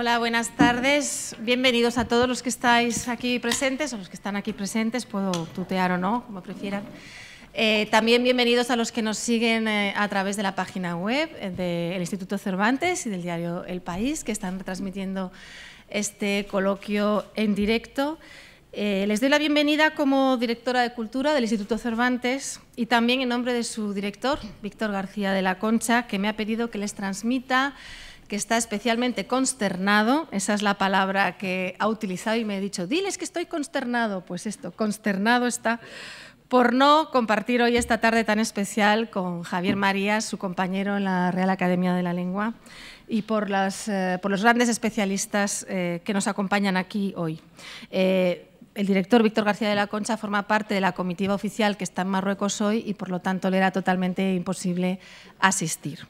Hola, buenas tardes. Bienvenidos a todos los que estáis aquí presentes o los que están aquí presentes, puedo tutear o no, como prefieran. Eh, también bienvenidos a los que nos siguen eh, a través de la página web eh, del Instituto Cervantes y del diario El País, que están transmitiendo este coloquio en directo. les doy la bienvenida como directora de Cultura del Instituto Cervantes y también en nombre de su director, Víctor García de la Concha, que me ha pedido que les transmita que está especialmente consternado, esa es la palabra que ha utilizado y me ha dicho, diles que estoy consternado, pues esto, consternado está por no compartir hoy esta tarde tan especial con Javier Marías, su compañero en la Real Academia de la Lengua, y por, eh, los grandes especialistas eh, que nos acompañan aquí hoy. Eh, el director Víctor García de la Concha forma parte de la comitiva oficial que está en Marruecos hoy y por lo tanto le era totalmente imposible asistir.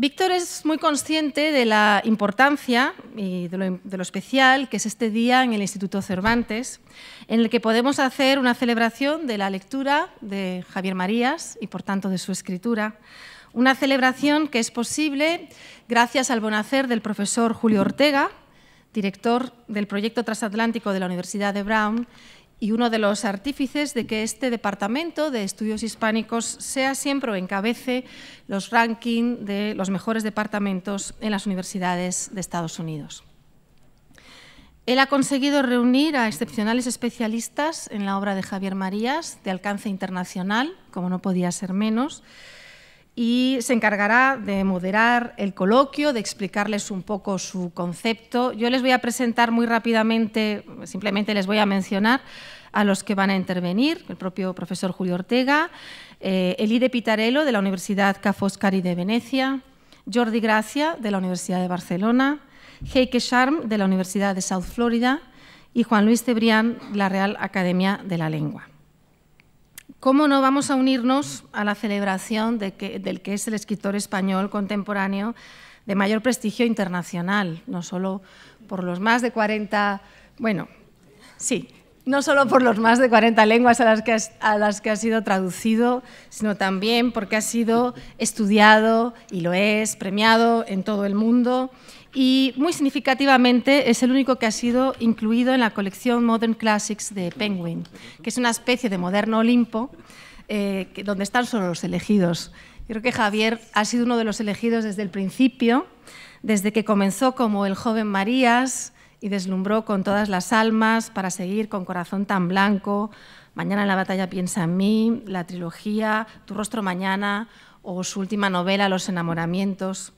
Víctor es muy consciente de la importancia y de lo, especial que es este día en el Instituto Cervantes, en el que podemos hacer una celebración de la lectura de Javier Marías y, por tanto, de su escritura. Una celebración que es posible gracias al bonacer del profesor Julio Ortega, director del proyecto transatlántico de la Universidad de Brown, y uno de los artífices de que este Departamento de Estudios Hispánicos sea siempre o encabece los rankings de los mejores departamentos en las universidades de Estados Unidos. Él ha conseguido reunir a excepcionales especialistas en la obra de Javier Marías, de alcance internacional, como no podía ser menos, y se encargará de moderar el coloquio, de explicarles un poco su concepto. Yo les voy a presentar muy rápidamente, simplemente les voy a mencionar a los que van a intervenir, el propio profesor Julio Ortega, eh, Elide Pitarello de la Universidad Ca' Foscari de Venecia, Jordi Gracia de la Universidad de Barcelona, Heike Charm de la Universidad de South Florida y Juan Luis Cebrián, de la Real Academia de la Lengua. ¿Cómo no vamos a unirnos a la celebración del que es el escritor español contemporáneo de mayor prestigio internacional? No solo por los más de 40, bueno, sí, no solo por los más de 40 lenguas a las que, a las que ha sido traducido, sino también porque ha sido estudiado y lo es, premiado en todo el mundo y muy significativamente es el único que ha sido incluido en la colección Modern Classics de Penguin, que es una especie de moderno Olimpo eh, donde están solo los elegidos. Yo creo que Javier ha sido uno de los elegidos desde el principio, desde que comenzó como el joven Marías y deslumbró con todas las almas para seguir con Corazón tan blanco, Mañana en la batalla piensa en mí, la trilogía Tu rostro mañana o su última novela Los enamoramientos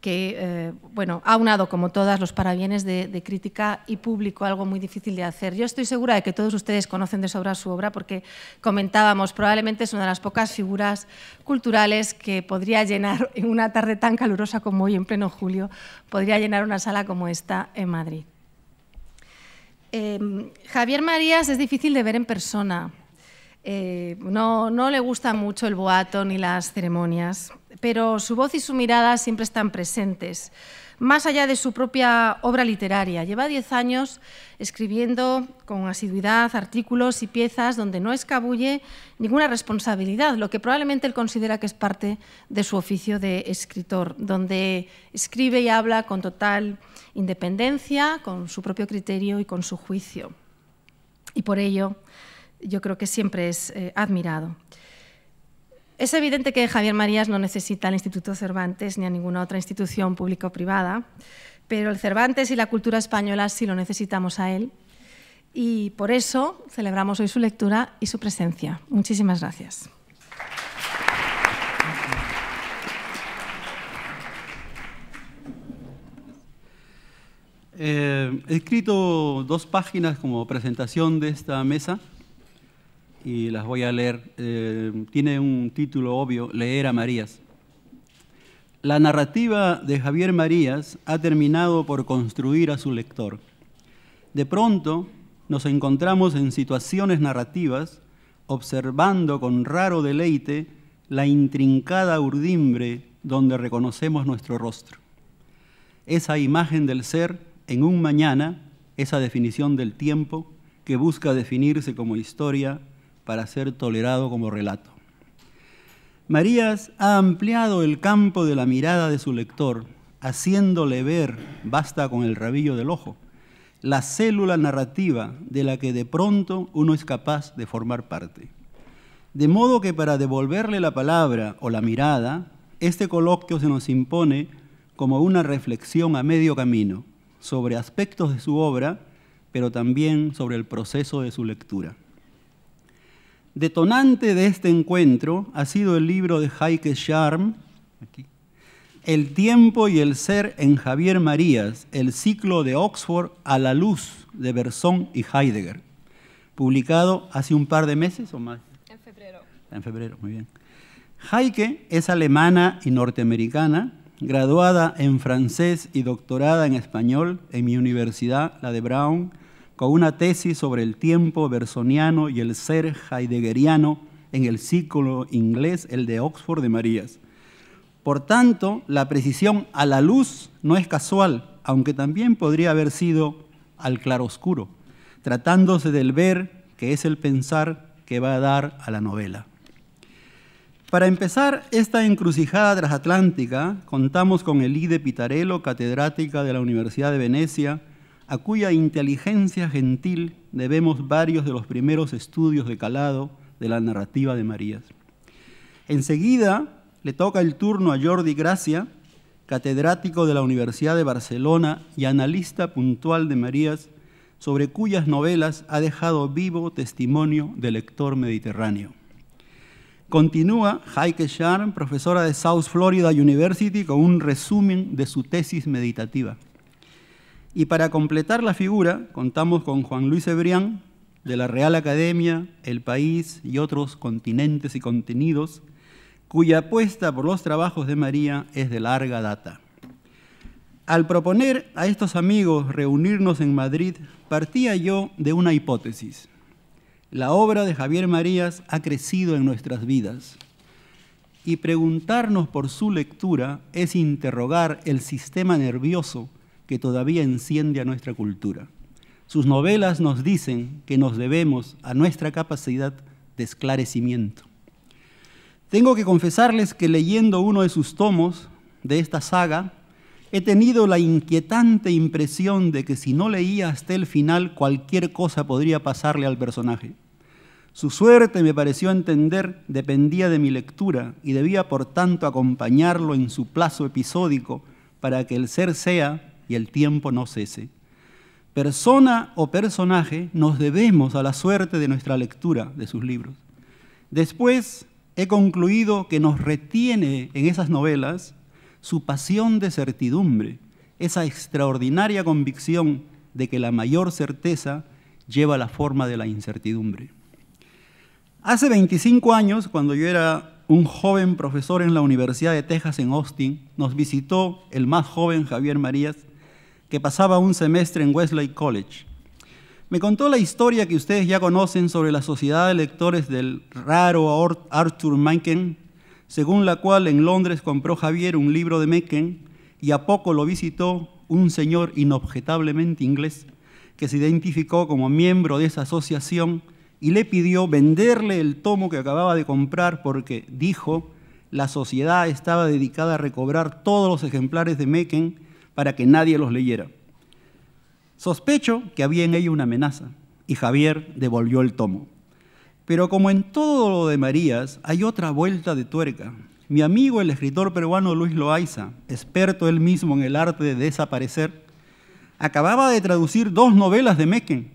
que eh, bueno, ha unado, como todas, los parabienes de, crítica y público, algo muy difícil de hacer. Yo estoy segura de que todos ustedes conocen de sobra su obra porque comentábamos, probablemente es una de las pocas figuras culturales que podría llenar, en una tarde tan calurosa como hoy, en pleno julio, podría llenar una sala como esta en Madrid. Eh, Javier Marías es difícil de ver en persona. Eh, no, le gusta mucho el boato ni las ceremonias, pero su voz y su mirada siempre están presentes. Más allá de su propia obra literaria, lleva diez años escribiendo con asiduidad artículos y piezas donde no escabulle ninguna responsabilidad, lo que probablemente él considera que es parte de su oficio de escritor, donde escribe y habla con total independencia, con su propio criterio y con su juicio. Y por ello, yo creo que siempre es eh, admirado. Es evidente que Javier Marías no necesita al Instituto Cervantes ni a ninguna otra institución pública o privada, pero el Cervantes y la cultura española sí lo necesitamos a él y por eso celebramos hoy su lectura y su presencia. Muchísimas gracias. Eh, he escrito dos páginas como presentación de esta mesa y las voy a leer. Eh, tiene un título obvio, Leer a Marías. La narrativa de Javier Marías ha terminado por construir a su lector. De pronto nos encontramos en situaciones narrativas observando con raro deleite la intrincada urdimbre donde reconocemos nuestro rostro. Esa imagen del ser en un mañana, esa definición del tiempo que busca definirse como historia para ser tolerado como relato. Marías ha ampliado el campo de la mirada de su lector, haciéndole ver, basta con el rabillo del ojo, la célula narrativa de la que de pronto uno es capaz de formar parte. De modo que para devolverle la palabra o la mirada, este coloquio se nos impone como una reflexión a medio camino sobre aspectos de su obra, pero también sobre el proceso de su lectura detonante de este encuentro ha sido el libro de Heike Scharm, El tiempo y el ser en Javier Marías, el ciclo de Oxford a la luz de Bersón y Heidegger, publicado hace un par de meses o más. En febrero. En febrero, muy bien. Heike es alemana y norteamericana, graduada en francés y doctorada en español en mi universidad, la de Brown, con una tesis sobre el tiempo bersoniano y el ser heideggeriano en el ciclo inglés, el de Oxford de Marías. Por tanto, la precisión a la luz no es casual, aunque también podría haber sido al claroscuro, tratándose del ver, que es el pensar que va a dar a la novela. Para empezar esta encrucijada transatlántica, contamos con el Elide Pitarello, catedrática de la Universidad de Venecia, a cuya inteligencia gentil debemos varios de los primeros estudios de calado de la narrativa de Marías. Enseguida le toca el turno a Jordi Gracia, catedrático de la Universidad de Barcelona y analista puntual de Marías, sobre cuyas novelas ha dejado vivo testimonio del lector mediterráneo. Continúa Heike Scharn, profesora de South Florida University, con un resumen de su tesis meditativa. Y para completar la figura, contamos con Juan Luis Ebrián, de la Real Academia, El País y otros continentes y contenidos, cuya apuesta por los trabajos de María es de larga data. Al proponer a estos amigos reunirnos en Madrid, partía yo de una hipótesis. La obra de Javier Marías ha crecido en nuestras vidas y preguntarnos por su lectura es interrogar el sistema nervioso que todavía enciende a nuestra cultura. Sus novelas nos dicen que nos debemos a nuestra capacidad de esclarecimiento. Tengo que confesarles que leyendo uno de sus tomos de esta saga, he tenido la inquietante impresión de que si no leía hasta el final cualquier cosa podría pasarle al personaje. Su suerte, me pareció entender, dependía de mi lectura y debía por tanto acompañarlo en su plazo episódico para que el ser sea, y el tiempo no cese. Persona o personaje nos debemos a la suerte de nuestra lectura de sus libros. Después he concluido que nos retiene en esas novelas su pasión de certidumbre, esa extraordinaria convicción de que la mayor certeza lleva la forma de la incertidumbre. Hace 25 años, cuando yo era un joven profesor en la Universidad de Texas en Austin, nos visitó el más joven Javier Marías que pasaba un semestre en Wesley College. Me contó la historia que ustedes ya conocen sobre la sociedad de lectores del raro Arthur Mencken, según la cual en Londres compró Javier un libro de Mencken y a poco lo visitó un señor inobjetablemente inglés que se identificó como miembro de esa asociación y le pidió venderle el tomo que acababa de comprar porque, dijo, la sociedad estaba dedicada a recobrar todos los ejemplares de Mecken para que nadie los leyera. Sospecho que había en ella una amenaza, y Javier devolvió el tomo. Pero como en todo lo de Marías, hay otra vuelta de tuerca. Mi amigo, el escritor peruano Luis Loaiza, experto él mismo en el arte de desaparecer, acababa de traducir dos novelas de Mecken,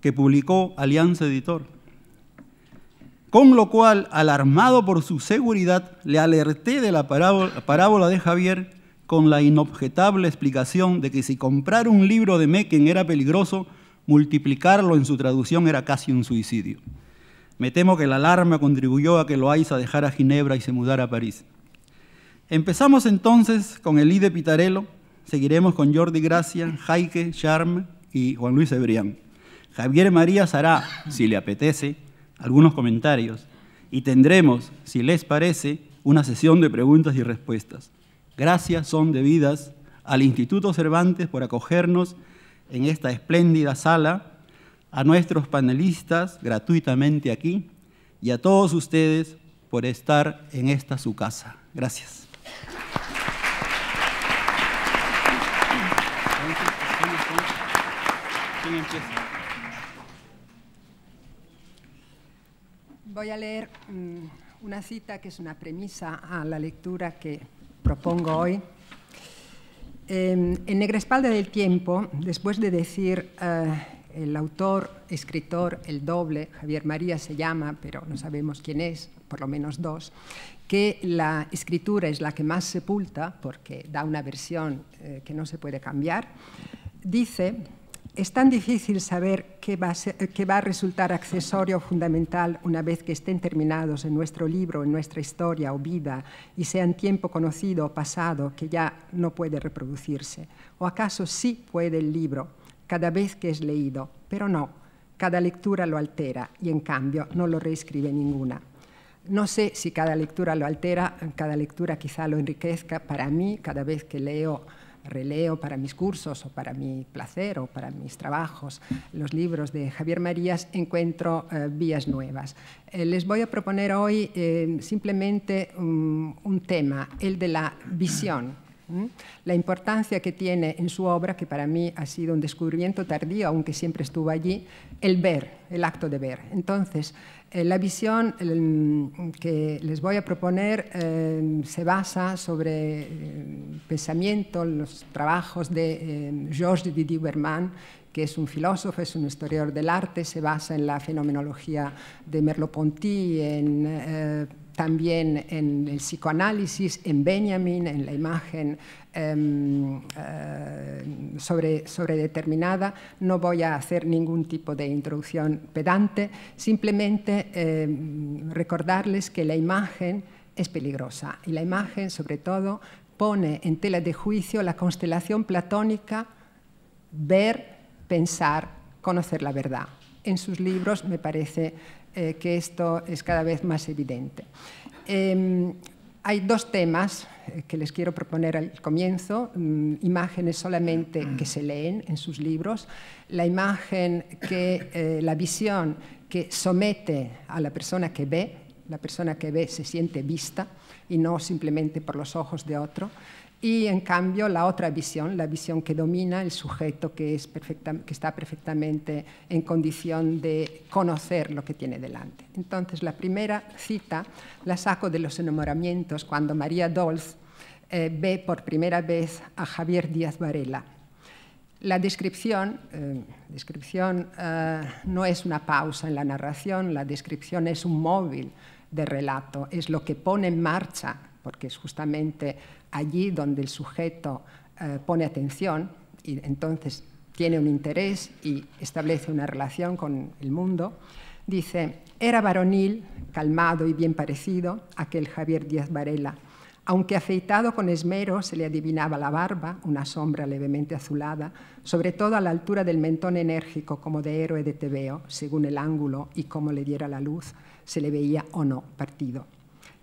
que publicó Alianza Editor. Con lo cual, alarmado por su seguridad, le alerté de la parábola de Javier con la inobjetable explicación de que si comprar un libro de Mecken era peligroso, multiplicarlo en su traducción era casi un suicidio. Me temo que la alarma contribuyó a que Loaiza dejara Ginebra y se mudara a París. Empezamos entonces con el de Pitarello, seguiremos con Jordi Gracia, Jaike, Charme y Juan Luis Ebrián. Javier Marías hará, si le apetece, algunos comentarios y tendremos, si les parece, una sesión de preguntas y respuestas. Gracias son debidas al Instituto Cervantes por acogernos en esta espléndida sala, a nuestros panelistas gratuitamente aquí y a todos ustedes por estar en esta su casa. Gracias. Voy a leer mm, una cita que es una premisa a la lectura que propongo hoy. Em, en en espalda del Tiempo, después de decir eh, el autor, escritor, el doble, Javier María se llama, pero no sabemos quién es, por lo menos dos, que la escritura es la que más sepulta, porque da una versión eh, que no se puede cambiar, dice es tan difícil saber qué va, a resultar accesorio o fundamental una vez que estén terminados en nuestro libro, en nuestra historia o vida, y sean tiempo conocido o pasado que ya no puede reproducirse. ¿O acaso sí puede el libro, cada vez que es leído? Pero no, cada lectura lo altera y en cambio no lo reescribe ninguna. No sé si cada lectura lo altera, cada lectura quizá lo enriquezca. Para mí, cada vez que leo releo para mis cursos o para mi placer o para mis trabajos los libros de Javier Marías, encuentro eh, vías nuevas. Eh, les voy a proponer hoy eh, simplemente mm, un tema, el de la visión la importancia que tiene en su obra, que para mí ha sido un descubrimiento tardío, aunque siempre estuvo allí, el ver, el acto de ver. Entonces, eh, la visión mm, que les voy a proponer eh, se basa sobre el eh, pensamiento, los trabajos de Georges Didier berman que es un filósofo, es un historiador del arte, se basa en la fenomenología de Merleau-Ponty, en también en el psicoanálisis, en Benjamin, en la imagen em, eh, sobre, determinada. No voy a hacer ningún tipo de introducción pedante, simplemente em, recordarles que la imagen es peligrosa y la imagen, sobre todo, pone en tela de juicio la constelación platónica ver, pensar, conocer la verdad. En sus libros me parece eh, que esto es cada vez más evidente. Em, hay dos temas eh, que les quiero proponer al comienzo, mm, imágenes solamente que se leen en sus libros, la imagen que, eh, la visión que somete a la persona que ve, la persona que ve se siente vista y no simplemente por los ojos de otro, y en cambio la otra visión, la visión que domina el sujeto que, es que está perfectamente en condición de conocer lo que tiene delante. Entonces la primera cita la saco de los enamoramientos cuando María Dolz eh, ve por primera vez a Javier Díaz Varela. La descripción, eh, descripción eh, no es una pausa en la narración, la descripción es un móvil de relato, es lo que pone en marcha porque es justamente allí donde el sujeto eh, pone atención y entonces tiene un interés y establece una relación con el mundo, dice, era varonil, calmado y bien parecido aquel Javier Díaz Varela. Aunque afeitado con esmero, se le adivinaba la barba, una sombra levemente azulada, sobre todo a la altura del mentón enérgico como de héroe de Tebeo, según el ángulo y cómo le diera la luz, se le veía o no partido.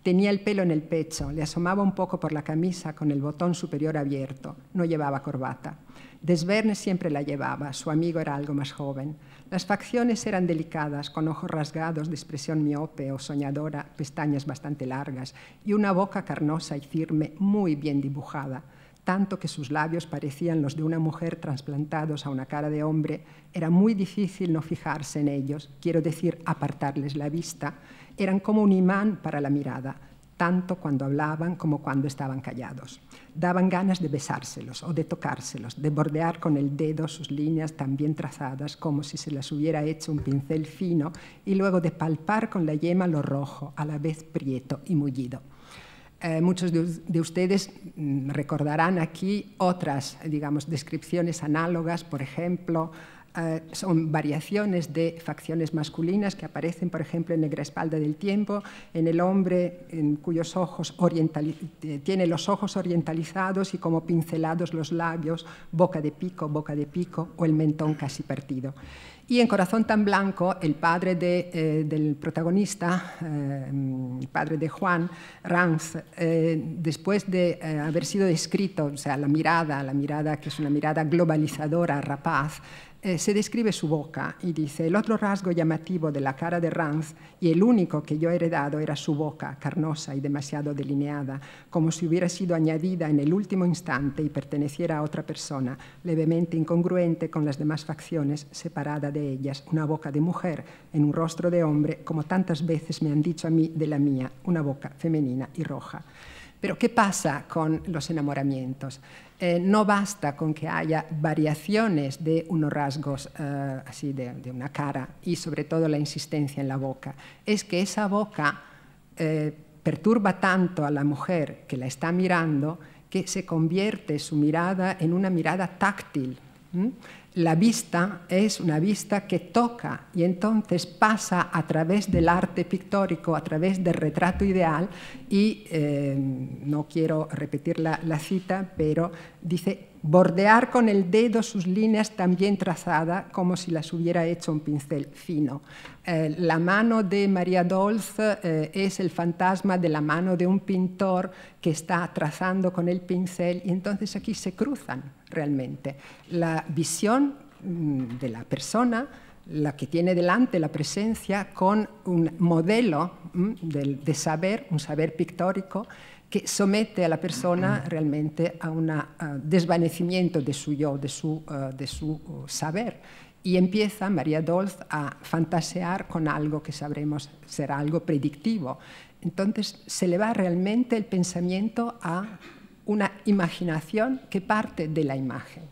Tenía el pelo en el pecho, le asomaba un poco por la camisa con el botón superior abierto. No llevaba corbata. Desverne siempre la llevaba, su amigo era algo más joven. Las facciones eran delicadas, con ojos rasgados de expresión miope o soñadora, pestañas bastante largas y una boca carnosa y firme, muy bien dibujada, tanto que sus labios parecían los de una mujer trasplantados a una cara de hombre. Era muy difícil no fijarse en ellos, quiero decir, apartarles la vista eran como un imán para la mirada, tanto cuando hablaban como cuando estaban callados. Daban ganas de besárselos o de tocárselos, de bordear con el dedo sus líneas tan bien trazadas como si se las hubiera hecho un pincel fino y luego de palpar con la yema lo rojo, a la vez prieto y mullido. Eh, muchos de, de, ustedes mm, recordarán aquí otras, digamos, descripciones análogas, por ejemplo, Ah, son variaciones de facciones masculinas que aparecen, por ejemplo, en Negra espalda del Tiempo, en el hombre en cuyos ojos eh, tiene los ojos orientalizados y como pincelados los labios, boca de pico, boca de pico o el mentón casi partido. Y en Corazón tan Blanco, el padre eh, del protagonista, eh, el padre de Juan, Ranz, después de haber sido descrito, o sea, la mirada, la mirada que es una mirada globalizadora, rapaz, eh, se describe su boca y dice, el otro rasgo llamativo de la cara de Ranz y el único que yo he heredado era su boca, carnosa y demasiado delineada, como si hubiera sido añadida en el último instante y perteneciera a otra persona, levemente incongruente con las demás facciones, separada de ellas, una boca de mujer en un rostro de hombre, como tantas veces me han dicho a mí de la mía, una boca femenina y roja. Pero ¿qué pasa con los enamoramientos? Eh, no basta con que haya variaciones de unos rasgos eh, así de, una cara y sobre todo la insistencia en la boca. Es que esa boca eh, perturba tanto a la mujer que la está mirando que se convierte su mirada en una mirada táctil. La vista es una vista que toca y entonces pasa a través del arte pictórico, a través del retrato ideal y eh, no quiero repetir la, la cita, pero dice bordear con el dedo sus líneas también trazadas como si las hubiera hecho un pincel fino. Eh, la mano de María Dolz eh, es el fantasma de la mano de un pintor que está trazando con el pincel y entonces aquí se cruzan realmente la visión mm, de la persona la que tiene delante la presencia con un modelo mm, de saber, un saber pictórico, que somete a la persona realmente a un desvanecimiento de su yo, de su, eh, de su eh, saber. Y empieza María Dolz a fantasear con algo que sabremos será algo predictivo. Entonces se le va realmente el pensamiento a una imaginación que parte de la imagen.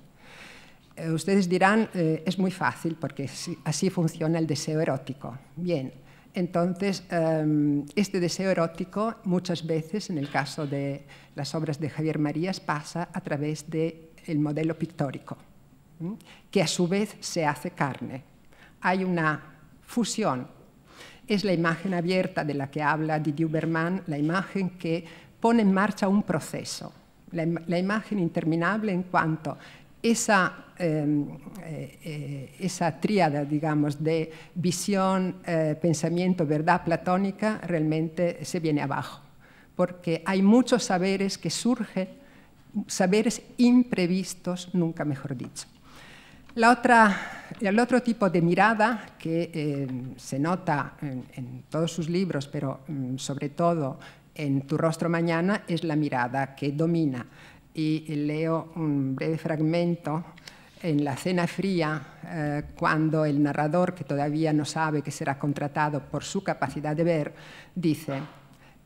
Eh, ustedes dirán, es muy fácil porque así funciona el deseo erótico. Bien, entonces, em, este deseo erótico muchas veces, en el caso de las obras de Javier Marías, pasa a través del modelo pictórico, que a su vez se hace carne. Hay una fusión. Es la imagen abierta de la que habla Didier Berman, la imagen que pone en marcha un proceso, la imagen interminable en cuanto esa, em, eh, esa tríada, digamos, de visión, eh, pensamiento, verdad platónica realmente se viene abajo, porque hay muchos saberes que surgen, saberes imprevistos, nunca mejor dicho. La otra, el otro tipo de mirada que em, se nota en, todos sus libros, pero mm, sobre todo en Tu rostro mañana, es la mirada que domina y leo un breve fragmento en la cena fría, eh, cuando el narrador, que todavía no sabe que será contratado por su capacidad de ver, dice,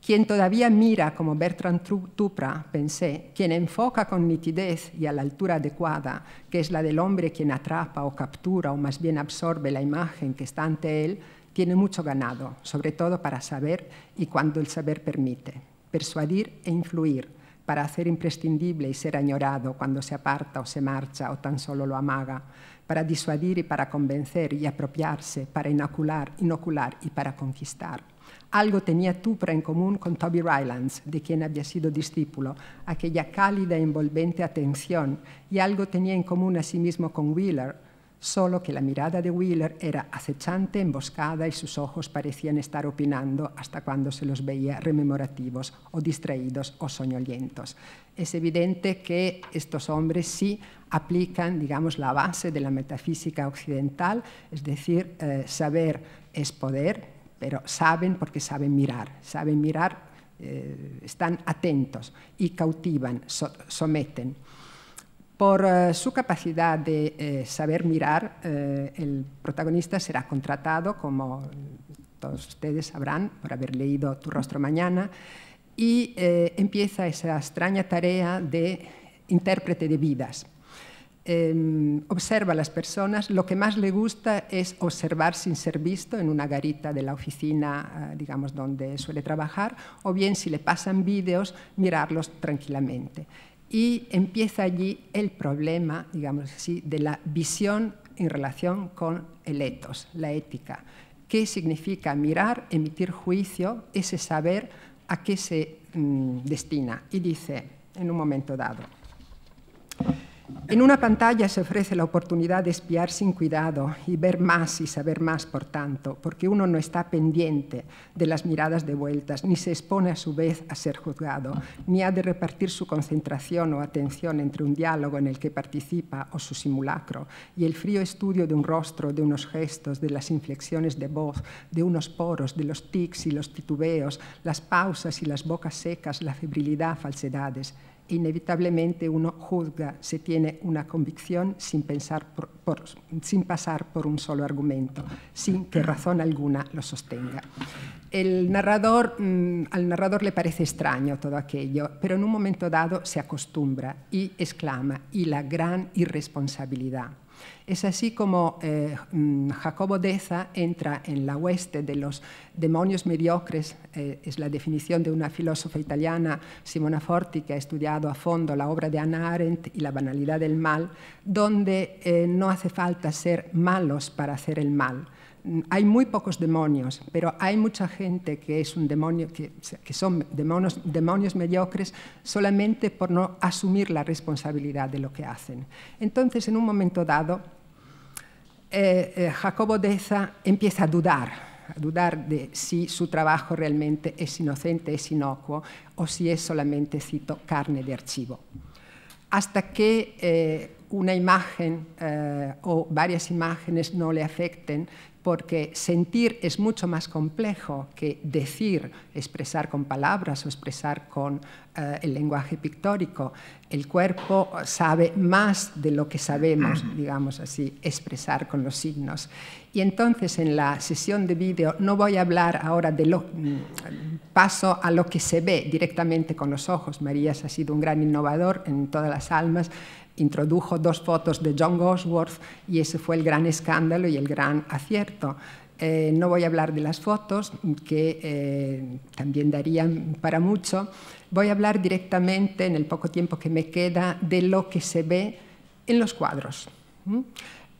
quien todavía mira como Bertrand Tupra, pensé, quien enfoca con nitidez y a la altura adecuada, que es la del hombre quien atrapa o captura o más bien absorbe la imagen que está ante él, tiene mucho ganado, sobre todo para saber y cuando el saber permite, persuadir e influir, para hacer imprescindible y ser añorado cuando se aparta o se marcha o tan solo lo amaga, para disuadir y para convencer y apropiarse, para inocular, inocular y para conquistar. Algo tenía Tupra en común con Toby Rylands, de quien había sido discípulo, aquella cálida e envolvente atención, y algo tenía en común asimismo con Wheeler, solo que la mirada de Wheeler era acechante, emboscada y sus ojos parecían estar opinando hasta cuando se los veía rememorativos o distraídos o soñolientos. Es evidente que estos hombres sí aplican, digamos, la base de la metafísica occidental, es decir, eh, saber es poder, pero saben porque saben mirar, saben mirar, eh, están atentos y cautivan, someten. Por eh, su capacidad de eh, saber mirar, eh, el protagonista será contratado, como todos ustedes sabrán por haber leído Tu rostro mañana, y empieza esa extraña tarea de intérprete de vidas. Em, observa a las personas, lo que más le gusta es observar sin ser visto en una garita de la oficina, digamos, donde suele trabajar, o bien si le pasan vídeos, mirarlos tranquilamente y empieza allí el problema, digamos así, de la visión en relación con el etos, la ética. ¿Qué significa mirar, emitir juicio, ese saber a qué se mm, destina? Y dice, en un momento dado, en una pantalla se ofrece la oportunidad de espiar sin cuidado y ver más y saber más, por tanto, porque uno no está pendiente de las miradas de vueltas, ni se expone a su vez a ser juzgado, ni ha de repartir su concentración o atención entre un diálogo en el que participa o su simulacro y el frío estudio de un rostro, de unos gestos, de las inflexiones de voz, de unos poros, de los tics y los titubeos, las pausas y las bocas secas, la febrilidad, falsedades inevitablemente uno juzga se tiene una convicción sin, pasar por un solo argumento, sin que razón alguna lo sostenga. Mm, al narrador le parece extraño todo aquello, pero en un momento dado se acostumbra y exclama, y la gran irresponsabilidad. Es así como eh, mm, Jacobo Deza entra en la hueste de los demonios mediocres, eh, es la definición de una filósofa italiana, Simona Forti, que ha estudiado a fondo la obra de Hannah Arendt y la banalidad del mal, donde eh, no hace falta ser malos para hacer el mal hay muy pocos demonios, pero hay mucha gente que, es un demonio, que, son demonios, demonios, mediocres solamente por no asumir la responsabilidad de lo que hacen. Entonces, en un momento dado, eh, eh, Jacobo Deza empieza a dudar, a dudar de si su trabajo realmente es inocente, es inocuo, o si es solamente, cito, carne de archivo. Hasta que... Eh, una imagen o varias imágenes no le afecten porque sentir es mucho más complejo que decir, expresar con palabras o expresar con eh, el lenguaje pictórico. El cuerpo sabe más de lo que sabemos, digamos así, expresar con los signos. Y entonces en la sesión de vídeo no voy a hablar ahora de lo... Mm, paso a lo que se ve directamente con los ojos. Marías ha sido un gran innovador en todas las almas introdujo dos fotos de John Gosworth y ese fue el gran escándalo y el gran acierto. Eh, no voy a hablar de las fotos, que eh, también darían para mucho. Voy a hablar directamente, en el poco tiempo que me queda, de lo que se ve en los cuadros.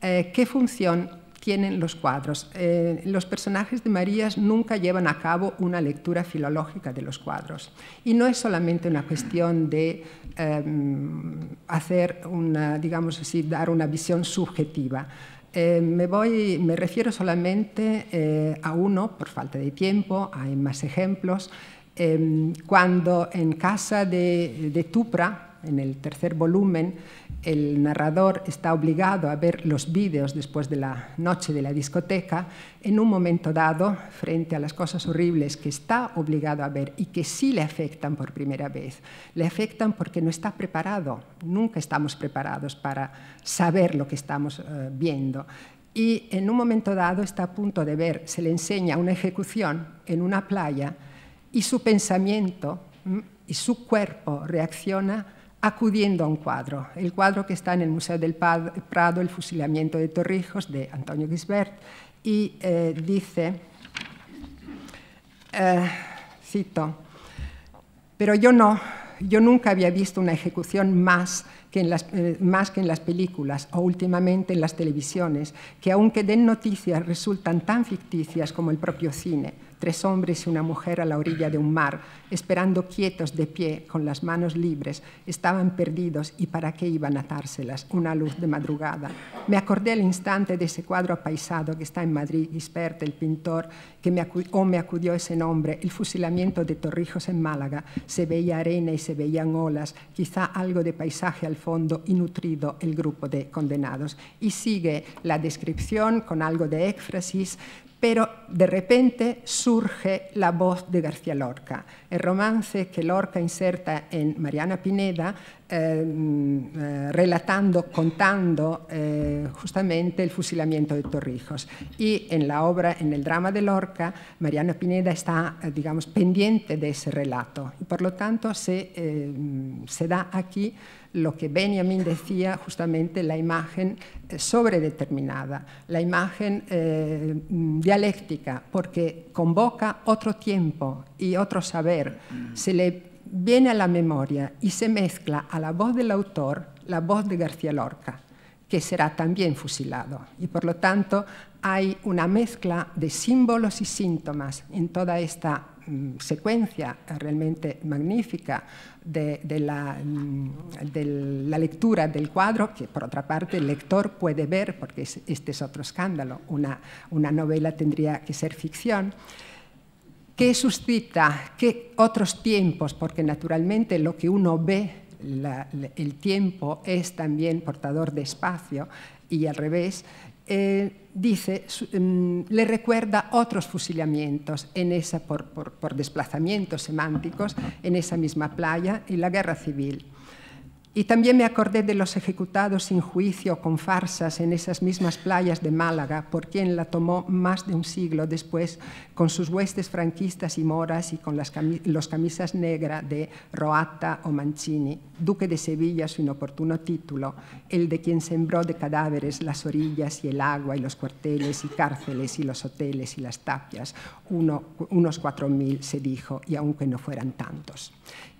Eh, ¿Qué función tienen los cuadros. Eh, los personajes de Marías nunca llevan a cabo una lectura filológica de los cuadros. Y no es solamente una cuestión de em, hacer una, digamos así, dar una visión subjetiva. Eh, me, voy, me refiero solamente eh, a uno, por falta de tiempo, hay más ejemplos. Em, cuando en casa de Tupra, en el tercer volumen, el narrador está obligado a ver los vídeos después de la noche de la discoteca, en un momento dado, frente a las cosas horribles que está obligado a ver y que sí le afectan por primera vez. Le afectan porque no está preparado, nunca estamos preparados para saber lo que estamos eh, viendo y en un momento dado está a punto de ver, se le enseña una ejecución en una playa y su pensamiento mm, y su cuerpo reacciona acudiendo a un cuadro, el cuadro que está en el Museo del Prado, El fusilamiento de Torrijos, de Antonio Gisbert, y eh, dice, eh, cito, pero yo no, yo nunca había visto una ejecución más que, en las, eh, más que en las películas o últimamente en las televisiones, que aunque den noticias resultan tan ficticias como el propio cine tres hombres y una mujer a la orilla de un mar, esperando quietos de pie, con las manos libres, estaban perdidos y para qué iban a atárselas, una luz de madrugada. Me acordé al instante de ese cuadro apaisado que está en Madrid, Disperta, el pintor, que me o me acudió ese nombre, el fusilamiento de Torrijos en Málaga, se veía arena y se veían olas, quizá algo de paisaje al fondo y nutrido el grupo de condenados. Y sigue la descripción con algo de éxfrasis, pero de repente surge la voz de García Lorca, el eh, romance que Lorca inserta en Mariana Pineda, eh, mm, eh, relatando, contando justamente el fusilamiento de Torrijos. Y en la obra, en el drama de Lorca, Mariana Pineda está, digamos, pendiente de ese relato. Y por lo tanto se, da aquí lo que Benjamin decía, justamente la imagen sobredeterminada, la imagen mm, dialéctica, porque convoca otro tiempo y otro saber se le viene a la memoria y se mezcla a la voz del autor la voz de García Lorca, que será también fusilado. Y por lo tanto hay una mezcla de símbolos y síntomas en toda esta mm, secuencia realmente magnífica de, la, mm, de, la, lectura del cuadro, que por otra parte el lector puede ver, porque este es otro escándalo, una, una novela tendría que ser ficción que suscita? ¿Qué otros tiempos? Porque naturalmente lo que uno ve, el tiempo es también portador de espacio y al revés. Eh, dice, mm, le recuerda otros fusilamientos en esa, por desplazamientos semánticos en esa misma playa y la guerra civil. Y también me acordé de los ejecutados sin juicio con farsas en esas mismas playas de Málaga, por quien la tomó más de un siglo después, con sus huestes franquistas y moras y con las camisas negras de Roata o Mancini, duque de Sevilla, su inoportuno título, el de quien sembró de cadáveres las orillas y el agua y los cuarteles y cárceles y los hoteles y las tapias, unos cuatro mil se dijo, y aunque no fueran tantos.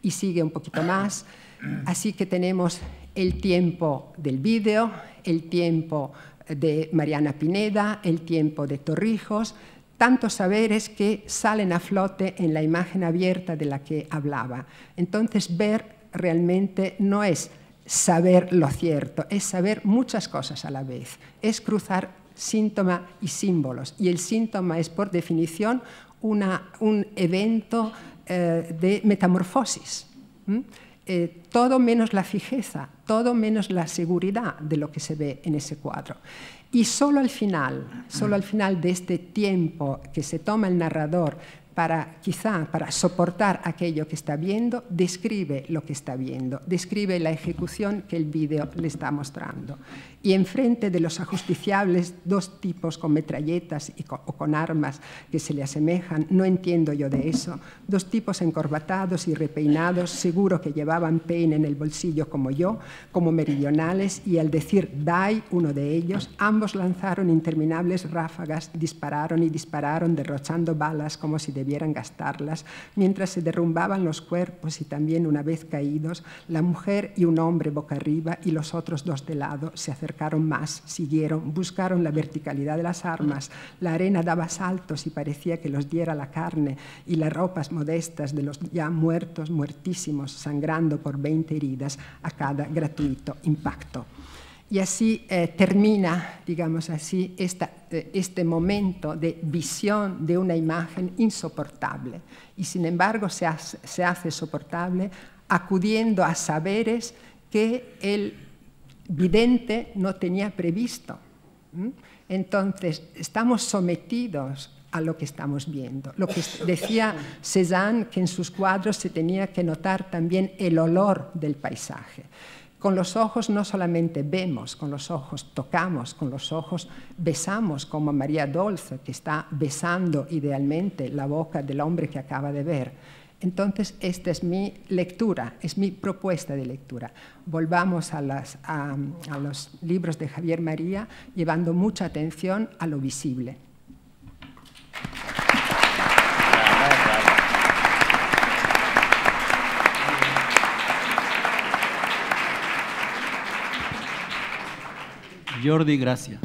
Y sigue un poquito más. Así que tenemos el tiempo del vídeo, el tiempo de Mariana Pineda, el tiempo de Torrijos, tantos saberes que salen a flote en la imagen abierta de la que hablaba. Entonces, ver realmente no es saber lo cierto, es saber muchas cosas a la vez, es cruzar síntoma y símbolos. Y el síntoma es, por definición, un evento eh, de metamorfosis. Eh, todo menos la fijeza, todo menos la seguridad de lo que se ve en ese cuadro. Y solo al final, solo al final de este tiempo que se toma el narrador para quizá para soportar aquello que está viendo, describe lo que está viendo, describe la ejecución que el vídeo le está mostrando y enfrente de los ajusticiables dos tipos con metralletas y con, o con armas que se le asemejan, no entiendo yo de eso, dos tipos encorbatados y repeinados, seguro que llevaban peine en el bolsillo como yo, como meridionales, y al decir DAI, uno de ellos, ambos lanzaron interminables ráfagas, dispararon y dispararon, derrochando balas como si debieran gastarlas, mientras se derrumbaban los cuerpos y también, una vez caídos, la mujer y un hombre boca arriba y los otros dos de lado se acercaban acercaron más, siguieron, buscaron la verticalidad de las armas. La arena daba saltos y parecía que los diera la carne y las ropas modestas de los ya muertos, muertísimos, sangrando por 20 heridas a cada gratuito impacto. Y así eh, termina, digamos así, eh, este momento de visión de una imagen insoportable. Y sin embargo se hace, se hace soportable acudiendo a saberes que el vidente no tenía previsto. Entonces, estamos sometidos a lo que estamos viendo. Lo que decía Cézanne, que en sus cuadros se tenía que notar también el olor del paisaje. Con los ojos no solamente vemos, con los ojos tocamos, con los ojos besamos, como María Dolce, que está besando idealmente la boca del hombre que acaba de ver entonces, esta es mi lectura, es mi propuesta de lectura. Volvamos a, las, a, los libros de Javier María llevando mucha atención a lo visible. Jordi, gracias.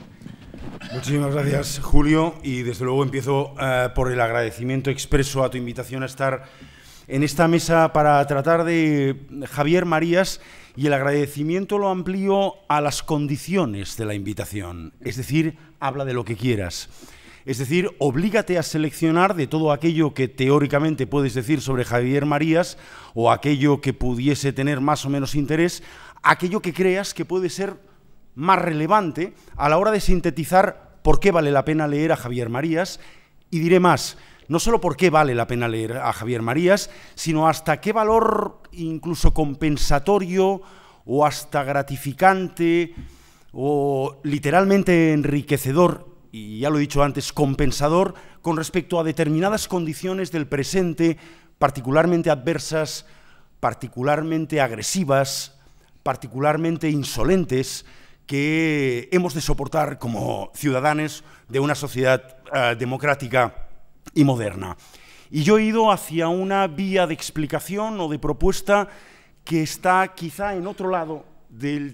Muchísimas gracias, Julio. Y desde luego empiezo eh, por el agradecimiento expreso a tu invitación a estar en esta mesa para tratar de Javier Marías y el agradecimiento lo amplío a las condiciones de la invitación, es decir, habla de lo que quieras. Es decir, oblígate a seleccionar de todo aquello que teóricamente puedes decir sobre Javier Marías o aquello que pudiese tener más o menos interés, aquello que creas que puede ser más relevante a la hora de sintetizar por qué vale la pena leer a Javier Marías. Y diré más, no solo por qué vale la pena leer a Javier Marías, sino hasta qué valor incluso compensatorio o hasta gratificante o literalmente enriquecedor, y ya lo he dicho antes, compensador con respecto a determinadas condiciones del presente particularmente adversas, particularmente agresivas, particularmente insolentes que hemos de soportar como ciudadanos de una sociedad eh, democrática y moderna. Y yo he ido hacia una vía de explicación o de propuesta que está quizá en otro lado del,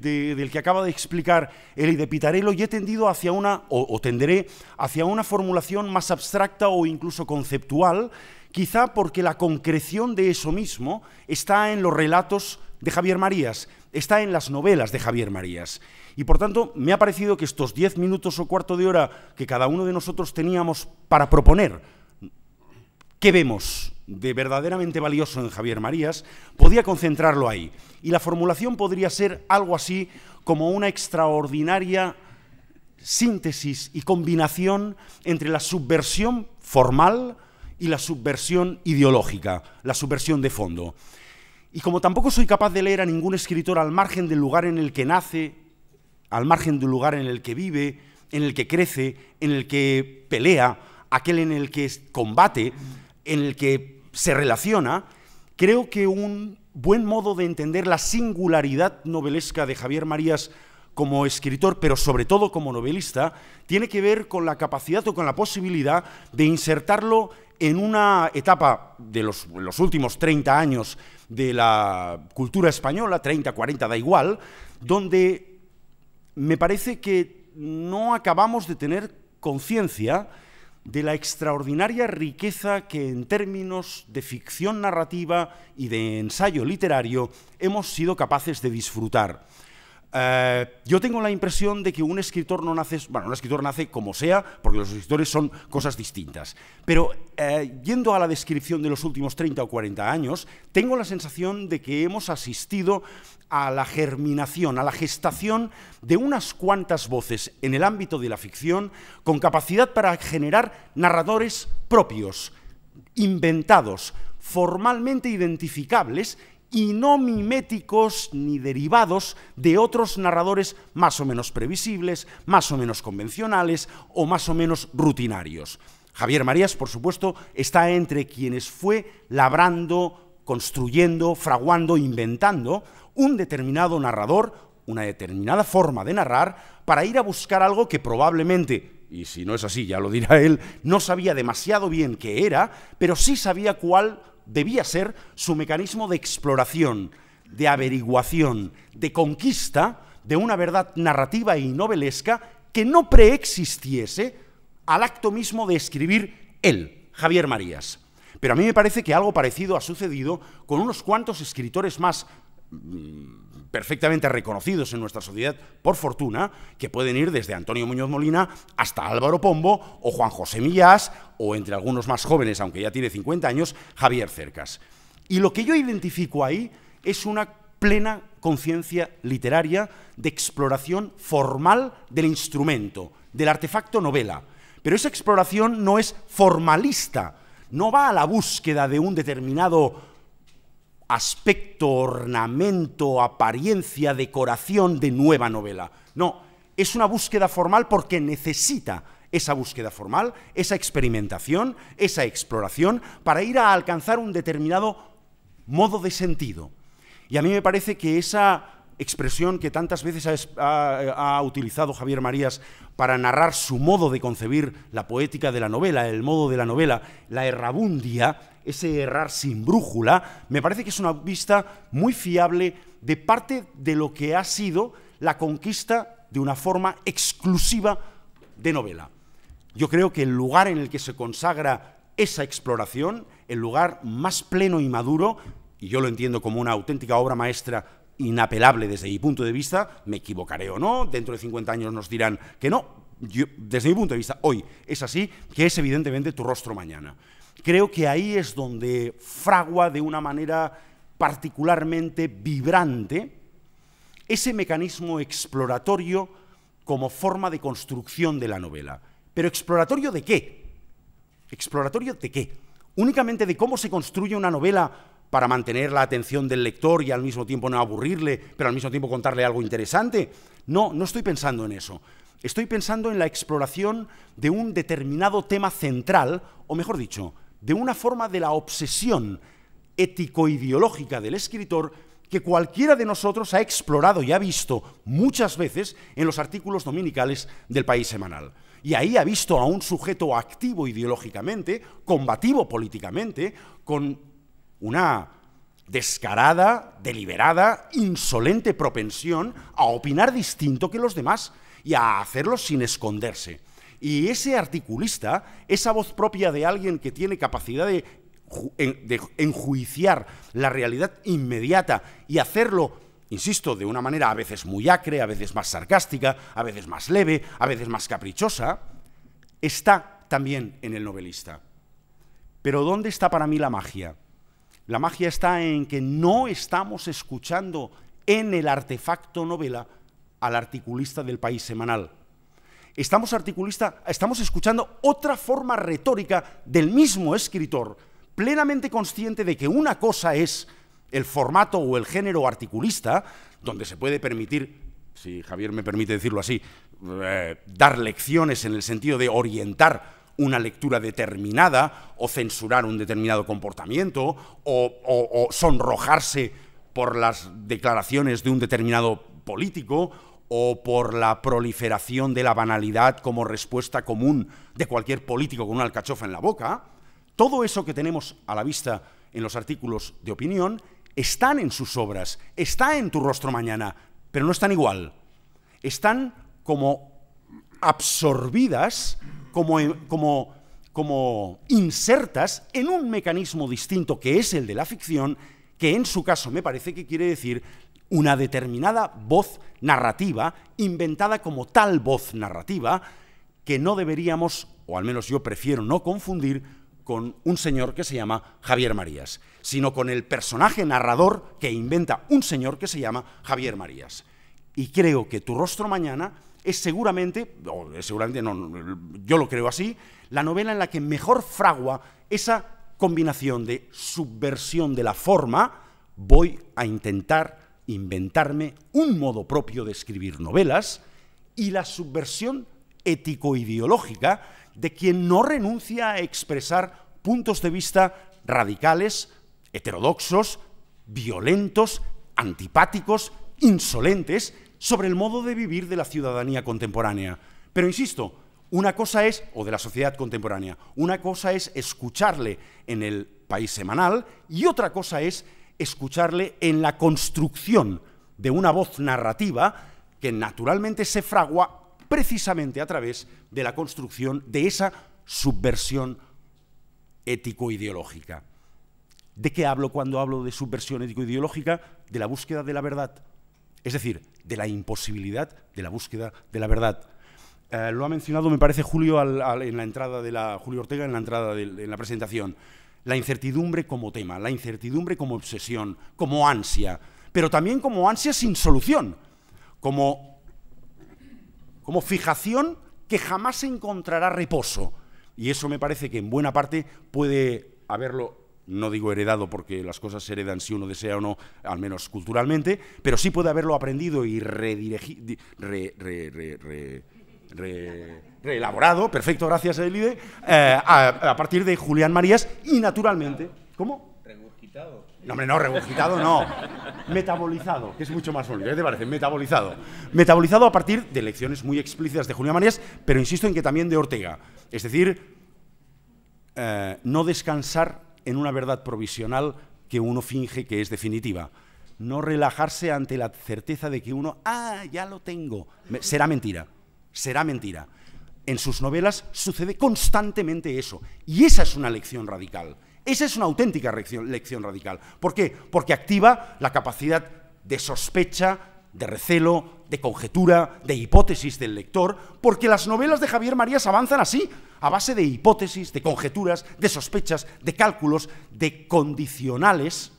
que acaba de explicar Eli de Pitarello y he tendido hacia una, o, o tenderé, hacia una formulación más abstracta o incluso conceptual, quizá porque la concreción de eso mismo está en los relatos de Javier Marías, está en las novelas de Javier Marías. Y por tanto, me ha parecido que estos diez minutos o cuarto de hora que cada uno de nosotros teníamos para proponer ¿Qué vemos de verdaderamente valioso en Javier Marías? Podía concentrarlo ahí. Y la formulación podría ser algo así como una extraordinaria síntesis y combinación entre la subversión formal y la subversión ideológica, la subversión de fondo. Y como tampoco soy capaz de leer a ningún escritor al margen del lugar en el que nace, al margen del lugar en el que vive, en el que crece, en el que pelea, aquel en el que combate, en el que se relaciona, creo que un buen modo de entender la singularidad novelesca de Javier Marías como escritor, pero sobre todo como novelista, tiene que ver con la capacidad o con la posibilidad de insertarlo en una etapa de los, últimos 30 años de la cultura española, 30, 40, da igual, donde me parece que no acabamos de tener conciencia de la extraordinaria riqueza que en términos de ficción narrativa y de ensayo literario hemos sido capaces de disfrutar eh, yo tengo la impresión de que un escritor no nace, bueno, un escritor nace como sea, porque los escritores son cosas distintas. Pero eh, yendo a la descripción de los últimos 30 o 40 años, tengo la sensación de que hemos asistido a la germinación, a la gestación de unas cuantas voces en el ámbito de la ficción con capacidad para generar narradores propios, inventados, formalmente identificables y no miméticos ni derivados de otros narradores más o menos previsibles, más o menos convencionales o más o menos rutinarios. Javier Marías, por supuesto, está entre quienes fue labrando, construyendo, fraguando, inventando un determinado narrador, una determinada forma de narrar, para ir a buscar algo que probablemente y si no es así, ya lo dirá él, no sabía demasiado bien qué era, pero sí sabía cuál debía ser su mecanismo de exploración, de averiguación, de conquista de una verdad narrativa y novelesca que no preexistiese al acto mismo de escribir él, Javier Marías. Pero a mí me parece que algo parecido ha sucedido con unos cuantos escritores más mm, perfectamente reconocidos en nuestra sociedad, por fortuna, que pueden ir desde Antonio Muñoz Molina hasta Álvaro Pombo o Juan José Millás o entre algunos más jóvenes, aunque ya tiene 50 años, Javier Cercas. Y lo que yo identifico ahí es una plena conciencia literaria de exploración formal del instrumento, del artefacto novela. Pero esa exploración no es formalista, no va a la búsqueda de un determinado aspecto, ornamento, apariencia, decoración de nueva novela. No, es una búsqueda formal porque necesita esa búsqueda formal, esa experimentación, esa exploración, para ir a alcanzar un determinado modo de sentido. Y a mí me parece que esa expresión que tantas veces ha, utilizado Javier Marías para narrar su modo de concebir la poética de la novela, el modo de la novela, la errabundia, ese errar sin brújula, me parece que es una vista muy fiable de parte de lo que ha sido la conquista de una forma exclusiva de novela. Yo creo que el lugar en el que se consagra esa exploración, el lugar más pleno y maduro, y yo lo entiendo como una auténtica obra maestra inapelable desde mi punto de vista, me equivocaré o no, dentro de 50 años nos dirán que no, desde mi punto de vista hoy es así, que es evidentemente tu rostro mañana. Creo que ahí es donde fragua de una manera particularmente vibrante ese mecanismo exploratorio como forma de construcción de la novela. Pero exploratorio de qué? Exploratorio de qué? Únicamente de cómo se construye una novela para mantener la atención del lector y al mismo tiempo no aburrirle, pero al mismo tiempo contarle algo interesante. No, no estoy pensando en eso. Estoy pensando en la exploración de un determinado tema central, o mejor dicho, de una forma de la obsesión ético-ideológica del escritor que cualquiera de nosotros ha explorado y ha visto muchas veces en los artículos dominicales del País Semanal. Y ahí ha visto a un sujeto activo ideológicamente, combativo políticamente, con una descarada, deliberada, insolente propensión a opinar distinto que los demás y a hacerlo sin esconderse. Y ese articulista, esa voz propia de alguien que tiene capacidad de, enjuiciar la realidad inmediata y hacerlo, insisto, de una manera a veces muy acre, a veces más sarcástica, a veces más leve, a veces más caprichosa, está también en el novelista. Pero ¿dónde está para mí la magia? La magia está en que no estamos escuchando en el artefacto novela al articulista del país semanal. Estamos, articulista, estamos escuchando otra forma retórica del mismo escritor, plenamente consciente de que una cosa es el formato o el género articulista, donde se puede permitir, si Javier me permite decirlo así, eh, dar lecciones en el sentido de orientar una lectura determinada o censurar un determinado comportamiento o, sonrojarse por las declaraciones de un determinado político o por la proliferación de la banalidad como respuesta común de cualquier político con un alcachofa en la boca, todo eso que tenemos a la vista en los artículos de opinión están en sus obras, está en tu rostro mañana, pero no están igual. Están como absorbidas, como, como, como insertas en un mecanismo distinto que es el de la ficción, que en su caso me parece que quiere decir una determinada voz narrativa, inventada como tal voz narrativa, que no deberíamos, o al menos yo prefiero no confundir, con un señor que se llama Javier Marías, sino con el personaje narrador que inventa un señor que se llama Javier Marías. Y creo que Tu rostro mañana es seguramente, o seguramente no, yo lo creo así, la novela en la que mejor fragua esa combinación de subversión de la forma, voy a intentar inventarme un modo propio de escribir novelas, y la subversión ético-ideológica de quien no renuncia a expresar puntos de vista radicales, heterodoxos, violentos, antipáticos, insolentes, sobre el modo de vivir de la ciudadanía contemporánea. Pero insisto, una cosa es, o de la sociedad contemporánea, una cosa es escucharle en el país semanal y otra cosa es escucharle en la construcción de una voz narrativa que naturalmente se fragua precisamente a través de la construcción de esa subversión ético-ideológica. ¿De qué hablo cuando hablo de subversión ético-ideológica? De la búsqueda de la verdad. Es decir, de la imposibilidad de la búsqueda de la verdad. Eh, lo ha mencionado, me parece, Julio, en la entrada de la, Julio Ortega en la entrada de la presentación. La incertidumbre como tema, la incertidumbre como obsesión, como ansia, pero también como ansia sin solución, como, como fijación que jamás encontrará reposo. Y eso me parece que en buena parte puede haberlo no digo heredado porque las cosas se heredan si uno desea o no, al menos culturalmente, pero sí puede haberlo aprendido y redirigido, re, reelaborado, perfecto, gracias Elide, eh, a, partir de Julián Marías y naturalmente... ¿Cómo? Regurgitado. No, hombre, no, regurgitado no. Metabolizado, que es mucho más bonito, ¿qué ¿eh? te parece? Metabolizado. Metabolizado a partir de lecciones muy explícitas de Julián Marías, pero insisto en que también de Ortega. Es decir, eh, no descansar en una verdad provisional que uno finge que es definitiva. No relajarse ante la certeza de que uno, ah, ya lo tengo. Será mentira, será mentira. En sus novelas sucede constantemente eso. Y esa es una lección radical. Esa es una auténtica lección, radical. ¿Por qué? Porque activa la capacidad de sospecha, de recelo, de conjetura, de hipótesis del lector, porque las novelas de Javier Marías avanzan así a base de hipótesis, de conjeturas, de sospechas, de cálculos, de condicionales,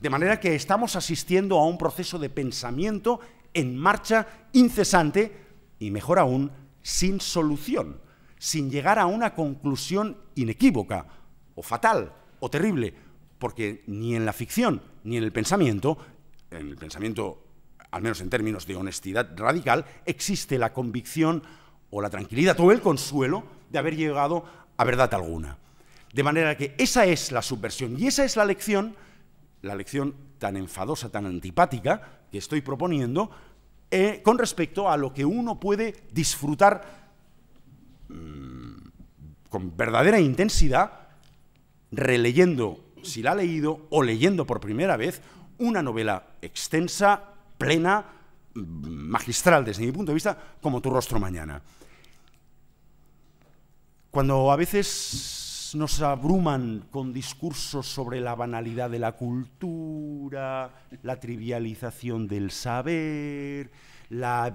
de manera que estamos asistiendo a un proceso de pensamiento en marcha, incesante y, mejor aún, sin solución, sin llegar a una conclusión inequívoca, o fatal, o terrible, porque ni en la ficción, ni en el pensamiento, en el pensamiento, al menos en términos de honestidad radical, existe la convicción o la tranquilidad o el consuelo de haber llegado a verdad alguna. De manera que esa es la subversión y esa es la lección, la lección tan enfadosa, tan antipática que estoy proponiendo, eh, con respecto a lo que uno puede disfrutar mm, con verdadera intensidad releyendo, si la ha leído, o leyendo por primera vez una novela extensa, plena, mm, magistral desde mi punto de vista, como Tu rostro mañana. Cuando a veces nos abruman con discursos sobre la banalidad de la cultura, la trivialización del saber, la,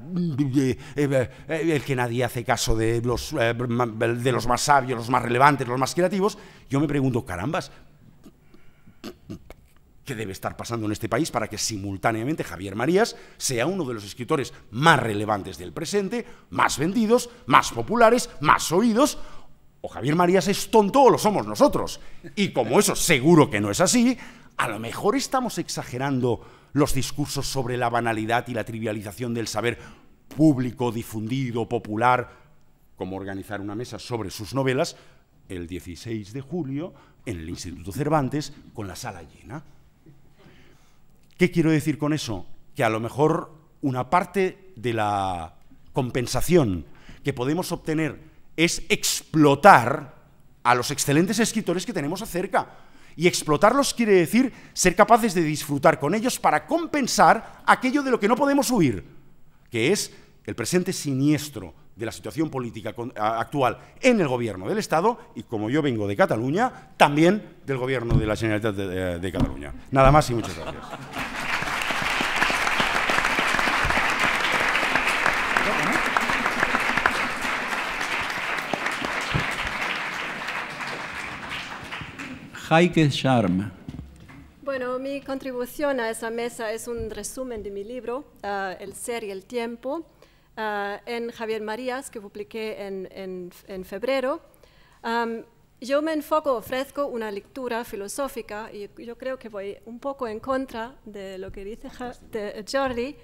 eh, eh, eh, el que nadie hace caso de los, de los más sabios, los más relevantes, los más creativos, yo me pregunto, carambas, ¿qué debe estar pasando en este país para que simultáneamente Javier Marías sea uno de los escritores más relevantes del presente, más vendidos, más populares, más oídos? o Javier Marías es tonto o lo somos nosotros. Y como eso seguro que no es así, a lo mejor estamos exagerando los discursos sobre la banalidad y la trivialización del saber público, difundido, popular, como organizar una mesa sobre sus novelas el 16 de julio en el Instituto Cervantes con la sala llena. ¿Qué quiero decir con eso? Que a lo mejor una parte de la compensación que podemos obtener es explotar a los excelentes escritores que tenemos acerca. Y explotarlos quiere decir ser capaces de disfrutar con ellos para compensar aquello de lo que no podemos huir, que es el presente siniestro de la situación política actual en el gobierno del Estado y, como yo vengo de Cataluña, también del gobierno de la Generalitat de, eh, de Cataluña. Nada más y muchas gracias. Heike Sharma. Bueno, mi contribución a esa mesa es un resumen de mi libro, eh, El Ser y el Tiempo, eh, en Javier Marías, que publiqué en, en, en febrero. yo me enfoco, ofrezco una lectura filosófica y yo creo que voy un poco en contra de lo que dice Jordi,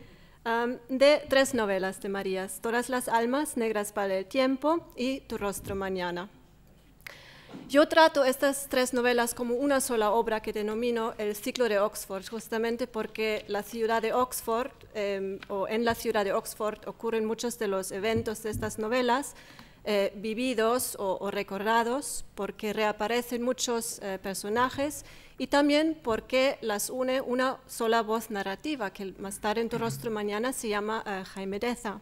de tres novelas de Marías, Todas las almas, Negras para el Tiempo y Tu rostro mañana. Yo trato estas tres novelas como una sola obra que denomino el ciclo de Oxford, justamente porque la ciudad de Oxford, em, o en la ciudad de Oxford, ocurren muchos de los eventos de estas novelas, eh, vividos o, recordados, porque reaparecen muchos eh, personajes y también porque las une una sola voz narrativa, que más tarde en Tu Rostro Mañana se llama eh, Jaime Deza.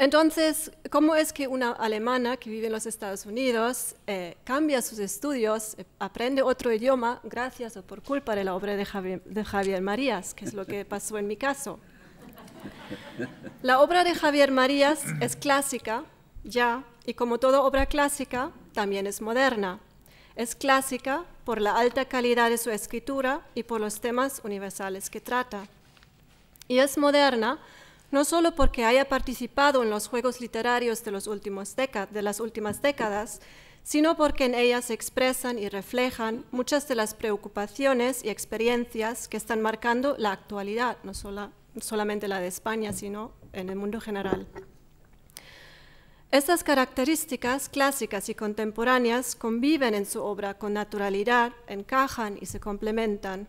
Entonces, ¿cómo es que una alemana que vive en los Estados Unidos eh, cambia sus estudios, eh, aprende otro idioma gracias o por culpa de la obra de Javier, de Javier Marías, que es lo que pasó en mi caso? La obra de Javier Marías es clásica, ya, y como toda obra clásica, también es moderna. Es clásica por la alta calidad de su escritura y por los temas universales que trata. Y es moderna no solo porque haya participado en los juegos literarios de, las últimas décadas, sino porque en ellas se expresan y reflejan muchas de las preocupaciones y experiencias que están marcando la actualidad, no solamente la de España, sino en el mundo general. Estas características clásicas y contemporáneas conviven en su obra con naturalidad, encajan y se complementan.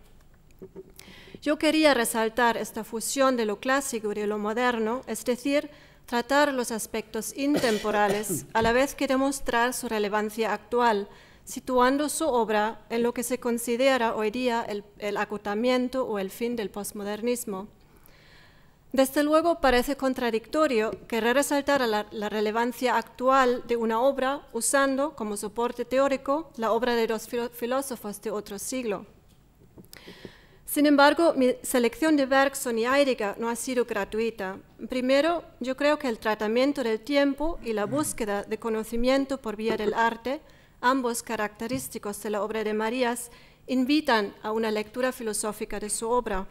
Yo quería resaltar esta fusión de lo clásico y lo moderno, es decir, tratar los aspectos intemporales a la vez que demostrar su relevancia actual, situando su obra en lo que se considera hoy día el, el acotamiento o el fin del posmodernismo. Desde luego parece contradictorio querer resaltar la, relevancia actual de una obra usando como soporte teórico la obra de los filósofos de otro siglo. Sin embargo, mi selección de Bergson y Heidegger no ha sido gratuita. Primero, yo creo que el tratamiento del tiempo y la búsqueda de conocimiento por vía del arte, ambos característicos de la obra de Marías, invitan a una lectura filosófica de su obra.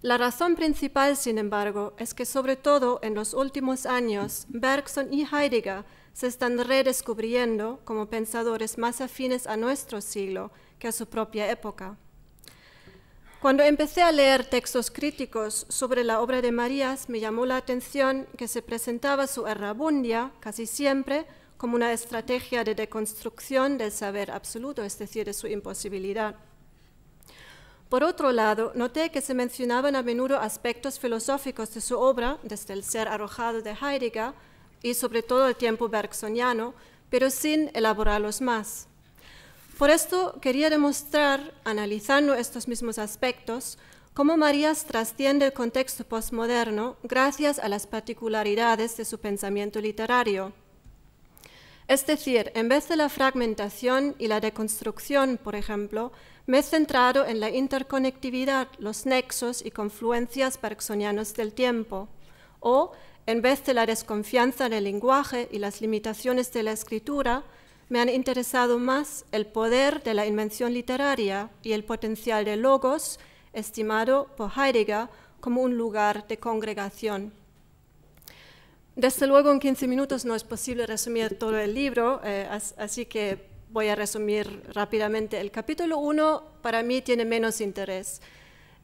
La razón principal, sin embargo, es que sobre todo en los últimos años, Bergson y Heidegger se están redescubriendo como pensadores más afines a nuestro siglo que a su propia época. Cuando empecé a leer textos críticos sobre la obra de Marías, me llamó la atención que se presentaba su errabundia casi siempre como una estrategia de deconstrucción del saber absoluto, es decir, de su imposibilidad. Por otro lado, noté que se mencionaban a menudo aspectos filosóficos de su obra, desde el ser arrojado de Heidegger y sobre todo el tiempo bergsoniano, pero sin elaborarlos más. Por esto quería demostrar, analizando estos mismos aspectos, cómo Marías trasciende el contexto postmoderno gracias a las particularidades de su pensamiento literario. Es decir, en vez de la fragmentación y la deconstrucción, por ejemplo, me he centrado en la interconectividad, los nexos y confluencias bergsonianos del tiempo, o, en vez de la desconfianza del lenguaje y las limitaciones de la escritura, me han interesado más el poder de la invención literaria y el potencial de logos, estimado por Heidegger como un lugar de congregación. Desde luego, en 15 minutos no es posible resumir todo el libro, eh, así que voy a resumir rápidamente. El capítulo 1 para mí tiene menos interés.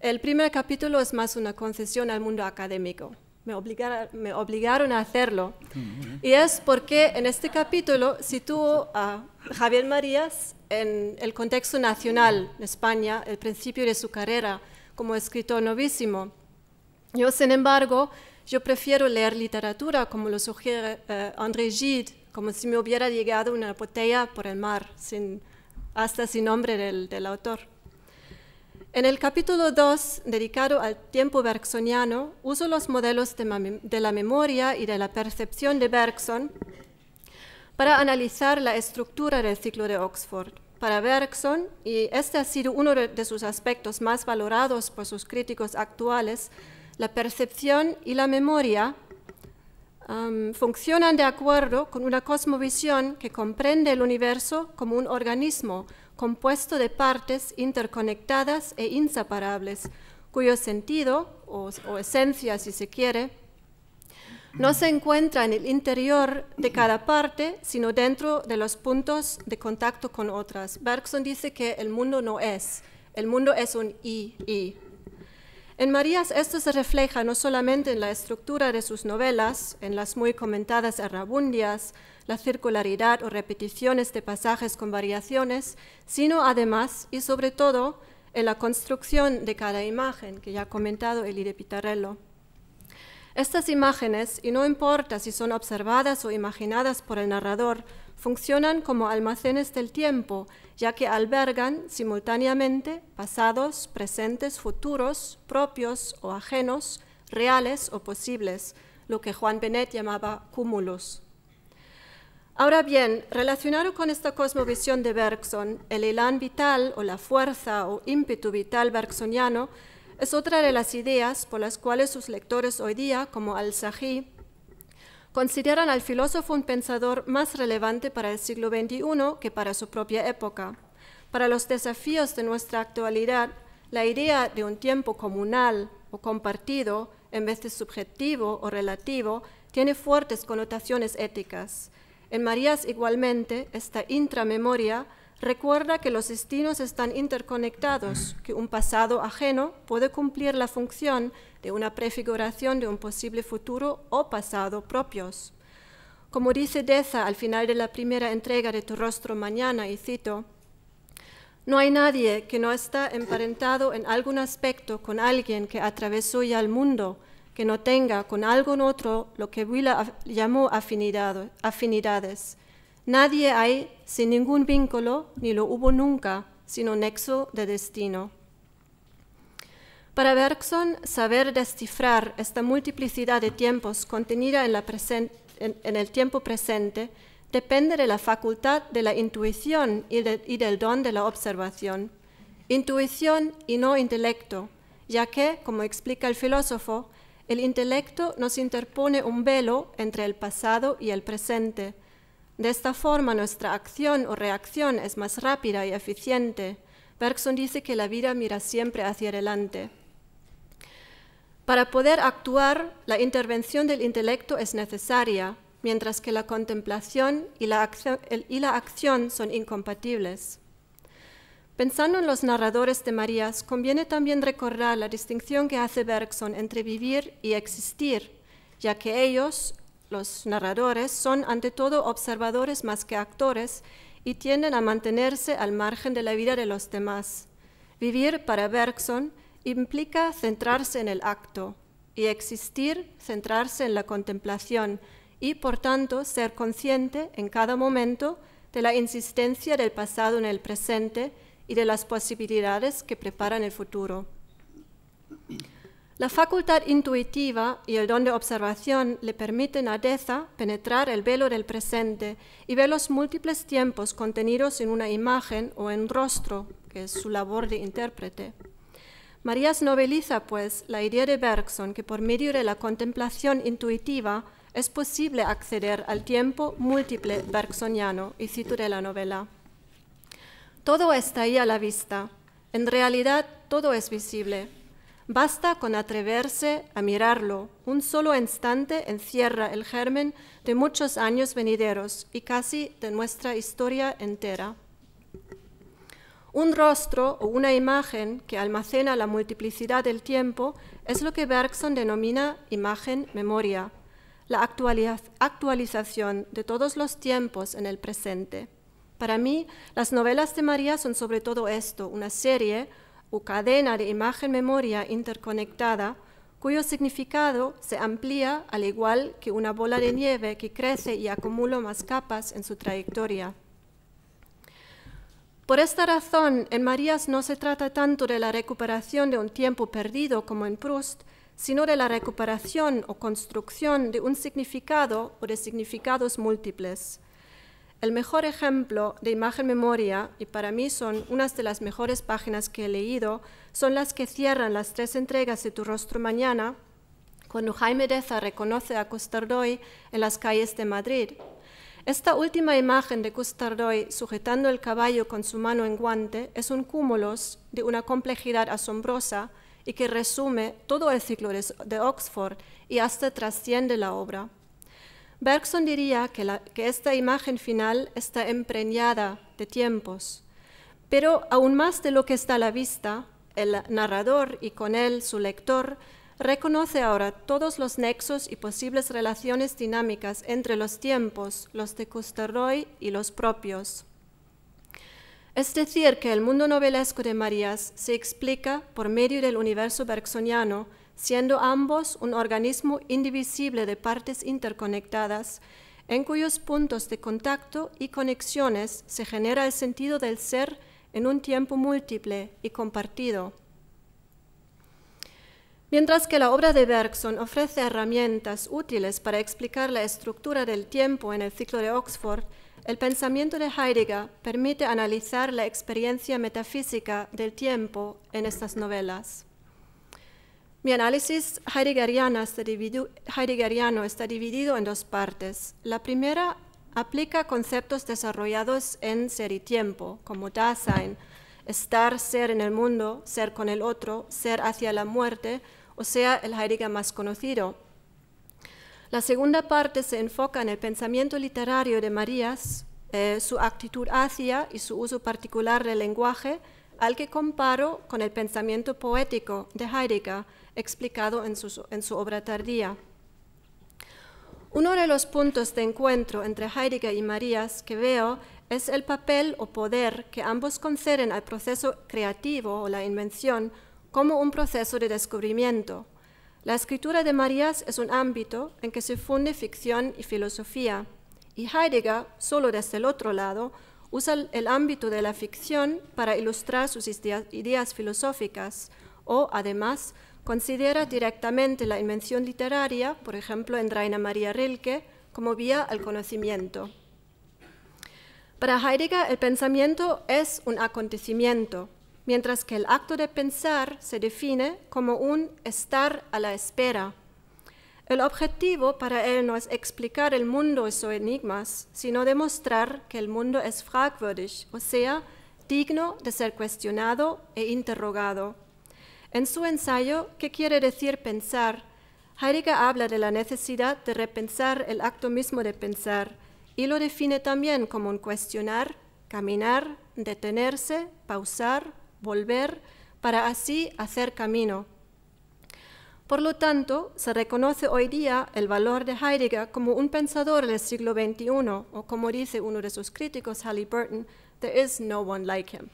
El primer capítulo es más una concesión al mundo académico me, obligaron a hacerlo. Mm-hmm. Y es porque en este capítulo sitúo a Javier Marías en el contexto nacional de España, el principio de su carrera como escritor novísimo. Yo, sin embargo, yo prefiero leer literatura, como lo sugiere eh, André Gide, como si me hubiera llegado una botella por el mar, hasta sin nombre del autor. En el capítulo 2, dedicado al tiempo bergsoniano, uso los modelos de, la memoria y de la percepción de Bergson para analizar la estructura del ciclo de Oxford. Para Bergson, y este ha sido uno de sus aspectos más valorados por sus críticos actuales, la percepción y la memoria funcionan de acuerdo con una cosmovisión que comprende el universo como un organismo compuesto de partes interconectadas e inseparables, cuyo sentido, o, esencia si se quiere, no se encuentra en el interior de cada parte, sino dentro de los puntos de contacto con otras. Bergson dice que el mundo no es, el mundo es un y, y. En Marías esto se refleja no solamente en la estructura de sus novelas, en las muy comentadas errabundias, la circularidad o repeticiones de pasajes con variaciones, sino además y sobre todo en la construcción de cada imagen, que ya ha comentado Elide Pitarello. Estas imágenes, y no importa si son observadas o imaginadas por el narrador, funcionan como almacenes del tiempo, ya que albergan simultáneamente pasados, presentes, futuros, propios o ajenos, reales o posibles, lo que Juan Benet llamaba cúmulos. Ahora bien, relacionado con esta cosmovisión de Bergson, el elán vital o la fuerza o ímpetu vital bergsoniano es otra de las ideas por las cuales sus lectores hoy día, como Al-Sahih, consideran al filósofo un pensador más relevante para el siglo XXI que para su propia época. Para los desafíos de nuestra actualidad, la idea de un tiempo comunal o compartido, en vez de subjetivo o relativo, tiene fuertes connotaciones éticas. En Marías igualmente, esta intramemoria recuerda que los destinos están interconectados, que un pasado ajeno puede cumplir la función de una prefiguración de un posible futuro o pasado propios. Como dice Deza al final de la primera entrega de Tu rostro mañana, y cito, no hay nadie que no está emparentado en algún aspecto con alguien que atravesó ya el mundo, que no tenga con algo en otro lo que Willa llamó afinidades. Nadie hay sin ningún vínculo, ni lo hubo nunca, sino nexo de destino. Para Bergson, saber descifrar esta multiplicidad de tiempos contenida en, el tiempo presente depende de la facultad de la intuición y del don de la observación. Intuición y no intelecto, ya que, como explica el filósofo, el intelecto nos interpone un velo entre el pasado y el presente. De esta forma nuestra acción o reacción es más rápida y eficiente. Bergson dice que la vida mira siempre hacia adelante. Para poder actuar, la intervención del intelecto es necesaria, mientras que la contemplación y la, acción, son incompatibles. Pensando en los narradores de Marías, conviene también recordar la distinción que hace Bergson entre vivir y existir, ya que ellos, los narradores, son ante todo observadores más que actores y tienden a mantenerse al margen de la vida de los demás. Vivir para Bergson implica centrarse en el acto y existir centrarse en la contemplación y, por tanto, ser consciente en cada momento de la insistencia del pasado en el presente y de las posibilidades que preparan el futuro. La facultad intuitiva y el don de observación le permiten a Deza penetrar el velo del presente y ver los múltiples tiempos contenidos en una imagen o en rostro, que es su labor de intérprete. Marías noveliza, pues, la idea de Bergson que por medio de la contemplación intuitiva es posible acceder al tiempo múltiple bergsoniano, y cito de la novela. Todo está ahí a la vista. En realidad, todo es visible. Basta con atreverse a mirarlo. Un solo instante encierra el germen de muchos años venideros y casi de nuestra historia entera. Un rostro o una imagen que almacena la multiplicidad del tiempo es lo que Bergson denomina imagen-memoria, la actualización de todos los tiempos en el presente. Para mí, las novelas de María son sobre todo esto, una serie o cadena de imagen-memoria interconectada cuyo significado se amplía al igual que una bola de nieve que crece y acumula más capas en su trayectoria. Por esta razón, en Marías no se trata tanto de la recuperación de un tiempo perdido como en Proust, sino de la recuperación o construcción de un significado o de significados múltiples. El mejor ejemplo de imagen memoria, y para mí son unas de las mejores páginas que he leído, son las que cierran las tres entregas de Tu rostro mañana, cuando Jaime Deza reconoce a Custardoy en las calles de Madrid. Esta última imagen de Custardoy sujetando el caballo con su mano en guante es un cúmulos de una complejidad asombrosa y que resume todo el ciclo de Oxford y hasta trasciende la obra. Bergson diría que, esta imagen final está empreñada de tiempos, pero aún más de lo que está a la vista, el narrador y con él su lector reconoce ahora todos los nexos y posibles relaciones dinámicas entre los tiempos, los de Custerroy y los propios. Es decir, que el mundo novelesco de Marías se explica por medio del universo bergsoniano, siendo ambos un organismo indivisible de partes interconectadas, en cuyos puntos de contacto y conexiones se genera el sentido del ser en un tiempo múltiple y compartido. Mientras que la obra de Bergson ofrece herramientas útiles para explicar la estructura del tiempo en el ciclo de Oxford, el pensamiento de Heidegger permite analizar la experiencia metafísica del tiempo en estas novelas. Mi análisis heideggeriano está, dividido, heideggeriano está dividido en dos partes. La primera aplica conceptos desarrollados en ser y tiempo, como Dasein, estar, ser en el mundo, ser con el otro, ser hacia la muerte, o sea, el Heidegger más conocido. La segunda parte se enfoca en el pensamiento literario de Marías, eh, su actitud hacia y su uso particular del lenguaje, al que comparo con el pensamiento poético de Heidegger, explicado en, su obra tardía. Uno de los puntos de encuentro entre Heidegger y Marías que veo es el papel o poder que ambos conceden al proceso creativo o la invención como un proceso de descubrimiento. La escritura de Marías es un ámbito en que se funde ficción y filosofía, y Heidegger, solo desde el otro lado, usa el ámbito de la ficción para ilustrar sus ideas filosóficas o, además, Considera directamente la invención literaria, por ejemplo en Reina María Rilke, como vía al conocimiento. Para Heidegger el pensamiento es un acontecimiento, mientras que el acto de pensar se define como un estar a la espera. El objetivo para él no es explicar el mundo y sus enigmas, sino demostrar que el mundo es fragwürdig, o sea, digno de ser cuestionado e interrogado. En su ensayo, ¿Qué quiere decir pensar? Heidegger habla de la necesidad de repensar el acto mismo de pensar y lo define también como un cuestionar, caminar, detenerse, pausar, volver, para así hacer camino. Por lo tanto, se reconoce hoy día el valor de Heidegger como un pensador del siglo XXI, o como dice uno de sus críticos, Burton, there is no one like him.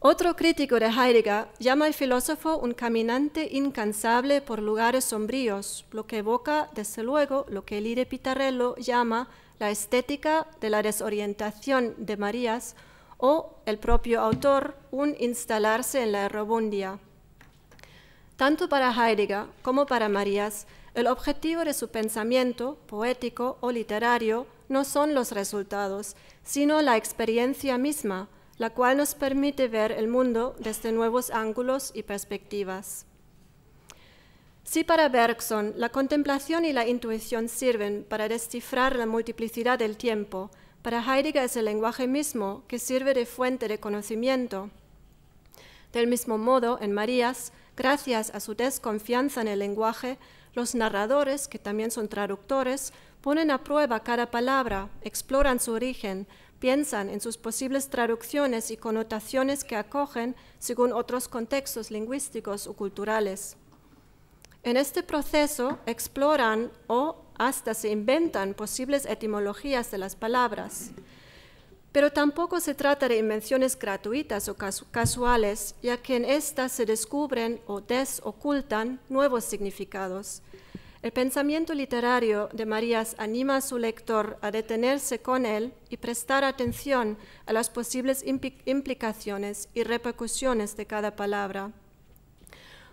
Otro crítico de Heidegger llama al filósofo un caminante incansable por lugares sombríos, lo que evoca, desde luego, lo que Elide Pitarello llama la estética de la desorientación de Marías o el propio autor, un instalarse en la errobundia. Tanto para Heidegger como para Marías, el objetivo de su pensamiento, poético o literario, no son los resultados, sino la experiencia misma, la cual nos permite ver el mundo desde nuevos ángulos y perspectivas. Si para Bergson la contemplación y la intuición sirven para descifrar la multiplicidad del tiempo, para Heidegger es el lenguaje mismo que sirve de fuente de conocimiento. Del mismo modo, en Marías, gracias a su desconfianza en el lenguaje, los narradores, que también son traductores, ponen a prueba cada palabra, exploran su origen, piensan en sus posibles traducciones y connotaciones que acogen según otros contextos lingüísticos o culturales. En este proceso exploran o hasta se inventan posibles etimologías de las palabras. Pero tampoco se trata de invenciones gratuitas o casuales, ya que en estas se descubren o desocultan nuevos significados, el pensamiento literario de Marías anima a su lector a detenerse con él y prestar atención a las posibles implicaciones y repercusiones de cada palabra.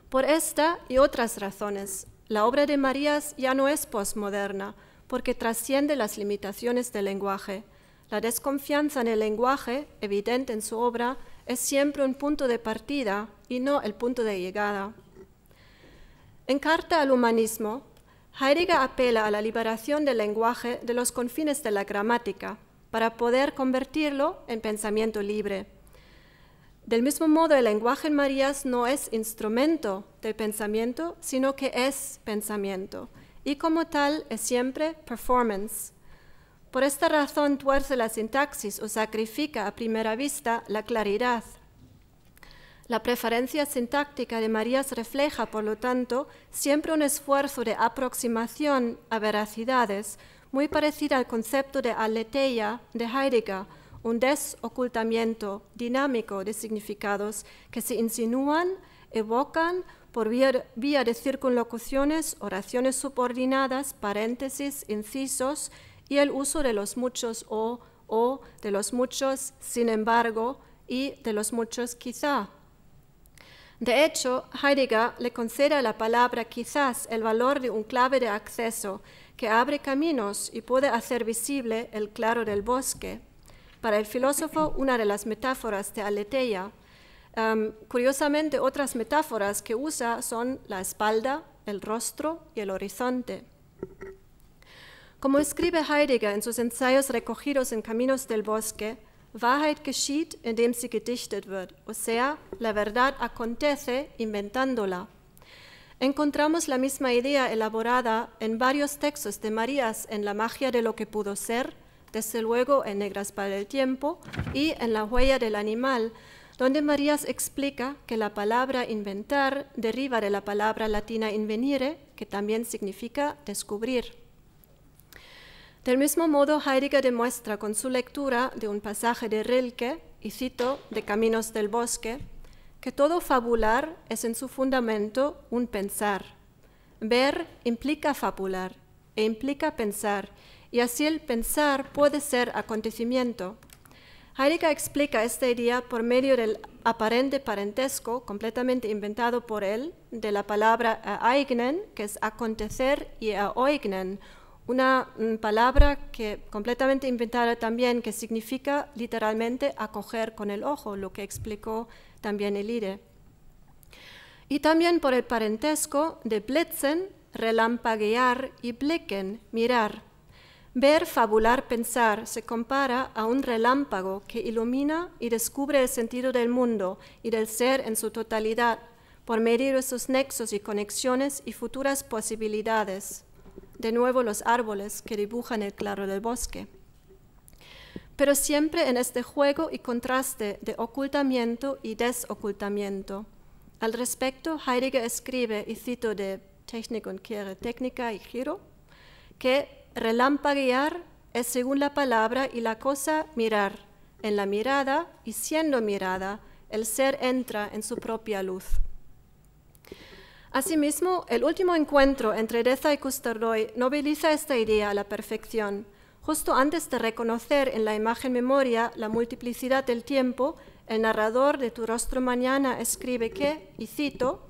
Por esta y otras razones, la obra de Marías ya no es posmoderna, porque trasciende las limitaciones del lenguaje. La desconfianza en el lenguaje, evidente en su obra, es siempre un punto de partida y no el punto de llegada. En Carta al Humanismo, Heidegger apela a la liberación del lenguaje de los confines de la gramática para poder convertirlo en pensamiento libre. Del mismo modo, el lenguaje en Marías no es instrumento de pensamiento, sino que es pensamiento, y como tal es siempre performance. Por esta razón tuerce la sintaxis o sacrifica a primera vista la claridad, la preferencia sintáctica de Marías refleja, por lo tanto, siempre un esfuerzo de aproximación a veracidades, muy parecida al concepto de aleteia de Heidegger, un desocultamiento dinámico de significados que se insinúan, evocan por vía de circunlocuciones, oraciones subordinadas, paréntesis, incisos y el uso de los muchos o, o de los muchos, sin embargo, y de los muchos quizá, de hecho, Heidegger le concede a la palabra quizás el valor de un clave de acceso que abre caminos y puede hacer visible el claro del bosque. Para el filósofo, una de las metáforas de Aletheia. Em, curiosamente, otras metáforas que usa son la espalda, el rostro y el horizonte. Como escribe Heidegger en sus ensayos recogidos en Caminos del Bosque, Wahrheit geschieht, indem sie gedichtet wird, o sea, la verdad acontece inventándola. Encontramos la misma idea elaborada en varios textos de Marías en La magia de lo que pudo ser, desde luego en Negras para el tiempo y en La huella del animal, donde Marías explica que la palabra inventar deriva de la palabra latina invenire, que también significa descubrir. Del mismo modo, Heidegger demuestra con su lectura de un pasaje de Rilke, y cito, de Caminos del Bosque, que todo fabular es en su fundamento un pensar. Ver implica fabular e implica pensar, y así el pensar puede ser acontecimiento. Heidegger explica esta idea por medio del aparente parentesco, completamente inventado por él, de la palabra eignen, que es acontecer, y eignen, una mm, palabra que completamente inventada también, que significa literalmente acoger con el ojo, lo que explicó también el Elide. Y también por el parentesco de Blitzen, relampaguear y Blicken, mirar. Ver, fabular, pensar se compara a un relámpago que ilumina y descubre el sentido del mundo y del ser en su totalidad, por medir esos sus nexos y conexiones y futuras posibilidades de nuevo los árboles que dibujan el claro del bosque. Pero siempre en este juego y contraste de ocultamiento y desocultamiento. Al respecto, Heidegger escribe, y cito de Technik und Kehre, Técnica y Giro, que relampaguear es según la palabra y la cosa mirar. En la mirada y siendo mirada, el ser entra en su propia luz. Asimismo, el último encuentro entre Reza y Custerdoy nobiliza esta idea a la perfección, justo antes de reconocer en la imagen memoria la multiplicidad del tiempo el narrador de Tu rostro mañana escribe que, y cito,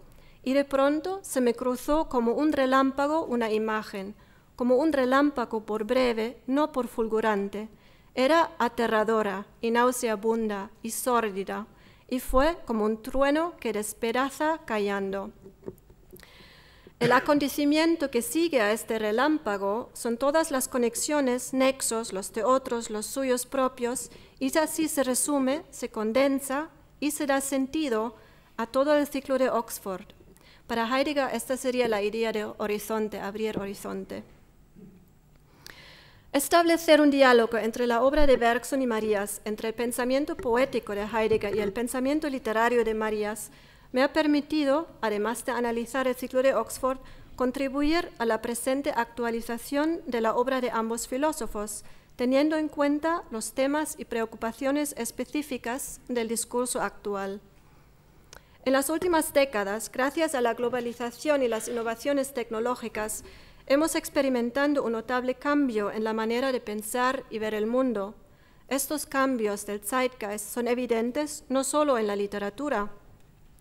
y de pronto se me cruzó como un relámpago una imagen, como un relámpago por breve, no por fulgurante. Era aterradora y nauseabunda y sórdida, y fue como un trueno que despedaza callando. El acontecimiento que sigue a este relámpago son todas las conexiones, nexos, los de otros, los suyos propios, y así se resume, se condensa y se da sentido a todo el ciclo de Oxford. Para Heidegger esta sería la idea de horizonte, abrir horizonte. Establecer un diálogo entre la obra de Bergson y Marías, entre el pensamiento poético de Heidegger y el pensamiento literario de Marías, me ha permitido, además de analizar el ciclo de Oxford, contribuir a la presente actualización de la obra de ambos filósofos, teniendo en cuenta los temas y preocupaciones específicas del discurso actual. En las últimas décadas, gracias a la globalización y las innovaciones tecnológicas, hemos experimentado un notable cambio en la manera de pensar y ver el mundo. Estos cambios del Zeitgeist son evidentes no solo en la literatura,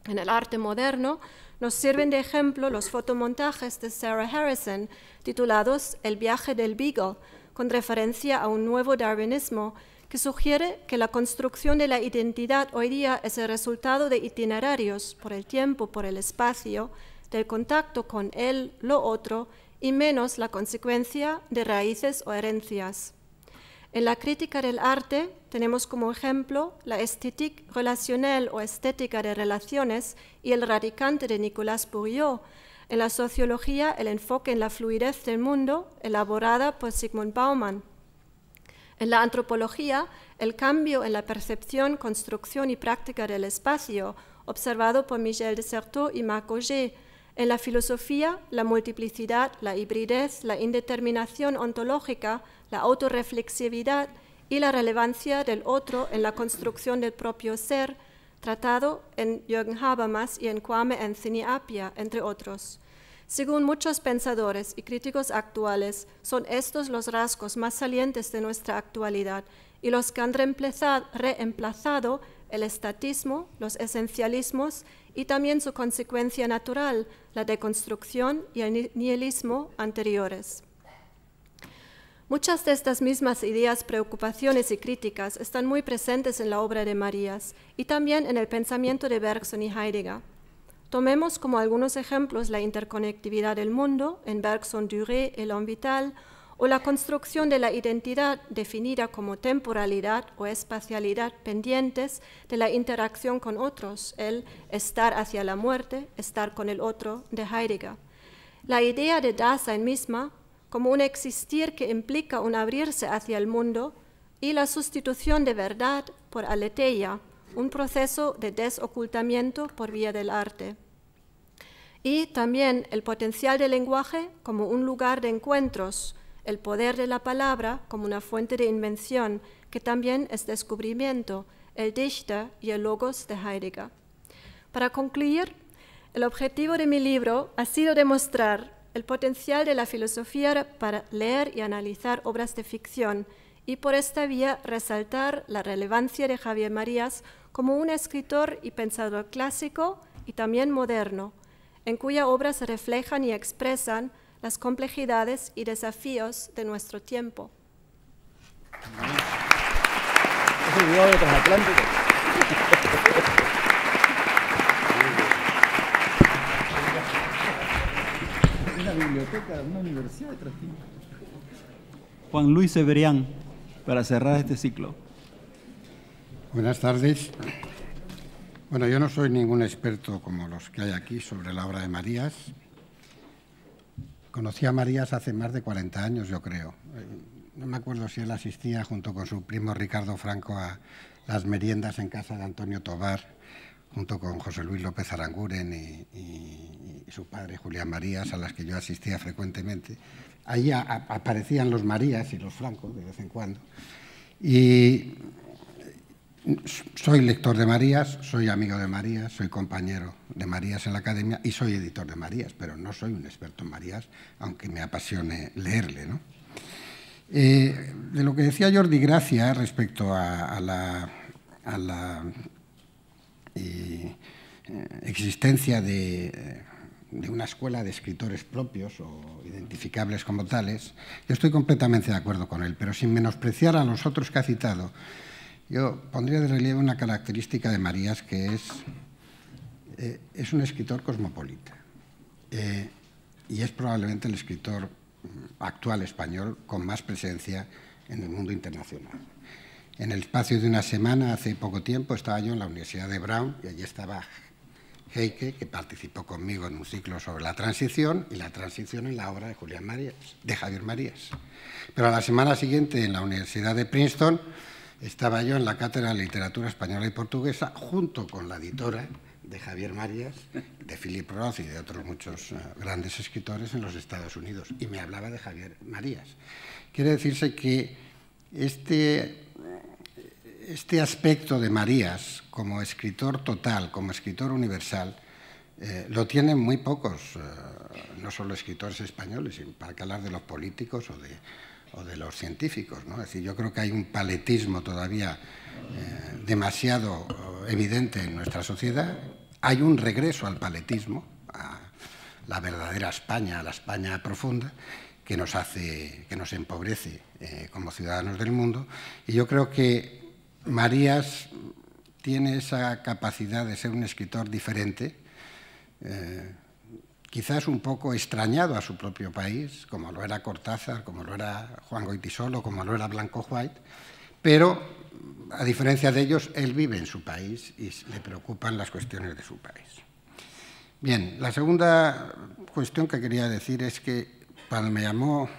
en el arte moderno, nos sirven de ejemplo los fotomontajes de Sarah Harrison titulados El viaje del Beagle, con referencia a un nuevo darwinismo que sugiere que la construcción de la identidad hoy día es el resultado de itinerarios por el tiempo, por el espacio, del contacto con él, lo otro, y menos la consecuencia de raíces o herencias. En la crítica del arte tenemos como ejemplo la estética relacional o estética de relaciones y el radicante de Nicolas Bourdieu. En la sociología, el enfoque en la fluidez del mundo, elaborada por Sigmund Bauman. En la antropología, el cambio en la percepción, construcción y práctica del espacio, observado por Michel de Certeau y Marc Auger. En la filosofía, la multiplicidad, la hibridez, la indeterminación ontológica, la autorreflexividad y la relevancia del otro en la construcción del propio ser, tratado en Jürgen Habermas y en Kwame Anthony Appiah, entre otros. Según muchos pensadores y críticos actuales, son estos los rasgos más salientes de nuestra actualidad y los que han reemplazado el estatismo, los esencialismos y también su consecuencia natural, la deconstrucción y el nihilismo anteriores. Muchas de estas mismas ideas, preocupaciones y críticas están muy presentes en la obra de Marías y también en el pensamiento de Bergson y Heidegger. Tomemos como algunos ejemplos la interconectividad del mundo en Bergson, Duré el L'Homme Vital o la construcción de la identidad definida como temporalidad o espacialidad pendientes de la interacción con otros, el estar hacia la muerte, estar con el otro de Heidegger. La idea de Dasein misma como un existir que implica un abrirse hacia el mundo y la sustitución de verdad por aletheia, un proceso de desocultamiento por vía del arte. Y también el potencial del lenguaje como un lugar de encuentros, el poder de la palabra como una fuente de invención, que también es descubrimiento, el Dichter y el Logos de Heidegger. Para concluir, el objetivo de mi libro ha sido demostrar el potencial de la filosofía para leer y analizar obras de ficción y por esta vía resaltar la relevancia de Javier Marías como un escritor y pensador clásico y también moderno, en cuya obra se reflejan y expresan las complejidades y desafíos de nuestro tiempo. universidad Juan Luis Severian para cerrar este ciclo. Buenas tardes. Bueno, yo no soy ningún experto como los que hay aquí sobre la obra de Marías. Conocí a Marías hace más de 40 años, yo creo. No me acuerdo si él asistía junto con su primo Ricardo Franco a las meriendas en casa de Antonio Tobar junto con José Luis López Aranguren y, su padre Julián Marías, a las que yo asistía frecuentemente. Ahí aparecían los Marías y los Francos de vez en cuando. Y soy lector de Marías, soy amigo de Marías, soy compañero de Marías en la academia y soy editor de Marías, pero no soy un experto en Marías, aunque me apasione leerle. Eh, de lo que decía Jordi Gracia respecto a la y eh, existencia eh, de, una escuela de escritores propios o identificables como tales, yo estoy completamente de acuerdo con él, pero sin menospreciar a los otros que ha citado, yo pondría de relieve una característica de Marías que es, eh, es un escritor cosmopolita y es probablemente el escritor mm, actual español con más presencia en el mundo internacional. En el espacio de una semana, hace poco tiempo, estaba yo en la Universidad de Brown y allí estaba Heike, que participó conmigo en un ciclo sobre la transición y la transición en la obra de, Julián Marías, de Javier Marías. Pero la semana siguiente, en la Universidad de Princeton, estaba yo en la Cátedra de Literatura Española y Portuguesa junto con la editora de Javier Marías, de Philip Roth y de otros muchos eh, grandes escritores en los Estados Unidos. Y me hablaba de Javier Marías. Quiere decirse que este este aspecto de Marías como escritor total, como escritor universal, eh, lo tienen muy pocos, eh, no solo escritores españoles, sino para que hablar de los políticos o de, los científicos. Es decir, yo creo que hay un paletismo todavía eh, demasiado evidente en nuestra sociedad. Hay un regreso al paletismo, a la verdadera España, a la España profunda, que nos hace, que nos empobrece eh, como ciudadanos del mundo. Y yo creo que Marías tiene esa capacidad de ser un escritor diferente, eh, quizás un poco extrañado a su propio país, como lo era Cortázar, como lo era Juan Goitisolo, como lo era Blanco White, pero a diferencia de ellos, él vive en su país y le preocupan las cuestiones de su país. Bien, la segunda cuestión que quería decir es que cuando me llamó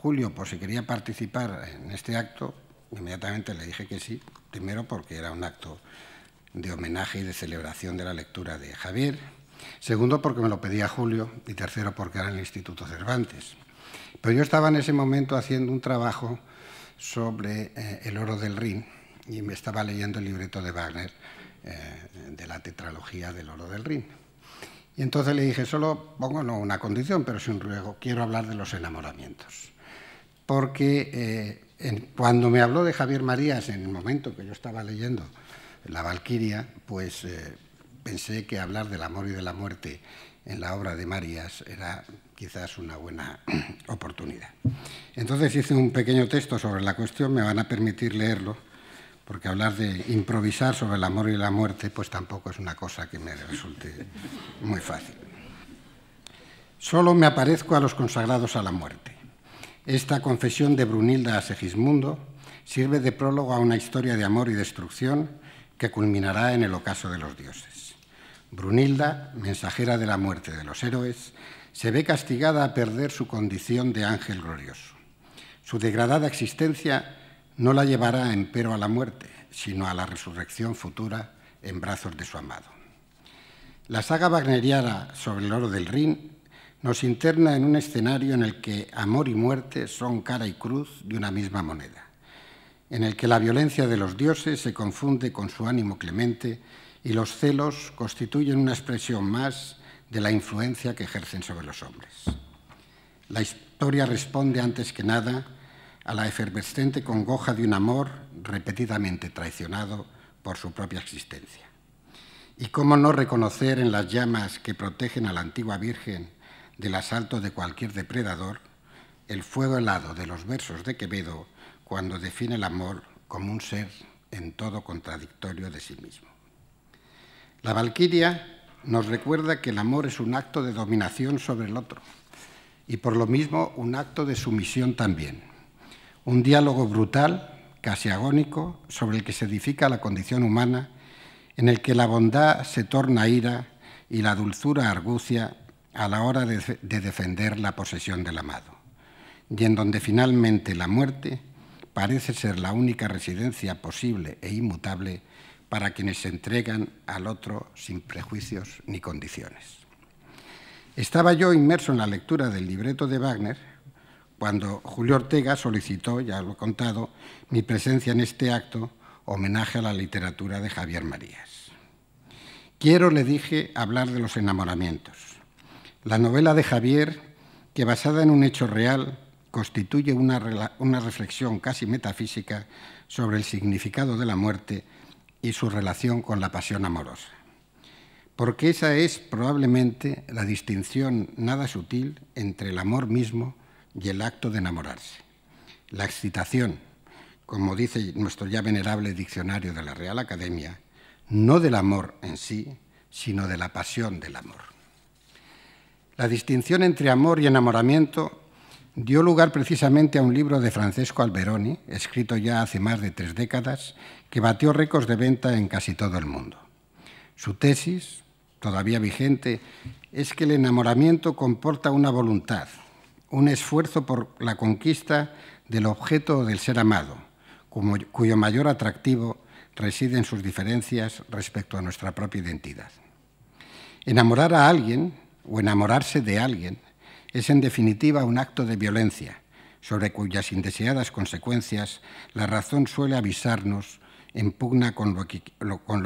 Julio por si quería participar en este acto, inmediatamente le dije que sí, primero porque era un acto de homenaje y de celebración de la lectura de Javier, segundo porque me lo pedía Julio y tercero porque era en el Instituto Cervantes. Pero yo estaba en ese momento haciendo un trabajo sobre eh, el oro del Rin y me estaba leyendo el libreto de Wagner eh, de la tetralogía del oro del Rin. Y entonces le dije, solo pongo no una condición, pero un ruego, quiero hablar de los enamoramientos. Porque eh, cuando me habló de Javier Marías, en el momento que yo estaba leyendo La Valquiria, pues eh, pensé que hablar del amor y de la muerte en la obra de Marías era quizás una buena oportunidad. Entonces hice un pequeño texto sobre la cuestión, me van a permitir leerlo porque hablar de improvisar sobre el amor y la muerte, pues tampoco es una cosa que me resulte muy fácil. Solo me aparezco a los consagrados a la muerte. Esta confesión de Brunilda a Segismundo sirve de prólogo a una historia de amor y destrucción que culminará en el ocaso de los dioses. Brunilda, mensajera de la muerte de los héroes, se ve castigada a perder su condición de ángel glorioso. Su degradada existencia no la llevará empero a la muerte, sino a la resurrección futura en brazos de su amado. La saga wagneriana sobre el oro del Rin nos interna en un escenario en el que amor y muerte son cara y cruz de una misma moneda, en el que la violencia de los dioses se confunde con su ánimo clemente y los celos constituyen una expresión más de la influencia que ejercen sobre los hombres. La historia responde antes que nada a la efervescente congoja de un amor repetidamente traicionado por su propia existencia. ¿Y cómo no reconocer en las llamas que protegen a la antigua Virgen del asalto de cualquier depredador el fuego helado de los versos de Quevedo cuando define el amor como un ser en todo contradictorio de sí mismo? La Valquiria nos recuerda que el amor es un acto de dominación sobre el otro y por lo mismo un acto de sumisión también un diálogo brutal, casi agónico, sobre el que se edifica la condición humana, en el que la bondad se torna ira y la dulzura argucia a la hora de, de defender la posesión del amado, y en donde finalmente la muerte parece ser la única residencia posible e inmutable para quienes se entregan al otro sin prejuicios ni condiciones. Estaba yo inmerso en la lectura del libreto de Wagner cuando Julio Ortega solicitó, ya lo he contado, mi presencia en este acto, homenaje a la literatura de Javier Marías. Quiero, le dije, hablar de los enamoramientos. La novela de Javier, que basada en un hecho real, constituye una, reflexión casi metafísica sobre el significado de la muerte y su relación con la pasión amorosa. Porque esa es probablemente la distinción nada sutil entre el amor mismo y el acto de enamorarse. La excitación, como dice nuestro ya venerable diccionario de la Real Academia, no del amor en sí, sino de la pasión del amor. La distinción entre amor y enamoramiento dio lugar precisamente a un libro de Francesco Alberoni, escrito ya hace más de tres décadas, que batió récords de venta en casi todo el mundo. Su tesis, todavía vigente, es que el enamoramiento comporta una voluntad, un esfuerzo por la conquista del objeto o del ser amado, cuyo mayor atractivo reside en sus diferencias respecto a nuestra propia identidad. Enamorar a alguien o enamorarse de alguien es en definitiva un acto de violencia, sobre cuyas indeseadas consecuencias la razón suele avisarnos en pugna con lo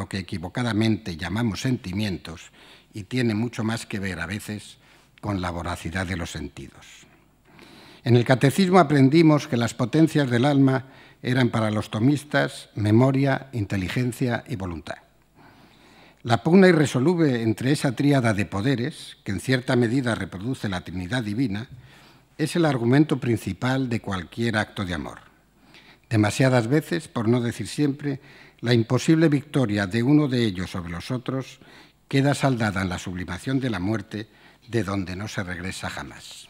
que equivocadamente llamamos sentimientos y tiene mucho más que ver a veces con la voracidad de los sentidos. En el catecismo aprendimos que las potencias del alma eran para los tomistas memoria, inteligencia y voluntad. La pugna irresoluble entre esa tríada de poderes, que en cierta medida reproduce la Trinidad Divina, es el argumento principal de cualquier acto de amor. Demasiadas veces, por no decir siempre, la imposible victoria de uno de ellos sobre los otros queda saldada en la sublimación de la muerte, de donde no se regresa jamás.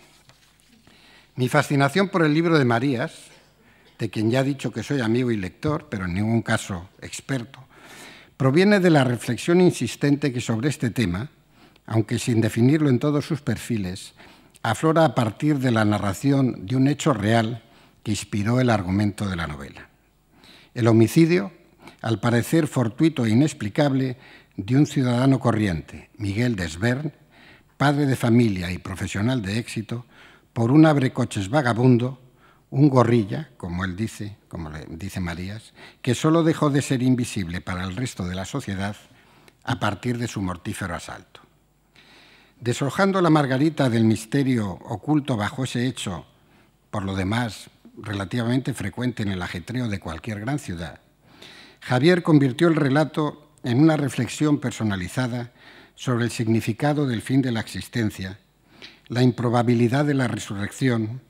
Mi fascinación por el libro de Marías, de quien ya he dicho que soy amigo y lector, pero en ningún caso experto, proviene de la reflexión insistente que sobre este tema, aunque sin definirlo en todos sus perfiles, aflora a partir de la narración de un hecho real que inspiró el argumento de la novela. El homicidio, al parecer fortuito e inexplicable, de un ciudadano corriente, Miguel Desvern, padre de familia y profesional de éxito, por un abrecoches vagabundo, un gorrilla, como él dice, como le dice Marías, que solo dejó de ser invisible para el resto de la sociedad a partir de su mortífero asalto. Deshojando la margarita del misterio oculto bajo ese hecho, por lo demás relativamente frecuente en el ajetreo de cualquier gran ciudad, Javier convirtió el relato en una reflexión personalizada sobre el significado del fin de la existencia la improbabilidad de la resurrección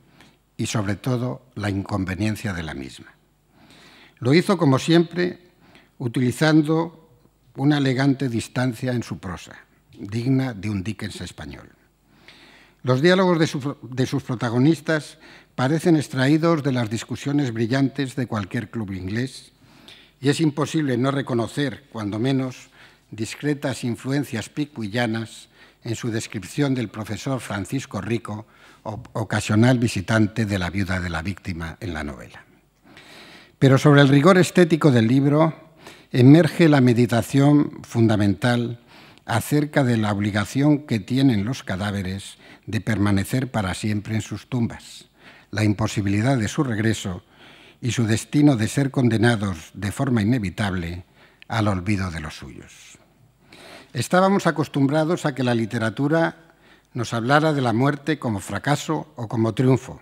y sobre todo la inconveniencia de la misma. Lo hizo como siempre utilizando una elegante distancia en su prosa, digna de un Dickens español. Los diálogos de, sus protagonistas parecen extraídos de las discusiones brillantes de cualquier club inglés y es imposible no reconocer, cuando menos, discretas influencias picuillanas en su descripción del profesor Francisco Rico, ocasional visitante de la viuda de la víctima en la novela. Pero sobre el rigor estético del libro emerge la meditación fundamental acerca de la obligación que tienen los cadáveres de permanecer para siempre en sus tumbas, la imposibilidad de su regreso y su destino de ser condenados de forma inevitable al olvido de los suyos. Estábamos acostumbrados a que la literatura nos hablara de la muerte como fracaso o como triunfo,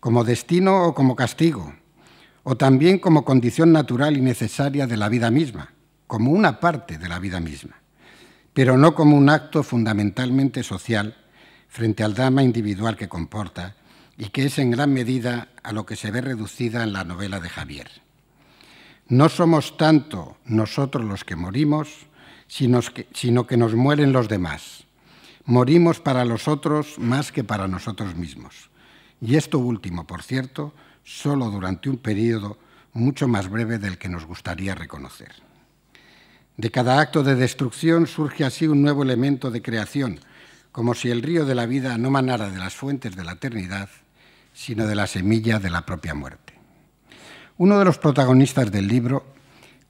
como destino o como castigo, o también como condición natural y necesaria de la vida misma, como una parte de la vida misma, pero no como un acto fundamentalmente social frente al drama individual que comporta y que es en gran medida a lo que se ve reducida en la novela de Javier. No somos tanto nosotros los que morimos, sino que, sino que nos mueren los demás. Morimos para los otros más que para nosotros mismos. Y esto último, por cierto, solo durante un periodo mucho más breve del que nos gustaría reconocer. De cada acto de destrucción surge así un nuevo elemento de creación, como si el río de la vida no manara de las fuentes de la eternidad, sino de la semilla de la propia muerte. Uno de los protagonistas del libro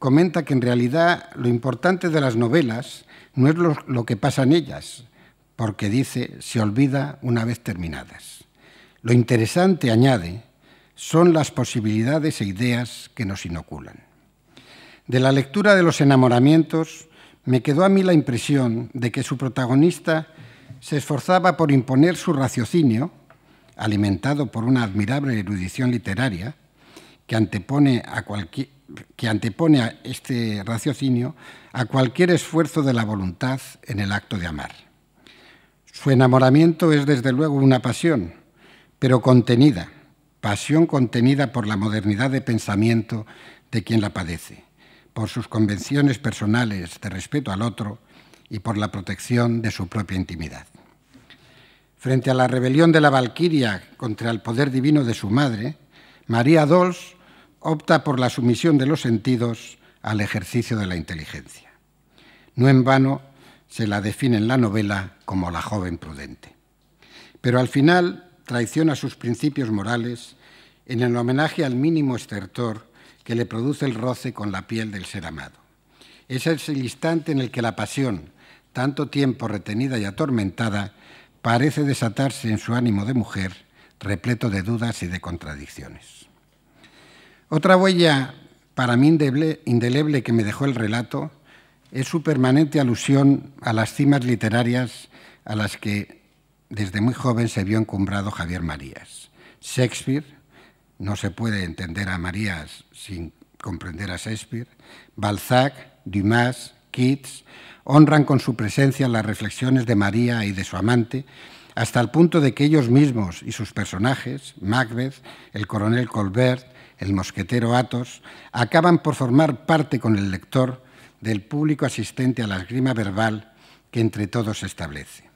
comenta que en realidad lo importante de las novelas no es lo, que pasa en ellas, porque dice, se olvida una vez terminadas. Lo interesante, añade, son las posibilidades e ideas que nos inoculan. De la lectura de los enamoramientos me quedó a mí la impresión de que su protagonista se esforzaba por imponer su raciocinio, alimentado por una admirable erudición literaria, que antepone a, cualquier que antepone a este raciocinio a cualquier esfuerzo de la voluntad en el acto de amar. Su enamoramiento es desde luego una pasión, pero contenida, pasión contenida por la modernidad de pensamiento de quien la padece, por sus convenciones personales de respeto al otro y por la protección de su propia intimidad. Frente a la rebelión de la Valquiria contra el poder divino de su madre, María Dols opta por la sumisión de los sentidos al ejercicio de la inteligencia. No en vano se la define en la novela como la joven prudente. Pero al final traiciona sus principios morales en el homenaje al mínimo estertor que le produce el roce con la piel del ser amado. Ese es el instante en el que la pasión, tanto tiempo retenida y atormentada, parece desatarse en su ánimo de mujer, repleto de dudas y de contradicciones. Otra huella para mí indeleble, que me dejó el relato es su permanente alusión a las cimas literarias a las que desde muy joven se vio encumbrado Javier Marías. Shakespeare, no se puede entender a Marías sin comprender a Shakespeare, Balzac, Dumas, Keats, honran con su presencia las reflexiones de María y de su amante, hasta el punto de que ellos mismos y sus personajes, Macbeth, el coronel Colbert, el mosquetero Atos, acaban por formar parte con el lector del público asistente a la esgrima verbal que entre todos se establece.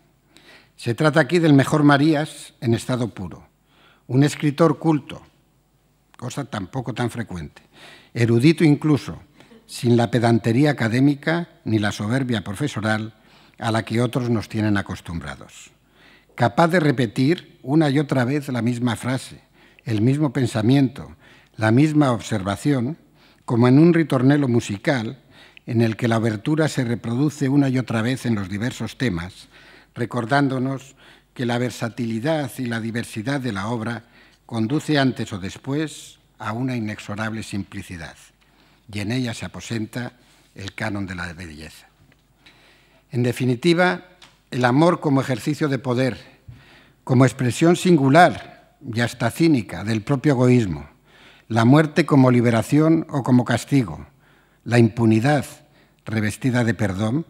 Se trata aquí del mejor Marías en estado puro, un escritor culto, cosa tampoco tan frecuente, erudito incluso, sin la pedantería académica ni la soberbia profesoral a la que otros nos tienen acostumbrados. Capaz de repetir una y otra vez la misma frase, el mismo pensamiento, la misma observación, como en un ritornelo musical en el que la abertura se reproduce una y otra vez en los diversos temas, recordándonos que la versatilidad y la diversidad de la obra conduce antes o después a una inexorable simplicidad, y en ella se aposenta el canon de la belleza. En definitiva, el amor como ejercicio de poder, como expresión singular y hasta cínica del propio egoísmo, la muerte como liberación o como castigo, la impunidad revestida de perdón,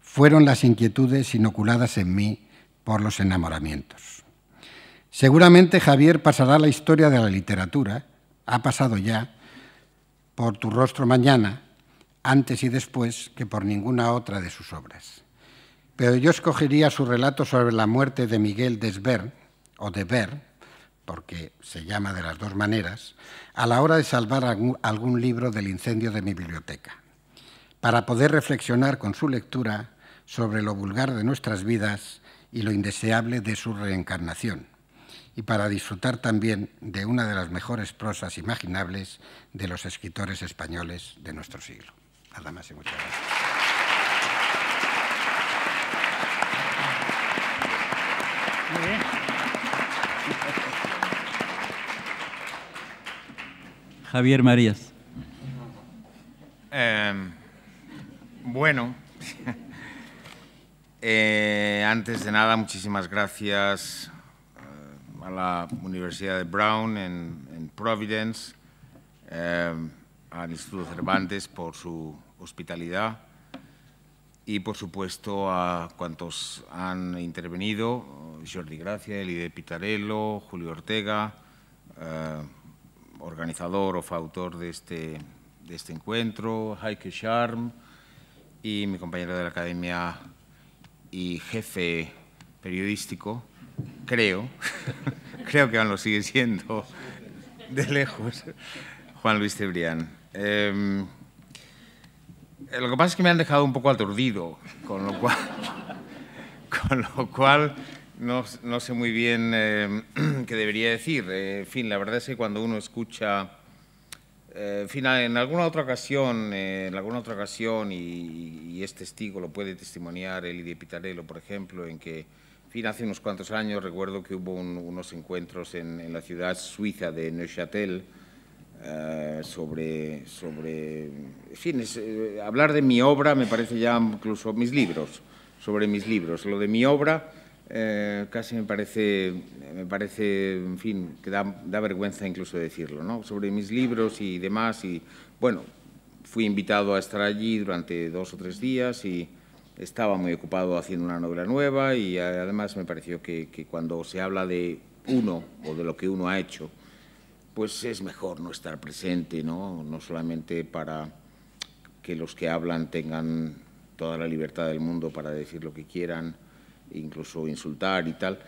fueron las inquietudes inoculadas en mí por los enamoramientos. Seguramente Javier pasará la historia de la literatura, ha pasado ya, por tu rostro mañana, antes y después que por ninguna otra de sus obras. Pero yo escogería su relato sobre la muerte de Miguel Desver, o de Ver, porque se llama de las dos maneras, a la hora de salvar algún, libro del incendio de mi biblioteca, para poder reflexionar con su lectura sobre lo vulgar de nuestras vidas y lo indeseable de su reencarnación, y para disfrutar también de una de las mejores prosas imaginables de los escritores españoles de nuestro siglo. Nada más y muchas gracias. Javier Marías. Em, bueno, eh, antes de nada, muchísimas gracias eh, a la Universidad de Brown en, Providence, em, al Instituto Cervantes por su hospitalidad y, por supuesto, a cuantos han intervenido, Jordi Gracia, Elide Pitarello, Julio Ortega, eh, organizador o autor de este, de este encuentro, Heike Charm, y mi compañero de la academia y jefe periodístico, creo, creo que aún lo sigue siendo de lejos, Juan Luis Tebrián. Em, lo que pasa es que me han dejado un poco aturdido, con lo cual, con lo cual no, sé muy bien eh, qué debería decir. Eh, en fin, la verdad es que cuando uno escucha, eh, en alguna otra ocasión, en alguna otra ocasión, y, es testigo, lo puede testimoniar de Pitarello, por ejemplo, en que, fin, hace unos cuantos años recuerdo que hubo unos encuentros en, la ciudad suiza de Neuchâtel sobre, en fin, hablar de mi obra me parece ya incluso mis libros, sobre mis libros. Lo de mi obra eh, casi me parece, me parece, en fin, que da, vergüenza incluso decirlo, ¿no? Sobre mis libros y demás y, bueno, fui invitado a estar allí durante dos o tres días y estaba muy ocupado haciendo una novela nueva y además me pareció que, que cuando se habla de uno o de lo que uno ha hecho, pues es mejor no estar presente, ¿no? No solamente para que los que hablan tengan toda la libertad del mundo para decir lo que quieran, incluso insultar y tal,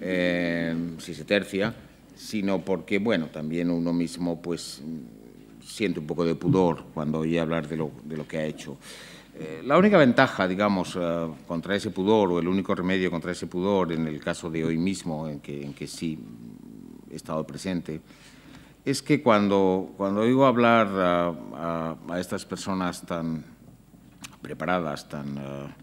eh, si se tercia, sino porque, bueno, también uno mismo pues siente un poco de pudor cuando oye hablar de lo, de lo que ha hecho. Eh, la única ventaja, digamos, eh, contra ese pudor, o el único remedio contra ese pudor, en el caso de hoy mismo, en que, en que sí he estado presente, es que cuando, cuando oigo hablar a, estas personas tan preparadas, tan...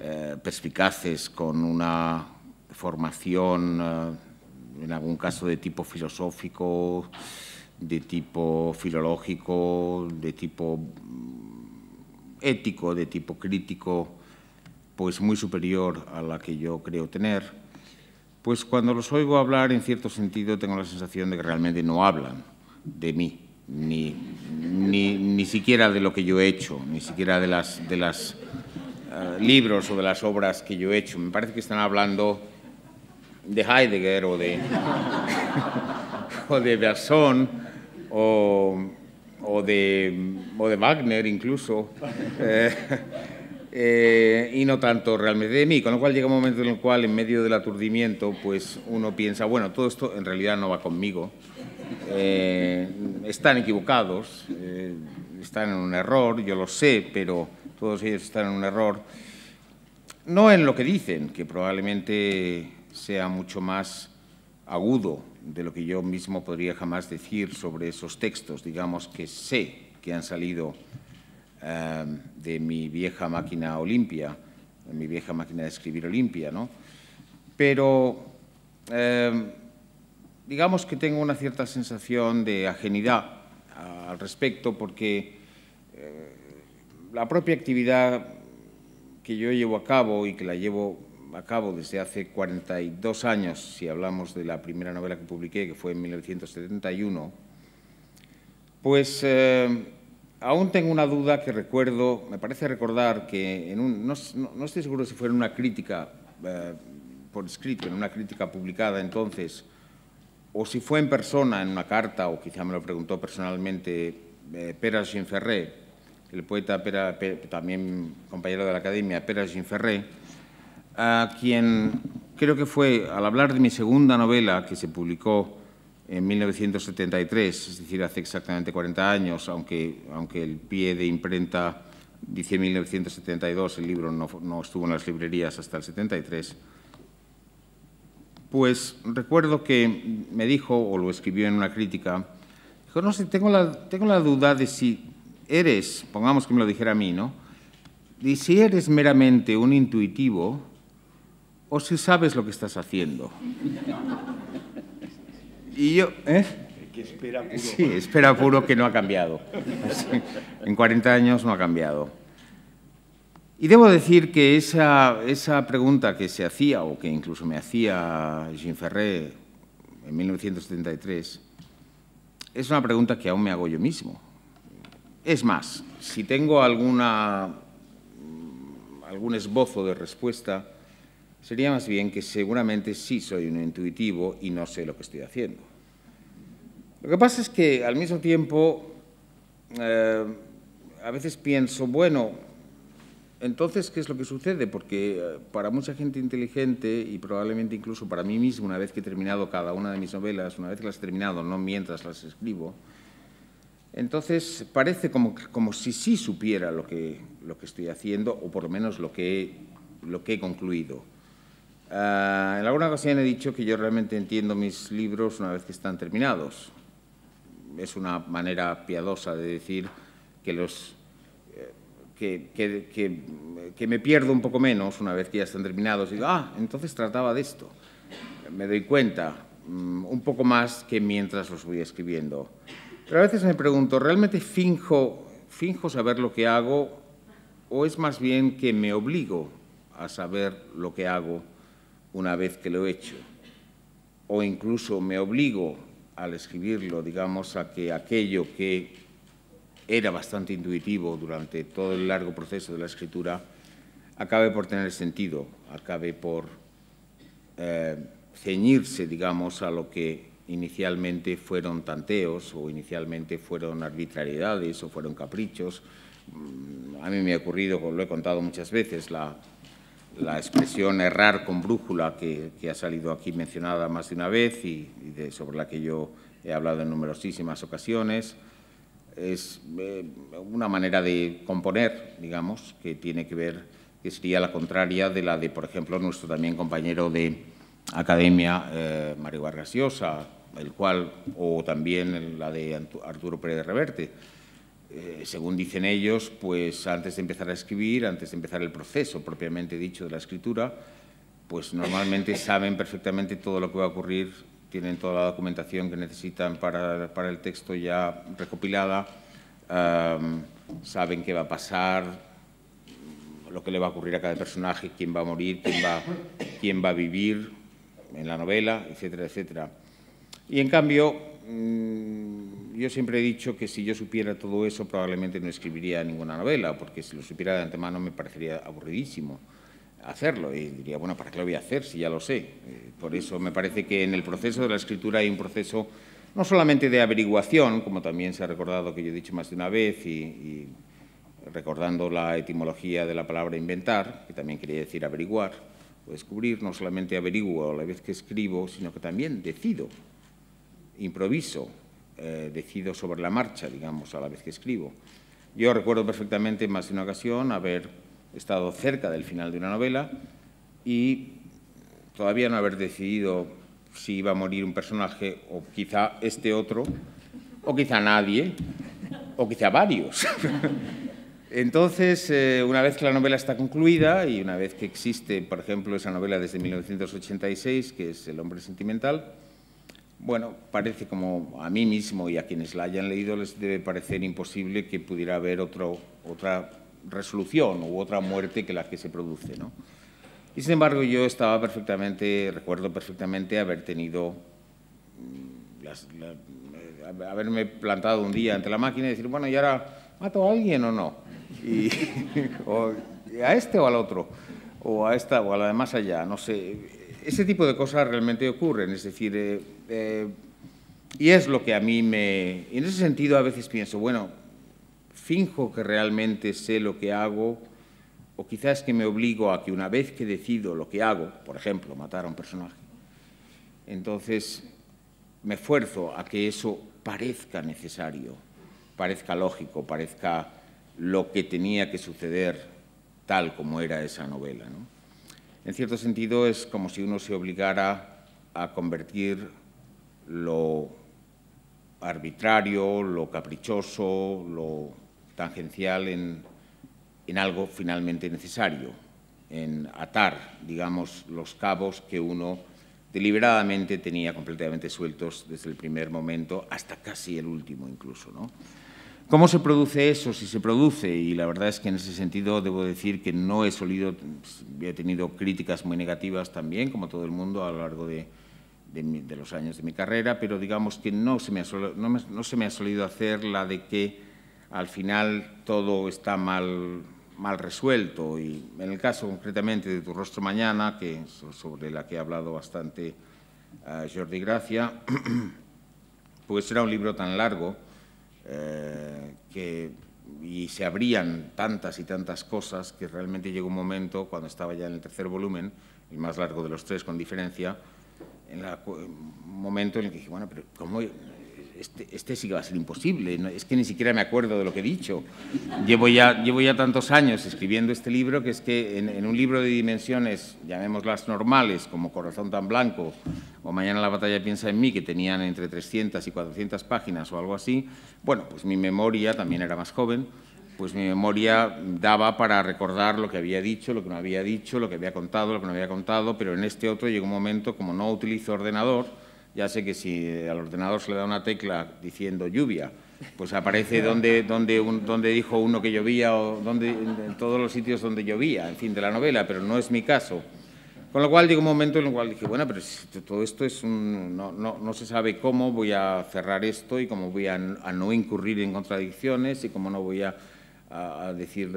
Eh, perspicaces, con una formación, eh, en algún caso, de tipo filosófico, de tipo filológico, de tipo mm, ético, de tipo crítico, pues muy superior a la que yo creo tener, pues cuando los oigo hablar, en cierto sentido, tengo la sensación de que realmente no hablan de mí, ni, ni siquiera de lo que yo he hecho, ni siquiera de las, de las Ah, libros o de las obras que yo he hecho. Me parece que están hablando de Heidegger o de, o de o, o, de, o de Wagner incluso. Eh, eh, y no tanto realmente de mí, con lo cual llega un momento en el cual en medio del aturdimiento pues uno piensa, bueno, todo esto en realidad no va conmigo, eh, están equivocados, están en un error, yo lo sé, pero todos ellos están en un error, no en lo que dicen, que probablemente sea mucho más agudo de lo que yo mismo podría jamás decir sobre esos textos, digamos que sé que han salido eh, de mi vieja máquina Olimpia, de mi vieja máquina de escribir Olimpia, ¿no? Pero eh, digamos que tengo una cierta sensación de ajenidad al respecto porque eh, la propia actividad que yo llevo a cabo y que la llevo a cabo desde hace 42 años, si hablamos de la primera novela que publiqué, que fue en 1971, pues eh, aún tengo una duda que recuerdo, me parece recordar que, en un, no, estoy seguro si fue en una crítica eh, por escrito, en una crítica publicada entonces, o si fue en persona, en una carta, o quizá me lo preguntó personalmente eh, Pérez Ginferré, Ferré, el poeta también compañero de la Academia, Pera Ginferré, a quien creo que fue, al hablar de mi segunda novela que se publicó en 1973, es decir, hace exactamente 40 años, aunque, aunque el pie de imprenta dice 1972, el libro no, no estuvo en las librerías hasta el 73, pues recuerdo que me dijo, o lo escribió en una crítica, dijo, no sé, tengo la, tengo la duda de si eres, pongamos que me lo dijera a mí, ¿no? Y si eres meramente un intuitivo o si sabes lo que estás haciendo. Y yo, ¿eh? Que espera puro. Sí, espera puro que no ha cambiado. en 40 años no ha cambiado. Y debo decir que esa, esa pregunta que se hacía, o que incluso me hacía Jean Ferré en 1973, es una pregunta que aún me hago yo mismo. Es más, si tengo alguna, algún esbozo de respuesta, sería más bien que seguramente sí soy un intuitivo y no sé lo que estoy haciendo. Lo que pasa es que al mismo tiempo eh, a veces pienso, bueno, entonces, ¿qué es lo que sucede? Porque eh, para mucha gente inteligente y probablemente incluso para mí mismo, una vez que he terminado cada una de mis novelas, una vez que las he terminado, no mientras las escribo, entonces, parece como, si sí supiera lo que, estoy haciendo, o por lo menos lo que, he concluido. Ah, en alguna ocasión he dicho que yo realmente entiendo mis libros una vez que están terminados. Es una manera piadosa de decir que los eh, que, me pierdo un poco menos una vez que ya están terminados. Y digo, ah, entonces trataba de esto. Me doy cuenta mm, un poco más que mientras los voy escribiendo a veces me pregunto, ¿realmente finjo, finjo saber lo que hago o es más bien que me obligo a saber lo que hago una vez que lo he hecho? O incluso me obligo al escribirlo, digamos, a que aquello que era bastante intuitivo durante todo el largo proceso de la escritura acabe por tener sentido, acabe por eh, ceñirse, digamos, a lo que inicialmente fueron tanteos o inicialmente fueron arbitrariedades o fueron caprichos. Mm, a mí me ha ocurrido, como lo he contado muchas veces, la, expresión errar con brújula que, ha salido aquí mencionada más de una vez y, sobre la que yo he hablado en numerosísimas ocasiones. Es eh, una manera de componer, digamos, que tiene que ver, que sería la contraria de la de, por ejemplo, nuestro también compañero de, academia eh, Mario Vargas el cual, o también la de Arturo Pérez de Reverte. Eh, según dicen ellos, pues antes de empezar a escribir, antes de empezar el proceso propiamente dicho de la escritura, pues normalmente saben perfectamente todo lo que va a ocurrir, tienen toda la documentación que necesitan para, el texto ya recopilada, saben qué va a pasar, lo que le va a ocurrir a cada personaje, quién va a morir, quién va, quién va a vivir en la novela, etcétera, etcétera. Y en cambio, mm, yo siempre he dicho que si yo supiera todo eso probablemente no escribiría ninguna novela, porque si lo supiera de antemano me parecería aburridísimo hacerlo. Y diría, bueno, ¿para qué lo voy a hacer si ya lo sé? Eh, por eso me parece que en el proceso de la escritura hay un proceso no solamente de averiguación, como también se ha recordado que yo he dicho más de una vez, y, recordando la etimología de la palabra inventar, que también quería decir averiguar o descubrir, no solamente averiguo a la vez que escribo, sino que también decido improviso, eh, decido sobre la marcha, digamos, a la vez que escribo. Yo recuerdo perfectamente más de una ocasión haber estado cerca del final de una novela y todavía no haber decidido si iba a morir un personaje o quizá este otro, o quizá nadie, o quizá varios. Entonces, eh, una vez que la novela está concluida y una vez que existe, por ejemplo, esa novela desde 1986, que es El hombre sentimental, bueno, parece como a mí mismo y a quienes la hayan leído les debe parecer imposible que pudiera haber otro, otra resolución u otra muerte que la que se produce. ¿no? Y sin embargo yo estaba perfectamente, recuerdo perfectamente haber tenido, mm, eh, haberme plantado un día ante la máquina y decir, bueno, ¿y ahora mato a alguien o no? Y, ¿A este o al otro? ¿O a esta o a la de más allá? No sé ese tipo de cosas realmente ocurren, es decir, eh, eh, y es lo que a mí me... En ese sentido a veces pienso, bueno, finjo que realmente sé lo que hago, o quizás que me obligo a que una vez que decido lo que hago, por ejemplo, matar a un personaje, entonces me esfuerzo a que eso parezca necesario, parezca lógico, parezca lo que tenía que suceder tal como era esa novela. ¿no? En cierto sentido, es como si uno se obligara a convertir lo arbitrario, lo caprichoso, lo tangencial en, algo finalmente necesario, en atar, digamos, los cabos que uno deliberadamente tenía completamente sueltos desde el primer momento hasta casi el último incluso. ¿no? ¿Cómo se produce eso, si se produce? Y la verdad es que en ese sentido debo decir que no he solido, he tenido críticas muy negativas también, como todo el mundo, a lo largo de, los años de mi carrera, pero digamos que no se, me ha, no, me ha solido hacer la de que al final todo está mal, mal resuelto. Y en el caso concretamente de Tu Rostro Mañana, que sobre la que ha hablado bastante eh, Jordi Gracia, pues era un libro tan largo eh, que, y se abrían tantas y tantas cosas que realmente llegó un momento, cuando estaba ya en el tercer volumen, el más largo de los tres con diferencia, en la, un momento en el que dije, bueno, pero ¿cómo este, este, sí que va a ser imposible, es que ni siquiera me acuerdo de lo que he dicho. Llevo ya, llevo ya tantos años escribiendo este libro que es que en, en un libro de dimensiones, llamémoslas normales, como Corazón tan Blanco o Mañana la batalla piensa en mí, que tenían entre 300 y 400 páginas o algo así, bueno, pues mi memoria también era más joven, pues mi memoria daba para recordar lo que había dicho, lo que no había dicho, lo que había contado, lo que no había contado, pero en este otro llegó un momento, como no utilizo ordenador, ya sé que si al ordenador se le da una tecla diciendo lluvia, pues aparece donde, donde, dijo uno que llovía o donde, en todos los sitios donde llovía, en fin, de la novela, pero no es mi caso. Con lo cual llegó un momento en el cual dije, bueno, pero todo esto es un... No, se sabe cómo voy a cerrar esto y cómo voy a, no incurrir en contradicciones y cómo no voy a, a, decir...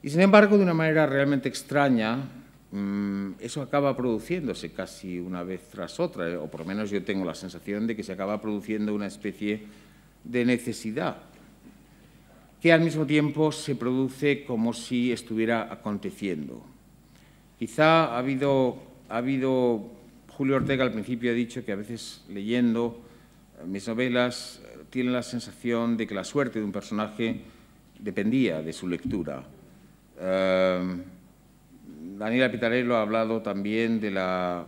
y sin embargo, de una manera realmente extraña, Mm, eso acaba produciéndose casi una vez tras otra, eh, o por lo menos yo tengo la sensación de que se acaba produciendo una especie de necesidad que al mismo tiempo se produce como si estuviera aconteciendo. Quizá ha habido, ha habido Julio Ortega al principio ha dicho que a veces leyendo eh, mis novelas eh, tiene la sensación de que la suerte de un personaje dependía de su lectura. Daniela Pitarello ha hablado también de, la,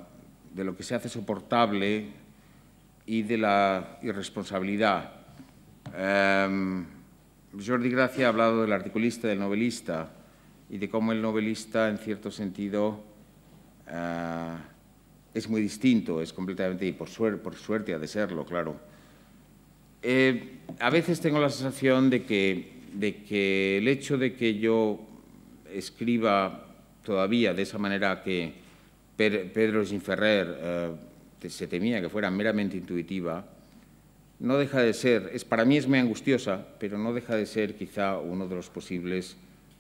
de lo que se hace soportable y de la irresponsabilidad. Em, Jordi Gracia ha hablado del articulista, del novelista, y de cómo el novelista, en cierto sentido, eh, es muy distinto, es completamente, y por, suerte, por suerte ha de serlo, claro. Eh, a veces tengo la sensación de que, de que el hecho de que yo escriba todavía de esa manera que Pedro Sinferrer eh, se temía que fuera meramente intuitiva, no deja de ser, es, para mí es muy angustiosa, pero no deja de ser quizá uno de los posibles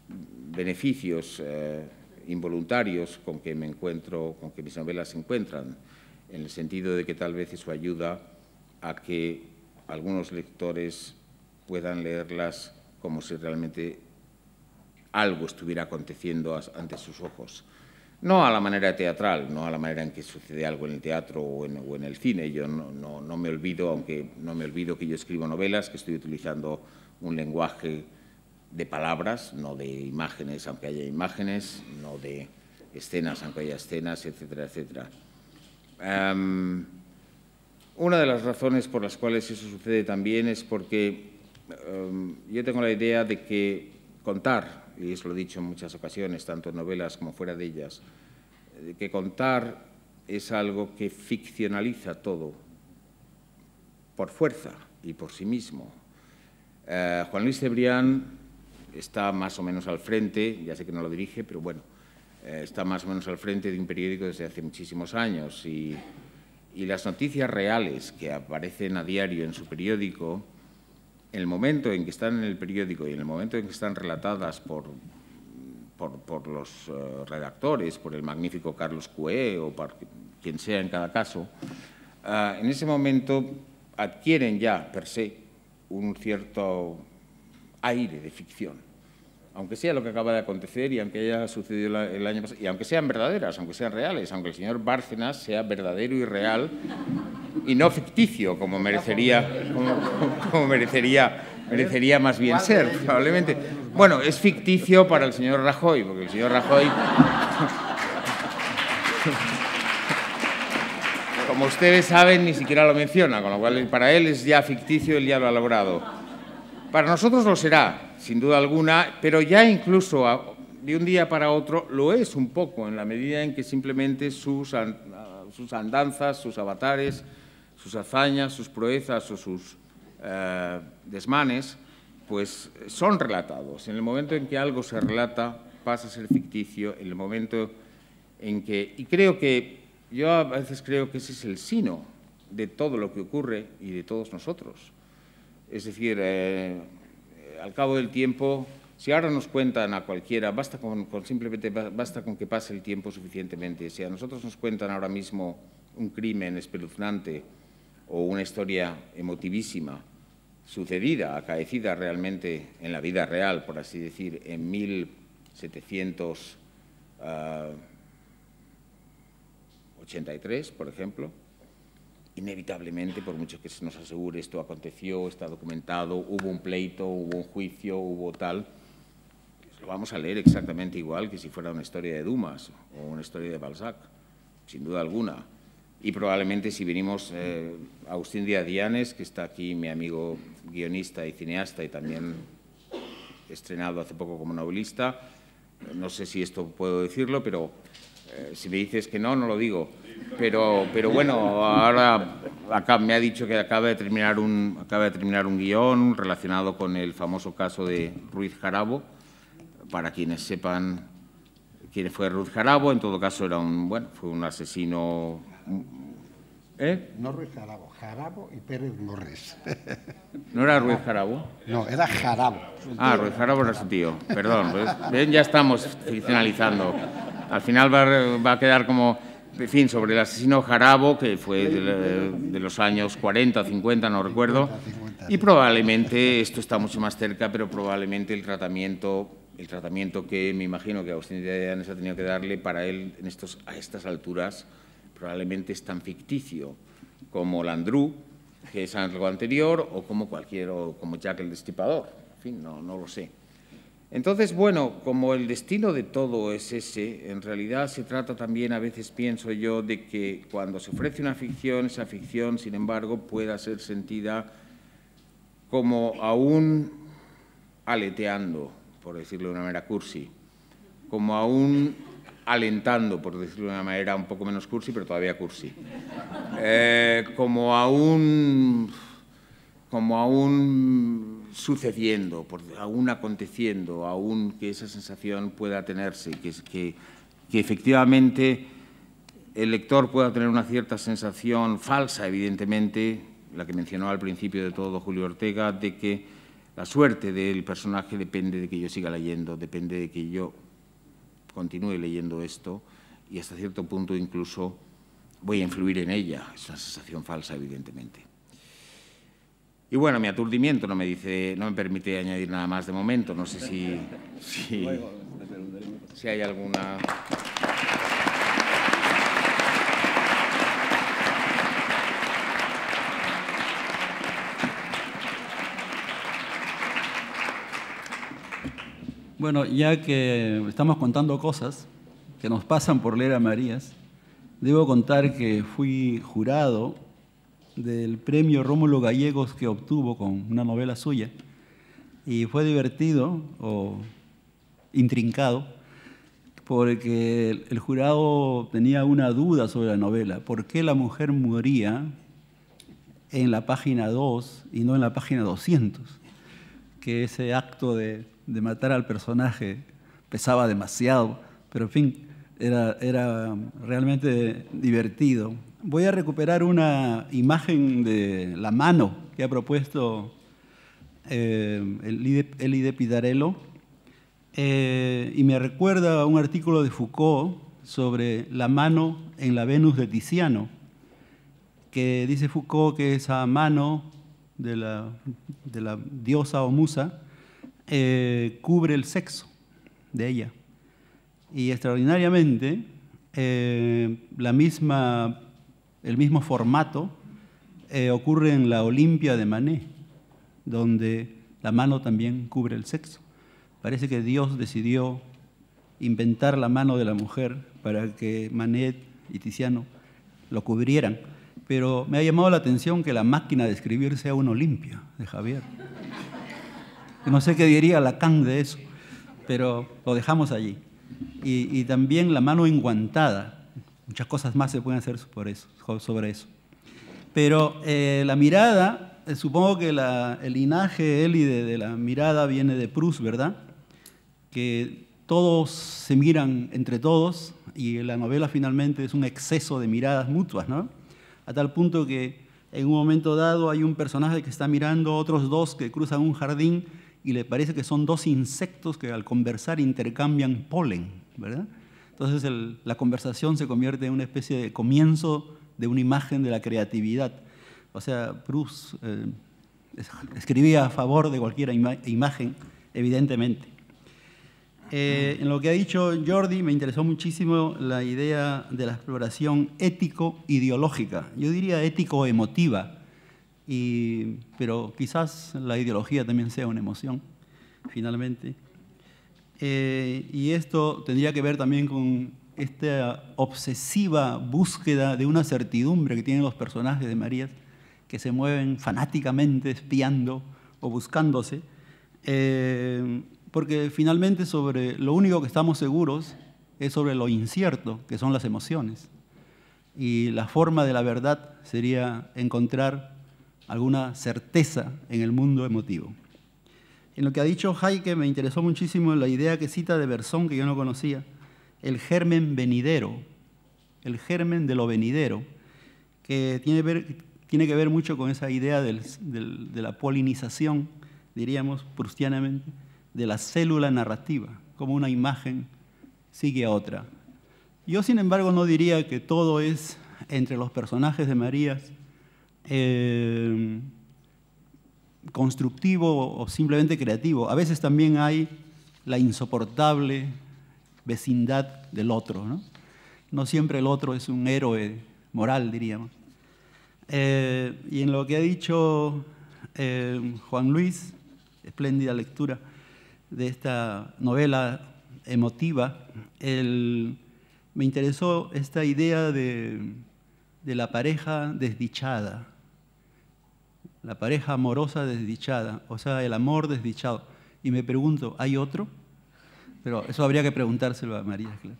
beneficios eh, involuntarios con que me encuentro, con que mis novelas se encuentran, en el sentido de que tal vez eso ayuda a que algunos lectores puedan leerlas como si realmente algo estuviera aconteciendo ante sus ojos. No a la manera teatral, no a la manera en que sucede algo en el teatro o en, el cine. Yo no, me olvido, aunque no me olvido que yo escribo novelas, que estoy utilizando un lenguaje de palabras, no de imágenes, aunque haya imágenes, no de escenas, aunque haya escenas, etcétera, etcétera. Em, una de las razones por las cuales eso sucede también es porque em, yo tengo la idea de que contar y eso lo he dicho en muchas ocasiones, tanto en novelas como fuera de ellas, eh, que contar es algo que ficcionaliza todo por fuerza y por sí mismo. Eh, Juan Luis Cebrián está más o menos al frente, ya sé que no lo dirige, pero bueno, eh, está más o menos al frente de un periódico desde hace muchísimos años y, y las noticias reales que aparecen a diario en su periódico en el momento en que están en el periódico y en el momento en que están relatadas por, por, los eh, redactores, por el magnífico Carlos Cue, o por quien sea en cada caso, ah, en ese momento adquieren ya per se un cierto aire de ficción aunque sea lo que acaba de acontecer y aunque haya sucedido el año pasado, y aunque sean verdaderas, aunque sean reales, aunque el señor Bárcenas sea verdadero y real y no ficticio, como merecería, como, merecería, merecería más bien ser, probablemente. Bueno, es ficticio para el señor Rajoy, porque el señor Rajoy... Como ustedes saben, ni siquiera lo menciona, con lo cual para él es ya ficticio el ya lo ha logrado. Para nosotros lo será, sin duda alguna, pero ya incluso de un día para otro lo es un poco, en la medida en que simplemente sus, sus andanzas, sus avatares, sus hazañas, sus proezas o sus eh, desmanes, pues son relatados. En el momento en que algo se relata, pasa a ser ficticio, en el momento en que... Y creo que, yo a veces creo que ese es el sino de todo lo que ocurre y de todos nosotros. Es decir, eh, al cabo del tiempo, si ahora nos cuentan a cualquiera, basta con, simplemente basta con que pase el tiempo suficientemente. Si a nosotros nos cuentan ahora mismo un crimen espeluznante o una historia emotivísima, sucedida, acaecida realmente en la vida real, por así decir, en 1783, ah, por ejemplo, inevitablemente, por mucho que se nos asegure, esto aconteció, está documentado, hubo un pleito, hubo un juicio, hubo tal, pues lo vamos a leer exactamente igual que si fuera una historia de Dumas o una historia de Balzac, sin duda alguna. Y probablemente si vinimos a eh, Agustín Díaz Dianes, que está aquí mi amigo guionista y cineasta y también estrenado hace poco como novelista, no sé si esto puedo decirlo, pero eh, si me dices que no, no lo digo. Pero, pero bueno, ahora acá, me ha dicho que acaba de, terminar un, acaba de terminar un guión relacionado con el famoso caso de Ruiz Jarabo. Para quienes sepan quién fue Ruiz Jarabo, en todo caso era un, bueno, fue un asesino... ¿Eh? No Ruiz Jarabo, Jarabo y Pérez Morres. ¿No era Ruiz Jarabo? No, era Jarabo. Ah, Ruiz Jarabo era su tío. Perdón, ya estamos finalizando al final va, a quedar como, en fin, sobre el asesino Jarabo, que fue de, los años 40, 50, no recuerdo, y probablemente, esto está mucho más cerca, pero probablemente el tratamiento el tratamiento que me imagino que Agustín de Ayanes ha tenido que darle para él en estos, a estas alturas probablemente es tan ficticio como Landru, que es algo anterior, o como cualquier, como Jack el Destipador, En fin, no, no lo sé. Entonces, bueno, como el destino de todo es ese, en realidad se trata también, a veces pienso yo, de que cuando se ofrece una ficción, esa ficción, sin embargo, pueda ser sentida como aún aleteando, por decirlo de una manera cursi, como aún alentando, por decirlo de una manera un poco menos cursi, pero todavía cursi, eh, como aún, como aún sucediendo, por, aún aconteciendo, aún que esa sensación pueda tenerse, que, que, que efectivamente el lector pueda tener una cierta sensación falsa, evidentemente, la que mencionó al principio de todo Julio Ortega, de que la suerte del personaje depende de que yo siga leyendo, depende de que yo continúe leyendo esto y hasta cierto punto incluso voy a influir en ella. Es una sensación falsa, evidentemente. Y bueno, mi aturdimiento no me, dice, no me permite añadir nada más de momento. No sé si, si, si hay alguna... Bueno, ya que estamos contando cosas que nos pasan por leer a Marías, debo contar que fui jurado del premio Rómulo Gallegos que obtuvo con una novela suya. Y fue divertido o intrincado porque el jurado tenía una duda sobre la novela. ¿Por qué la mujer moría en la página 2 y no en la página 200? Que ese acto de, matar al personaje pesaba demasiado. Pero en fin, era, era realmente divertido voy a recuperar una imagen de la mano que ha propuesto eh, Elide Pidarello eh, y me recuerda a un artículo de Foucault sobre la mano en la Venus de Tiziano, que dice Foucault que esa mano de la, de la diosa o musa eh, cubre el sexo de ella. Y extraordinariamente, eh, la misma el mismo formato, eh, ocurre en la Olimpia de Manet, donde la mano también cubre el sexo. Parece que Dios decidió inventar la mano de la mujer para que Manet y Tiziano lo cubrieran. Pero me ha llamado la atención que la máquina de escribir sea una Olimpia de Javier. No sé qué diría Lacan de eso, pero lo dejamos allí. y también la mano enguantada, Muchas cosas más se pueden hacer sobre eso. Sobre eso. Pero eh, la mirada, eh, supongo que el linaje élide de la mirada viene de Proust, ¿verdad? Que todos se miran entre todos y la novela finalmente es un exceso de miradas mutuas, ¿no? A tal punto que en un momento dado hay un personaje que está mirando otros dos que cruzan un jardín y le parece que son dos insectos que al conversar intercambian polen, ¿verdad? Entonces la conversación se convierte en una especie de comienzo de una imagen de la creatividad. O sea, Proust eh, escribía a favor de cualquier imagen, evidentemente. Eh, en lo que ha dicho Jordi, me interesó muchísimo la idea de la exploración ético-ideológica. Yo diría ético-emotiva, pero quizás la ideología también sea una emoción, finalmente. Eh, y esto tendría que ver también con esta obsesiva búsqueda de una certidumbre que tienen los personajes de Marías, que se mueven fanáticamente espiando o buscándose, eh, porque finalmente sobre lo único que estamos seguros es sobre lo incierto, que son las emociones. Y la forma de la verdad sería encontrar alguna certeza en el mundo emotivo. En lo que ha dicho Heike, me interesó muchísimo la idea que cita de Bersón, que yo no conocía, el germen venidero, el germen de lo venidero, que tiene, que ver mucho con esa idea de la polinización, diríamos prustianamente, de la célula narrativa, como una imagen sigue a otra. Yo, sin embargo, no diría que todo es entre los personajes de Marías. Eh, constructivo o simplemente creativo. A veces también hay la insoportable vecindad del otro. No, siempre el otro es un héroe moral, diríamos. Eh, y en lo que ha dicho eh, Juan Luis, espléndida lectura de esta novela emotiva, me interesó esta idea de la pareja desdichada la pareja amorosa desdichada, o sea, el amor desdichado. Y me pregunto, ¿hay otro? Pero eso habría que preguntárselo a María. Claro.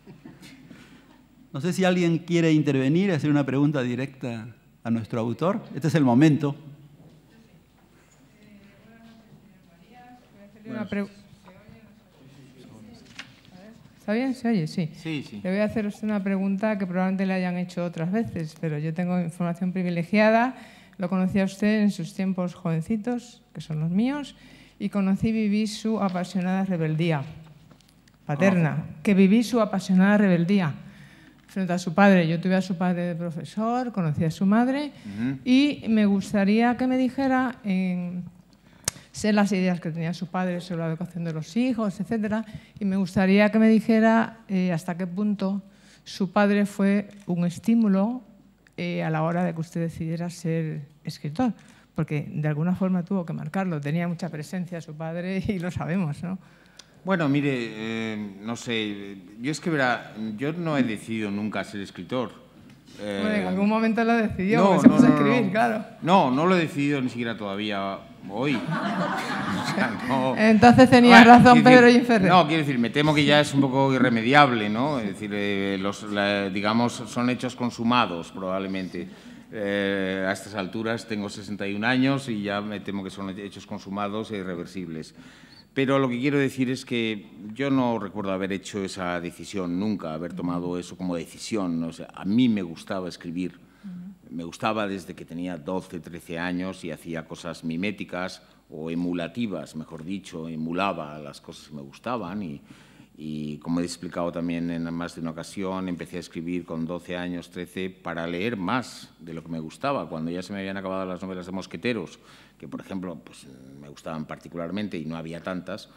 No sé si alguien quiere intervenir, hacer una pregunta directa a nuestro autor. Este es el momento. ¿Está bien? ¿Se oye? Sí. sí, sí. Le voy a hacer una pregunta que probablemente le hayan hecho otras veces, pero yo tengo información privilegiada lo conocí a usted en sus tiempos jovencitos, que son los míos, y conocí y viví su apasionada rebeldía paterna, ah. que viví su apasionada rebeldía frente a su padre. Yo tuve a su padre de profesor, conocí a su madre y me gustaría que me dijera, sé las ideas que tenía su padre sobre la educación de los hijos, etcétera, y me gustaría que me dijera eh, hasta qué punto su padre fue un estímulo eh, a la hora de que usted decidiera ser escritor? Porque de alguna forma tuvo que marcarlo. Tenía mucha presencia su padre y lo sabemos, ¿no? Bueno, mire, eh, no sé, yo es que verá, yo no he decidido nunca ser escritor. bueno, en eh, algún momento lo decidió, no, no, escribir, claro. No, no lo he decidido ni siquiera todavía Hoy. Entonces tenías razón Pedro Inferrer. No, quiero decir, me temo que ya es un poco irremediable, ¿no? Es decir, eh, los, digamos, son hechos consumados probablemente. Eh, a estas alturas tengo 61 años y ya me temo que son hechos consumados e irreversibles. Pero lo que quiero decir es que yo no recuerdo haber hecho esa decisión nunca, haber tomado eso como decisión. a mí me gustaba escribir me gustaba desde que tenía 12, 13 años y hacía cosas miméticas o emulativas, mejor dicho, emulaba las cosas que me gustaban y, como he explicado también en más de una ocasión, empecé a escribir con 12 años, 13, para leer más de lo que me gustaba, cuando ya se me habían acabado las novelas de mosqueteros, que por ejemplo pues, me gustaban particularmente y no había tantas,